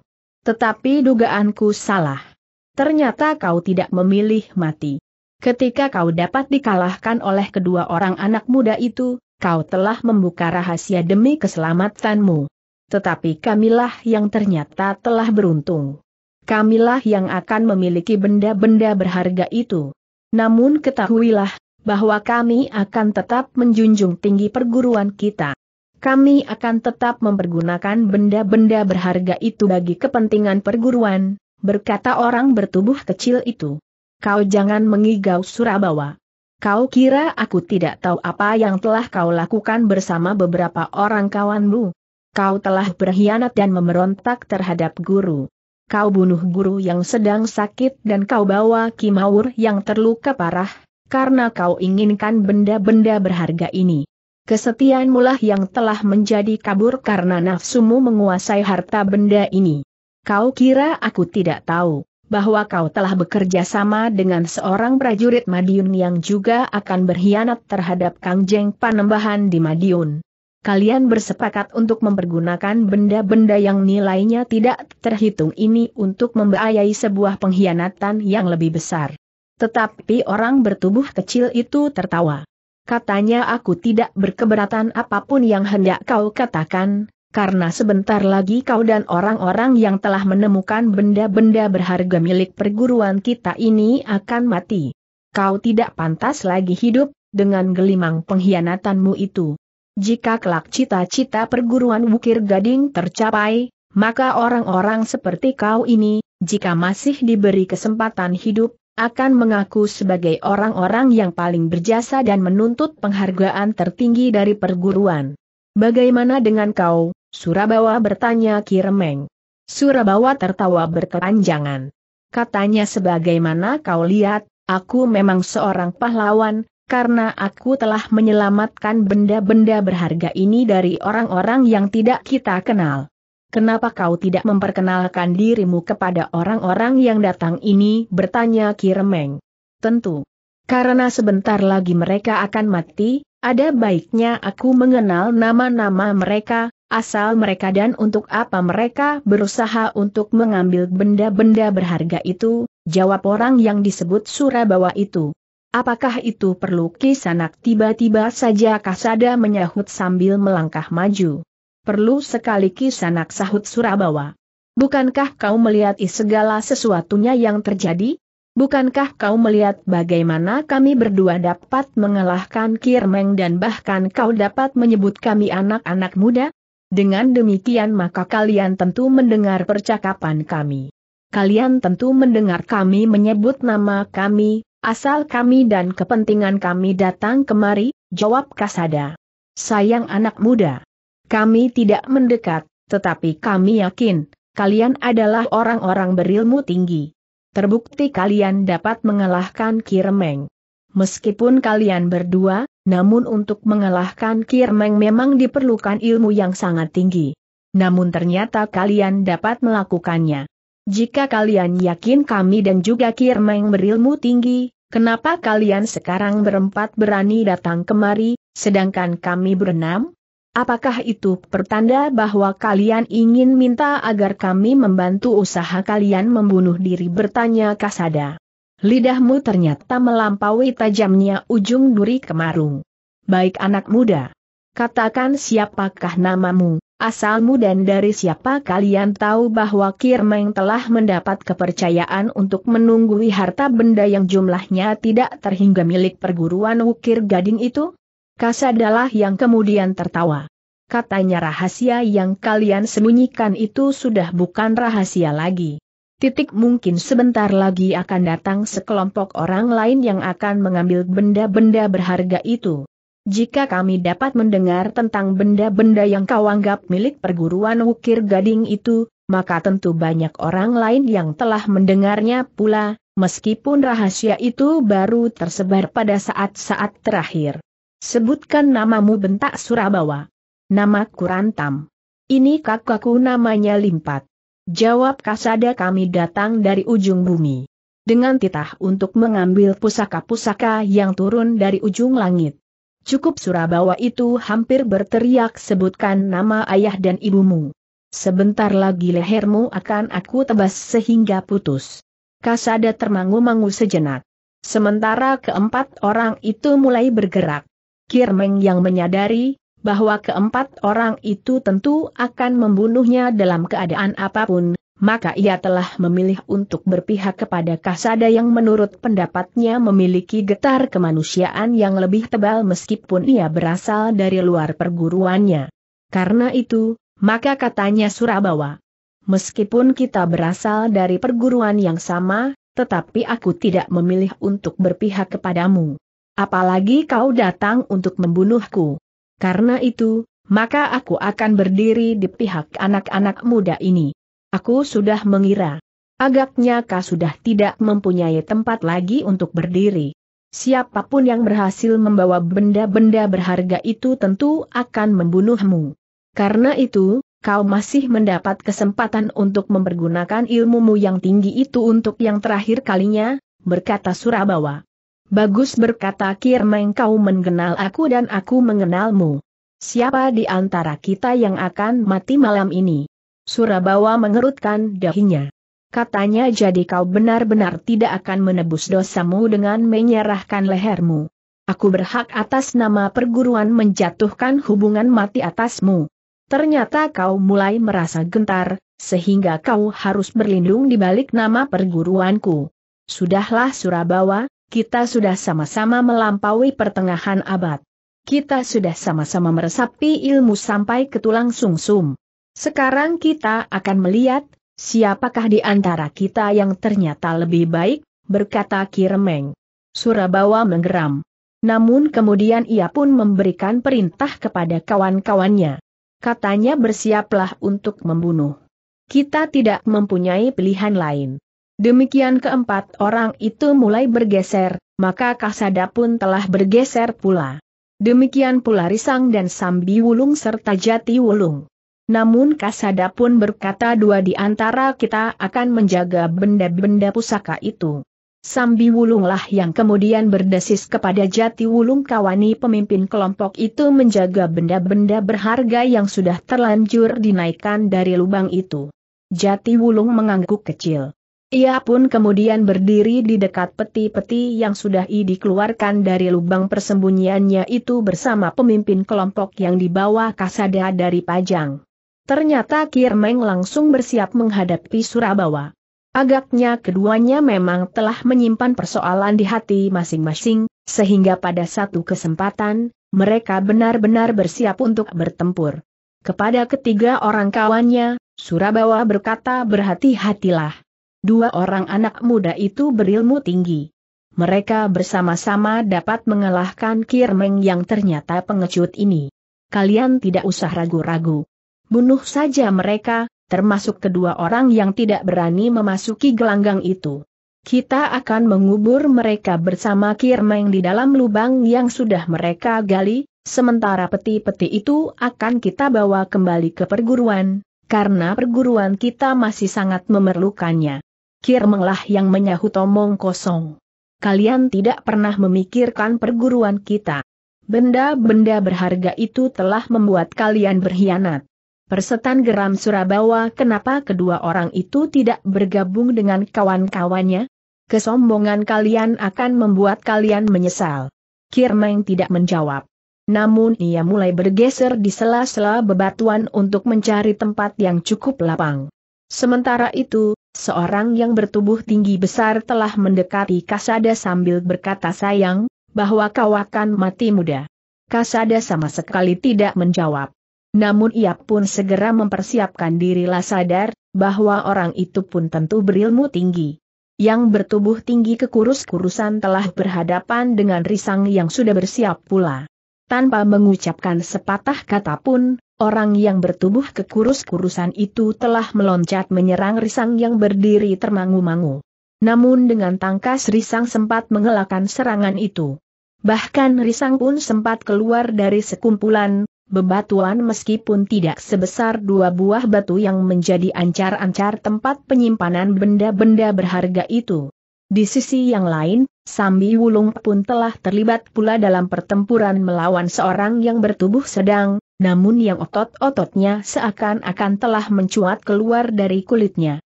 Tetapi dugaanku salah. Ternyata kau tidak memilih mati. Ketika kau dapat dikalahkan oleh kedua orang anak muda itu, kau telah membuka rahasia demi keselamatanmu. Tetapi kamilah yang ternyata telah beruntung. Kamilah yang akan memiliki benda-benda berharga itu. Namun ketahuilah, bahwa kami akan tetap menjunjung tinggi perguruan kita. Kami akan tetap mempergunakan benda-benda berharga itu bagi kepentingan perguruan, berkata orang bertubuh kecil itu. Kau jangan mengigau Surabawa. Kau kira aku tidak tahu apa yang telah kau lakukan bersama beberapa orang kawanmu? Kau telah berkhianat dan memberontak terhadap guru. Kau bunuh guru yang sedang sakit dan kau bawa Kimaur yang terluka parah, karena kau inginkan benda-benda berharga ini. Kesetiaanmulah yang telah menjadi kabur karena nafsumu menguasai harta benda ini. Kau kira aku tidak tahu bahwa kau telah bekerja sama dengan seorang prajurit Madiun yang juga akan berkhianat terhadap Kang Panembahan di Madiun. Kalian bersepakat untuk mempergunakan benda-benda yang nilainya tidak terhitung ini untuk membiayai sebuah pengkhianatan yang lebih besar. Tetapi orang bertubuh kecil itu tertawa. Katanya aku tidak berkeberatan apapun yang hendak kau katakan, karena sebentar lagi kau dan orang-orang yang telah menemukan benda-benda berharga milik perguruan kita ini akan mati. Kau tidak pantas lagi hidup, dengan gelimang pengkhianatanmu itu. Jika kelak cita-cita perguruan Wukir Gading tercapai, maka orang-orang seperti kau ini, jika masih diberi kesempatan hidup, akan mengaku sebagai orang-orang yang paling berjasa dan menuntut penghargaan tertinggi dari perguruan. Bagaimana dengan kau, Surabawa bertanya Kiremeng. Surabawa tertawa berkepanjangan. Katanya sebagaimana kau lihat, aku memang seorang pahlawan, karena aku telah menyelamatkan benda-benda berharga ini dari orang-orang yang tidak kita kenal. Kenapa kau tidak memperkenalkan dirimu kepada orang-orang yang datang ini? bertanya Kiremeng. Tentu. Karena sebentar lagi mereka akan mati, ada baiknya aku mengenal nama-nama mereka, Asal mereka dan untuk apa mereka berusaha untuk mengambil benda-benda berharga itu, jawab orang yang disebut Surabawa itu. Apakah itu perlu kisanak tiba-tiba saja Kasada menyahut sambil melangkah maju. Perlu sekali kisanak sahut Surabawa. Bukankah kau melihat segala sesuatunya yang terjadi? Bukankah kau melihat bagaimana kami berdua dapat mengalahkan Kirmeng dan bahkan kau dapat menyebut kami anak-anak muda? Dengan demikian maka kalian tentu mendengar percakapan kami. Kalian tentu mendengar kami menyebut nama kami, asal kami dan kepentingan kami datang kemari, jawab Kasada. Sayang anak muda. Kami tidak mendekat, tetapi kami yakin, kalian adalah orang-orang berilmu tinggi. Terbukti kalian dapat mengalahkan Kiremeng. Meskipun kalian berdua, namun untuk mengalahkan Kirmeng memang diperlukan ilmu yang sangat tinggi. Namun ternyata kalian dapat melakukannya. Jika kalian yakin kami dan juga Kirmeng berilmu tinggi, kenapa kalian sekarang berempat berani datang kemari, sedangkan kami berenam? Apakah itu pertanda bahwa kalian ingin minta agar kami membantu usaha kalian membunuh diri bertanya Kasada? Lidahmu ternyata melampaui tajamnya ujung duri kemarung. Baik anak muda. Katakan siapakah namamu, asalmu dan dari siapa kalian tahu bahwa Kirmeng telah mendapat kepercayaan untuk menunggui harta benda yang jumlahnya tidak terhingga milik perguruan wukir gading itu? Kasadalah yang kemudian tertawa. Katanya rahasia yang kalian sembunyikan itu sudah bukan rahasia lagi. Titik mungkin sebentar lagi akan datang sekelompok orang lain yang akan mengambil benda-benda berharga itu. Jika kami dapat mendengar tentang benda-benda yang kau anggap milik perguruan Wukir gading itu, maka tentu banyak orang lain yang telah mendengarnya pula, meskipun rahasia itu baru tersebar pada saat-saat terakhir. Sebutkan namamu bentak Surabawa. Nama Kurantam. Ini kakakku namanya Limpat. Jawab Kasada kami datang dari ujung bumi. Dengan titah untuk mengambil pusaka-pusaka yang turun dari ujung langit. Cukup Surabawa itu hampir berteriak sebutkan nama ayah dan ibumu. Sebentar lagi lehermu akan aku tebas sehingga putus. Kasada termangu-mangu sejenak. Sementara keempat orang itu mulai bergerak. Kirmeng yang menyadari, bahwa keempat orang itu tentu akan membunuhnya dalam keadaan apapun, maka ia telah memilih untuk berpihak kepada Kasada yang menurut pendapatnya memiliki getar kemanusiaan yang lebih tebal meskipun ia berasal dari luar perguruannya. Karena itu, maka katanya Surabawa, meskipun kita berasal dari perguruan yang sama, tetapi aku tidak memilih untuk berpihak kepadamu. Apalagi kau datang untuk membunuhku. Karena itu, maka aku akan berdiri di pihak anak-anak muda ini. Aku sudah mengira. Agaknya kau sudah tidak mempunyai tempat lagi untuk berdiri. Siapapun yang berhasil membawa benda-benda berharga itu tentu akan membunuhmu. Karena itu, kau masih mendapat kesempatan untuk mempergunakan ilmumu yang tinggi itu untuk yang terakhir kalinya, berkata Surabawa. Bagus berkata Kirma kau mengenal aku dan aku mengenalmu. Siapa di antara kita yang akan mati malam ini? Surabawa mengerutkan dahinya. Katanya jadi kau benar-benar tidak akan menebus dosamu dengan menyerahkan lehermu. Aku berhak atas nama perguruan menjatuhkan hubungan mati atasmu. Ternyata kau mulai merasa gentar, sehingga kau harus berlindung di balik nama perguruanku. Sudahlah Surabawa, kita sudah sama-sama melampaui pertengahan abad. Kita sudah sama-sama meresapi ilmu sampai ke tulang sungsum. Sekarang kita akan melihat, siapakah di antara kita yang ternyata lebih baik, berkata Kiremeng. Surabawa menggeram. Namun kemudian ia pun memberikan perintah kepada kawan-kawannya. Katanya bersiaplah untuk membunuh. Kita tidak mempunyai pilihan lain. Demikian keempat orang itu mulai bergeser, maka Kasada pun telah bergeser pula. Demikian pula Risang dan Sambi Wulung serta Jati Wulung. Namun Kasada pun berkata dua di antara kita akan menjaga benda-benda pusaka itu. Sambi Wulunglah yang kemudian berdesis kepada Jati Wulung kawani pemimpin kelompok itu menjaga benda-benda berharga yang sudah terlanjur dinaikkan dari lubang itu. Jati Wulung mengangguk kecil. Ia pun kemudian berdiri di dekat peti-peti yang sudah I dikeluarkan dari lubang persembunyiannya itu bersama pemimpin kelompok yang dibawa Kasada dari Pajang. Ternyata Kirmeng langsung bersiap menghadapi Surabawa. Agaknya keduanya memang telah menyimpan persoalan di hati masing-masing, sehingga pada satu kesempatan, mereka benar-benar bersiap untuk bertempur. Kepada ketiga orang kawannya, Surabawa berkata berhati-hatilah dua orang anak muda itu berilmu tinggi. Mereka bersama-sama dapat mengalahkan Kirmeng yang ternyata pengecut ini. Kalian tidak usah ragu-ragu. Bunuh saja mereka, termasuk kedua orang yang tidak berani memasuki gelanggang itu. Kita akan mengubur mereka bersama Kirmeng di dalam lubang yang sudah mereka gali, sementara peti-peti itu akan kita bawa kembali ke perguruan, karena perguruan kita masih sangat memerlukannya. Kirmenglah yang menyahut omong kosong. Kalian tidak pernah memikirkan perguruan kita. Benda-benda berharga itu telah membuat kalian berkhianat. Persetan geram Surabawa kenapa kedua orang itu tidak bergabung dengan kawan-kawannya? Kesombongan kalian akan membuat kalian menyesal. Kirmeng tidak menjawab. Namun ia mulai bergeser di sela-sela bebatuan untuk mencari tempat yang cukup lapang. Sementara itu, Seorang yang bertubuh tinggi besar telah mendekati Kasada sambil berkata sayang, bahwa kau akan mati muda. Kasada sama sekali tidak menjawab. Namun ia pun segera mempersiapkan dirilah sadar, bahwa orang itu pun tentu berilmu tinggi. Yang bertubuh tinggi kekurus-kurusan telah berhadapan dengan risang yang sudah bersiap pula. Tanpa mengucapkan sepatah kata pun, orang yang bertubuh kekurus-kurusan itu telah meloncat menyerang risang yang berdiri termangu-mangu. Namun dengan tangkas risang sempat mengelakkan serangan itu. Bahkan risang pun sempat keluar dari sekumpulan, bebatuan meskipun tidak sebesar dua buah batu yang menjadi ancar-ancar tempat penyimpanan benda-benda berharga itu. Di sisi yang lain, Sambi Wulung pun telah terlibat pula dalam pertempuran melawan seorang yang bertubuh sedang, namun yang otot-ototnya seakan-akan telah mencuat keluar dari kulitnya.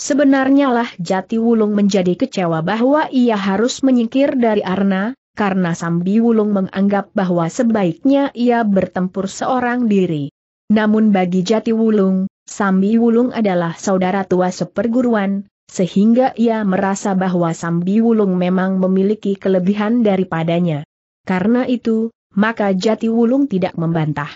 Sebenarnya lah Jati Wulung menjadi kecewa bahwa ia harus menyingkir dari Arna, karena Sambi Wulung menganggap bahwa sebaiknya ia bertempur seorang diri. Namun bagi Jati Wulung, Sambi Wulung adalah saudara tua seperguruan, sehingga ia merasa bahwa Sambi Wulung memang memiliki kelebihan daripadanya. Karena itu, maka Jati Wulung tidak membantah.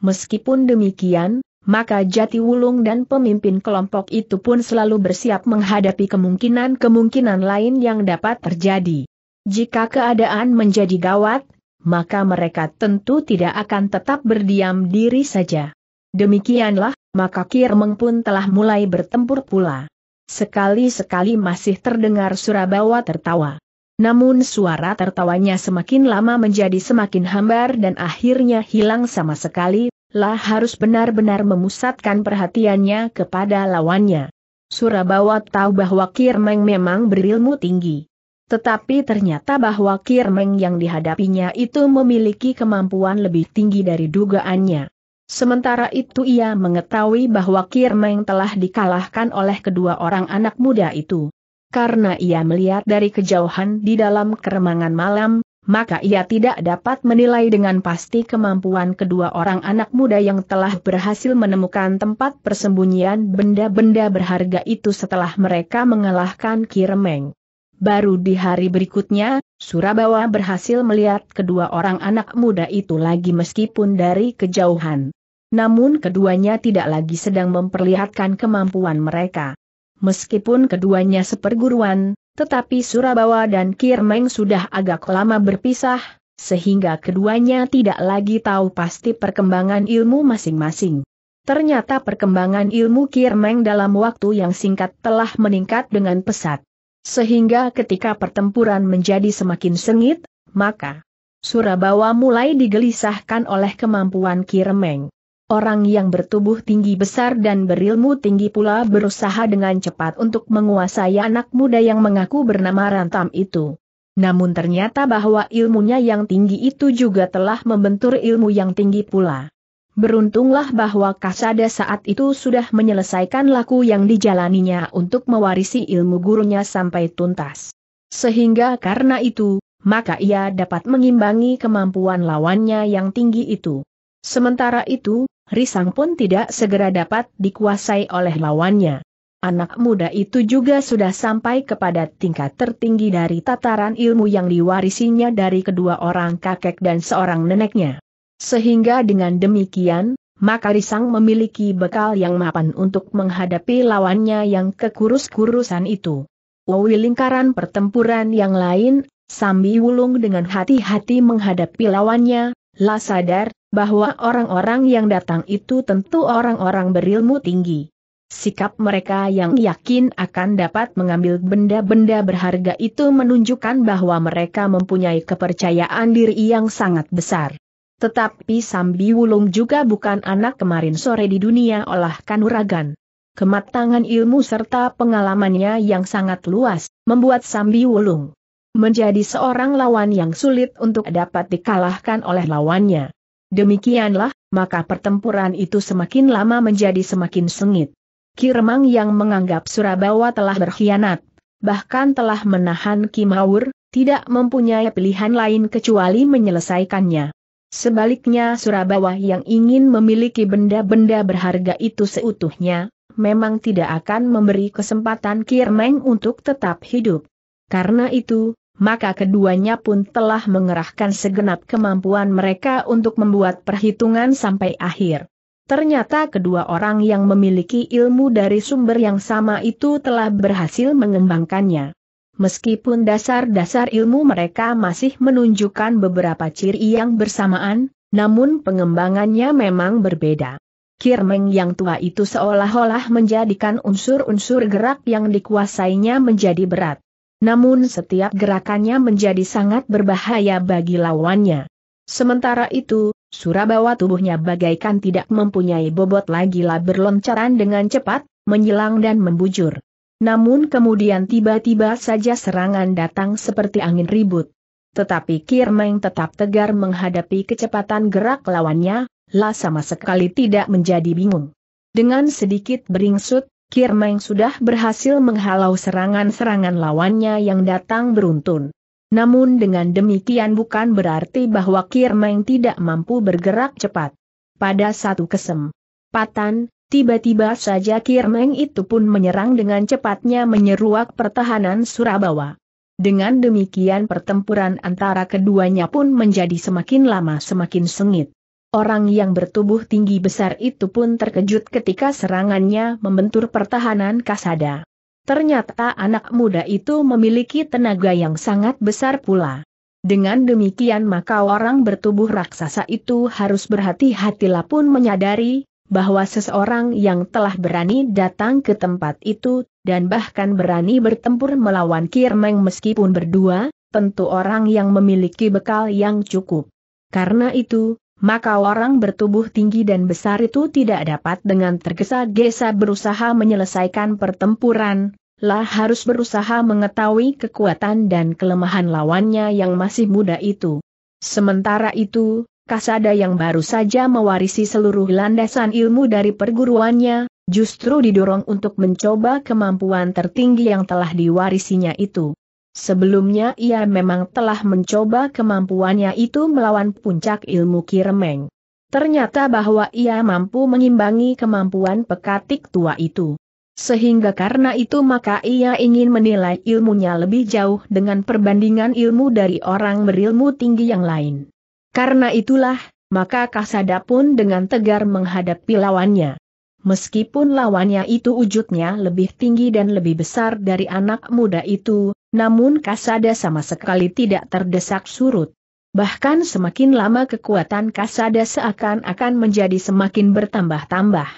Meskipun demikian, maka Jati Wulung dan pemimpin kelompok itu pun selalu bersiap menghadapi kemungkinan-kemungkinan lain yang dapat terjadi. Jika keadaan menjadi gawat, maka mereka tentu tidak akan tetap berdiam diri saja. Demikianlah, maka Kirmeng pun telah mulai bertempur pula. Sekali-sekali masih terdengar Surabawa tertawa. Namun suara tertawanya semakin lama menjadi semakin hambar dan akhirnya hilang sama sekali, lah harus benar-benar memusatkan perhatiannya kepada lawannya. Surabawa tahu bahwa Kirmeng memang berilmu tinggi. Tetapi ternyata bahwa Kirmeng yang dihadapinya itu memiliki kemampuan lebih tinggi dari dugaannya. Sementara itu ia mengetahui bahwa Kirmeng telah dikalahkan oleh kedua orang anak muda itu. Karena ia melihat dari kejauhan di dalam keremangan malam, maka ia tidak dapat menilai dengan pasti kemampuan kedua orang anak muda yang telah berhasil menemukan tempat persembunyian benda-benda berharga itu setelah mereka mengalahkan Kirmeng. Baru di hari berikutnya, Surabawa berhasil melihat kedua orang anak muda itu lagi meskipun dari kejauhan. Namun keduanya tidak lagi sedang memperlihatkan kemampuan mereka. Meskipun keduanya seperguruan, tetapi Surabawa dan Kirmeng sudah agak lama berpisah, sehingga keduanya tidak lagi tahu pasti perkembangan ilmu masing-masing. Ternyata perkembangan ilmu Kirmeng dalam waktu yang singkat telah meningkat dengan pesat. Sehingga ketika pertempuran menjadi semakin sengit, maka Surabawa mulai digelisahkan oleh kemampuan Kirmeng. Orang yang bertubuh tinggi besar dan berilmu tinggi pula berusaha dengan cepat untuk menguasai anak muda yang mengaku bernama Rantam itu. Namun ternyata bahwa ilmunya yang tinggi itu juga telah membentur ilmu yang tinggi pula. Beruntunglah bahwa Kasada saat itu sudah menyelesaikan laku yang dijalaninya untuk mewarisi ilmu gurunya sampai tuntas. Sehingga karena itu, maka ia dapat mengimbangi kemampuan lawannya yang tinggi itu. Sementara itu, risang pun tidak segera dapat dikuasai oleh lawannya. Anak muda itu juga sudah sampai kepada tingkat tertinggi dari tataran ilmu yang diwarisinya dari kedua orang kakek dan seorang neneknya. Sehingga dengan demikian, maka Risang memiliki bekal yang mapan untuk menghadapi lawannya yang kekurus-kurusan itu. Wawi lingkaran pertempuran yang lain, Sambi Wulung dengan hati-hati menghadapi lawannya, lah sadar, bahwa orang-orang yang datang itu tentu orang-orang berilmu tinggi. Sikap mereka yang yakin akan dapat mengambil benda-benda berharga itu menunjukkan bahwa mereka mempunyai kepercayaan diri yang sangat besar. Tetapi Sambi Wulung juga bukan anak kemarin sore di dunia olah kanuragan. Kematangan ilmu serta pengalamannya yang sangat luas, membuat Sambi Wulung menjadi seorang lawan yang sulit untuk dapat dikalahkan oleh lawannya. Demikianlah, maka pertempuran itu semakin lama menjadi semakin sengit. Kiremang yang menganggap Surabawa telah berkhianat, bahkan telah menahan Kimaur, tidak mempunyai pilihan lain kecuali menyelesaikannya. Sebaliknya Surabawa yang ingin memiliki benda-benda berharga itu seutuhnya, memang tidak akan memberi kesempatan Kiremang untuk tetap hidup. Karena itu, maka keduanya pun telah mengerahkan segenap kemampuan mereka untuk membuat perhitungan sampai akhir. Ternyata kedua orang yang memiliki ilmu dari sumber yang sama itu telah berhasil mengembangkannya. Meskipun dasar-dasar ilmu mereka masih menunjukkan beberapa ciri yang bersamaan, namun pengembangannya memang berbeda. Kirmeng yang tua itu seolah-olah menjadikan unsur-unsur gerak yang dikuasainya menjadi berat. Namun setiap gerakannya menjadi sangat berbahaya bagi lawannya. Sementara itu, Surabawa tubuhnya bagaikan tidak mempunyai bobot lagi lah berloncaran dengan cepat, menyilang dan membujur. Namun kemudian tiba-tiba saja serangan datang seperti angin ribut. Tetapi Kirmeng tetap tegar menghadapi kecepatan gerak lawannya, lah sama sekali tidak menjadi bingung. Dengan sedikit beringsut, Kirmeng sudah berhasil menghalau serangan-serangan lawannya yang datang beruntun. Namun dengan demikian bukan berarti bahwa Kirmeng tidak mampu bergerak cepat. Pada satu kesempatan, tiba-tiba saja Kirmeng itu pun menyerang dengan cepatnya menyeruak pertahanan Surabawa. Dengan demikian pertempuran antara keduanya pun menjadi semakin lama semakin sengit. Orang yang bertubuh tinggi besar itu pun terkejut ketika serangannya membentur pertahanan Kasada. Ternyata anak muda itu memiliki tenaga yang sangat besar pula. Dengan demikian maka orang bertubuh raksasa itu harus berhati-hatilah pun menyadari bahwa seseorang yang telah berani datang ke tempat itu dan bahkan berani bertempur melawan Kirmeng meskipun berdua, tentu orang yang memiliki bekal yang cukup. Karena itu, maka orang bertubuh tinggi dan besar itu tidak dapat dengan tergesa-gesa berusaha menyelesaikan pertempuran, lah harus berusaha mengetahui kekuatan dan kelemahan lawannya yang masih muda itu. Sementara itu, Kasada yang baru saja mewarisi seluruh landasan ilmu dari perguruannya, justru didorong untuk mencoba kemampuan tertinggi yang telah diwarisinya itu. Sebelumnya ia memang telah mencoba kemampuannya itu melawan puncak ilmu kiremeng. Ternyata bahwa ia mampu mengimbangi kemampuan pekatik tua itu. Sehingga karena itu maka ia ingin menilai ilmunya lebih jauh dengan perbandingan ilmu dari orang berilmu tinggi yang lain. Karena itulah, maka Kasada pun dengan tegar menghadapi lawannya. Meskipun lawannya itu wujudnya lebih tinggi dan lebih besar dari anak muda itu, namun Kasada sama sekali tidak terdesak surut. Bahkan semakin lama kekuatan Kasada seakan-akan menjadi semakin bertambah-tambah.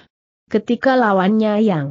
Ketika lawannya yang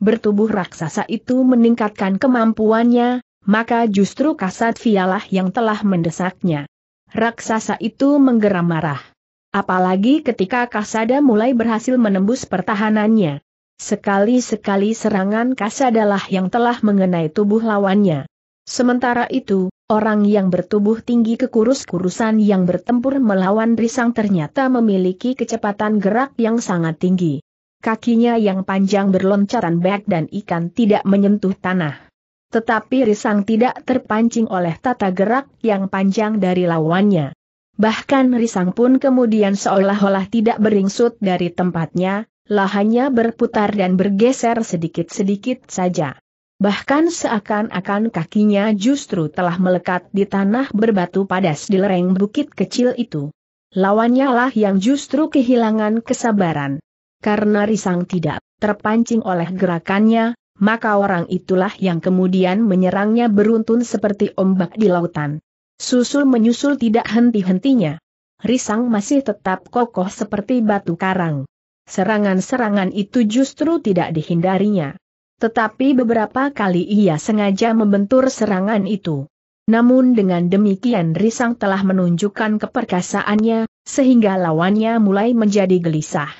bertubuh raksasa itu meningkatkan kemampuannya, maka justru Kasad Fialah yang telah mendesaknya. Raksasa itu menggeram marah. Apalagi ketika Kasada mulai berhasil menembus pertahanannya. Sekali-sekali serangan Kasadalah yang telah mengenai tubuh lawannya. Sementara itu, orang yang bertubuh tinggi kekurus-kurusan yang bertempur melawan risang ternyata memiliki kecepatan gerak yang sangat tinggi. Kakinya yang panjang berloncatan baik dan ikan tidak menyentuh tanah. Tetapi risang tidak terpancing oleh tata gerak yang panjang dari lawannya. Bahkan risang pun kemudian seolah-olah tidak beringsut dari tempatnya, lahannya berputar dan bergeser sedikit-sedikit saja. Bahkan seakan-akan kakinya justru telah melekat di tanah berbatu padas di lereng bukit kecil itu. Lawannya lah yang justru kehilangan kesabaran. Karena risang tidak terpancing oleh gerakannya, maka orang itulah yang kemudian menyerangnya beruntun seperti ombak di lautan. Susul menyusul tidak henti-hentinya. Risang masih tetap kokoh seperti batu karang. Serangan-serangan itu justru tidak dihindarinya. Tetapi beberapa kali ia sengaja membentur serangan itu. Namun dengan demikian Risang telah menunjukkan keperkasaannya, sehingga lawannya mulai menjadi gelisah.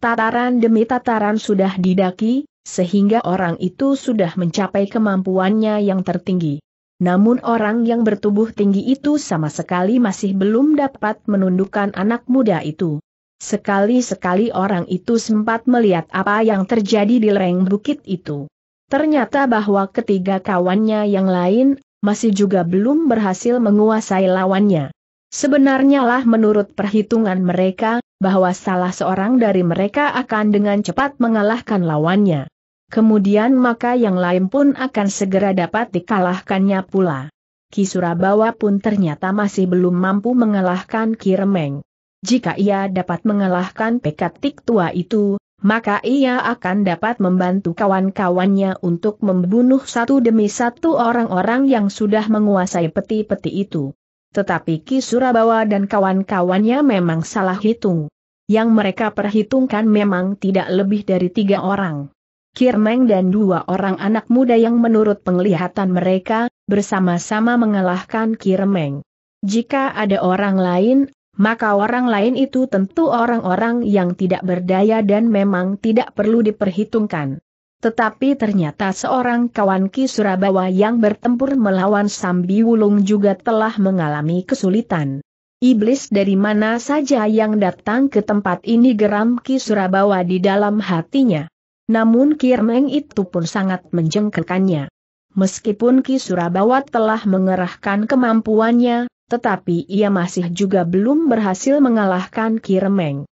Tataran demi tataran sudah didaki, sehingga orang itu sudah mencapai kemampuannya yang tertinggi. Namun orang yang bertubuh tinggi itu sama sekali masih belum dapat menundukkan anak muda itu. Sekali-sekali orang itu sempat melihat apa yang terjadi di lereng bukit itu. Ternyata bahwa ketiga kawannya yang lain, masih juga belum berhasil menguasai lawannya. Sebenarnya lah menurut perhitungan mereka, bahwa salah seorang dari mereka akan dengan cepat mengalahkan lawannya. Kemudian maka yang lain pun akan segera dapat dikalahkannya pula. Kisurabawa pun ternyata masih belum mampu mengalahkan Kiremeng. Jika ia dapat mengalahkan pekat pekatik tua itu, maka ia akan dapat membantu kawan-kawannya untuk membunuh satu demi satu orang-orang yang sudah menguasai peti-peti itu. Tetapi Ki Surabawa dan kawan-kawannya memang salah hitung. Yang mereka perhitungkan memang tidak lebih dari tiga orang. Kirmeng dan dua orang anak muda yang menurut penglihatan mereka, bersama-sama mengalahkan Kirmeng. Jika ada orang lain, maka orang lain itu tentu orang-orang yang tidak berdaya dan memang tidak perlu diperhitungkan. Tetapi ternyata seorang kawan Ki Surabawa yang bertempur melawan Sambi Wulung juga telah mengalami kesulitan. Iblis dari mana saja yang datang ke tempat ini geram Ki Surabawa di dalam hatinya. Namun Kirmeng itu pun sangat menjengkelkannya. Meskipun Ki Surabawa telah mengerahkan kemampuannya, tetapi ia masih juga belum berhasil mengalahkan Kiremeng.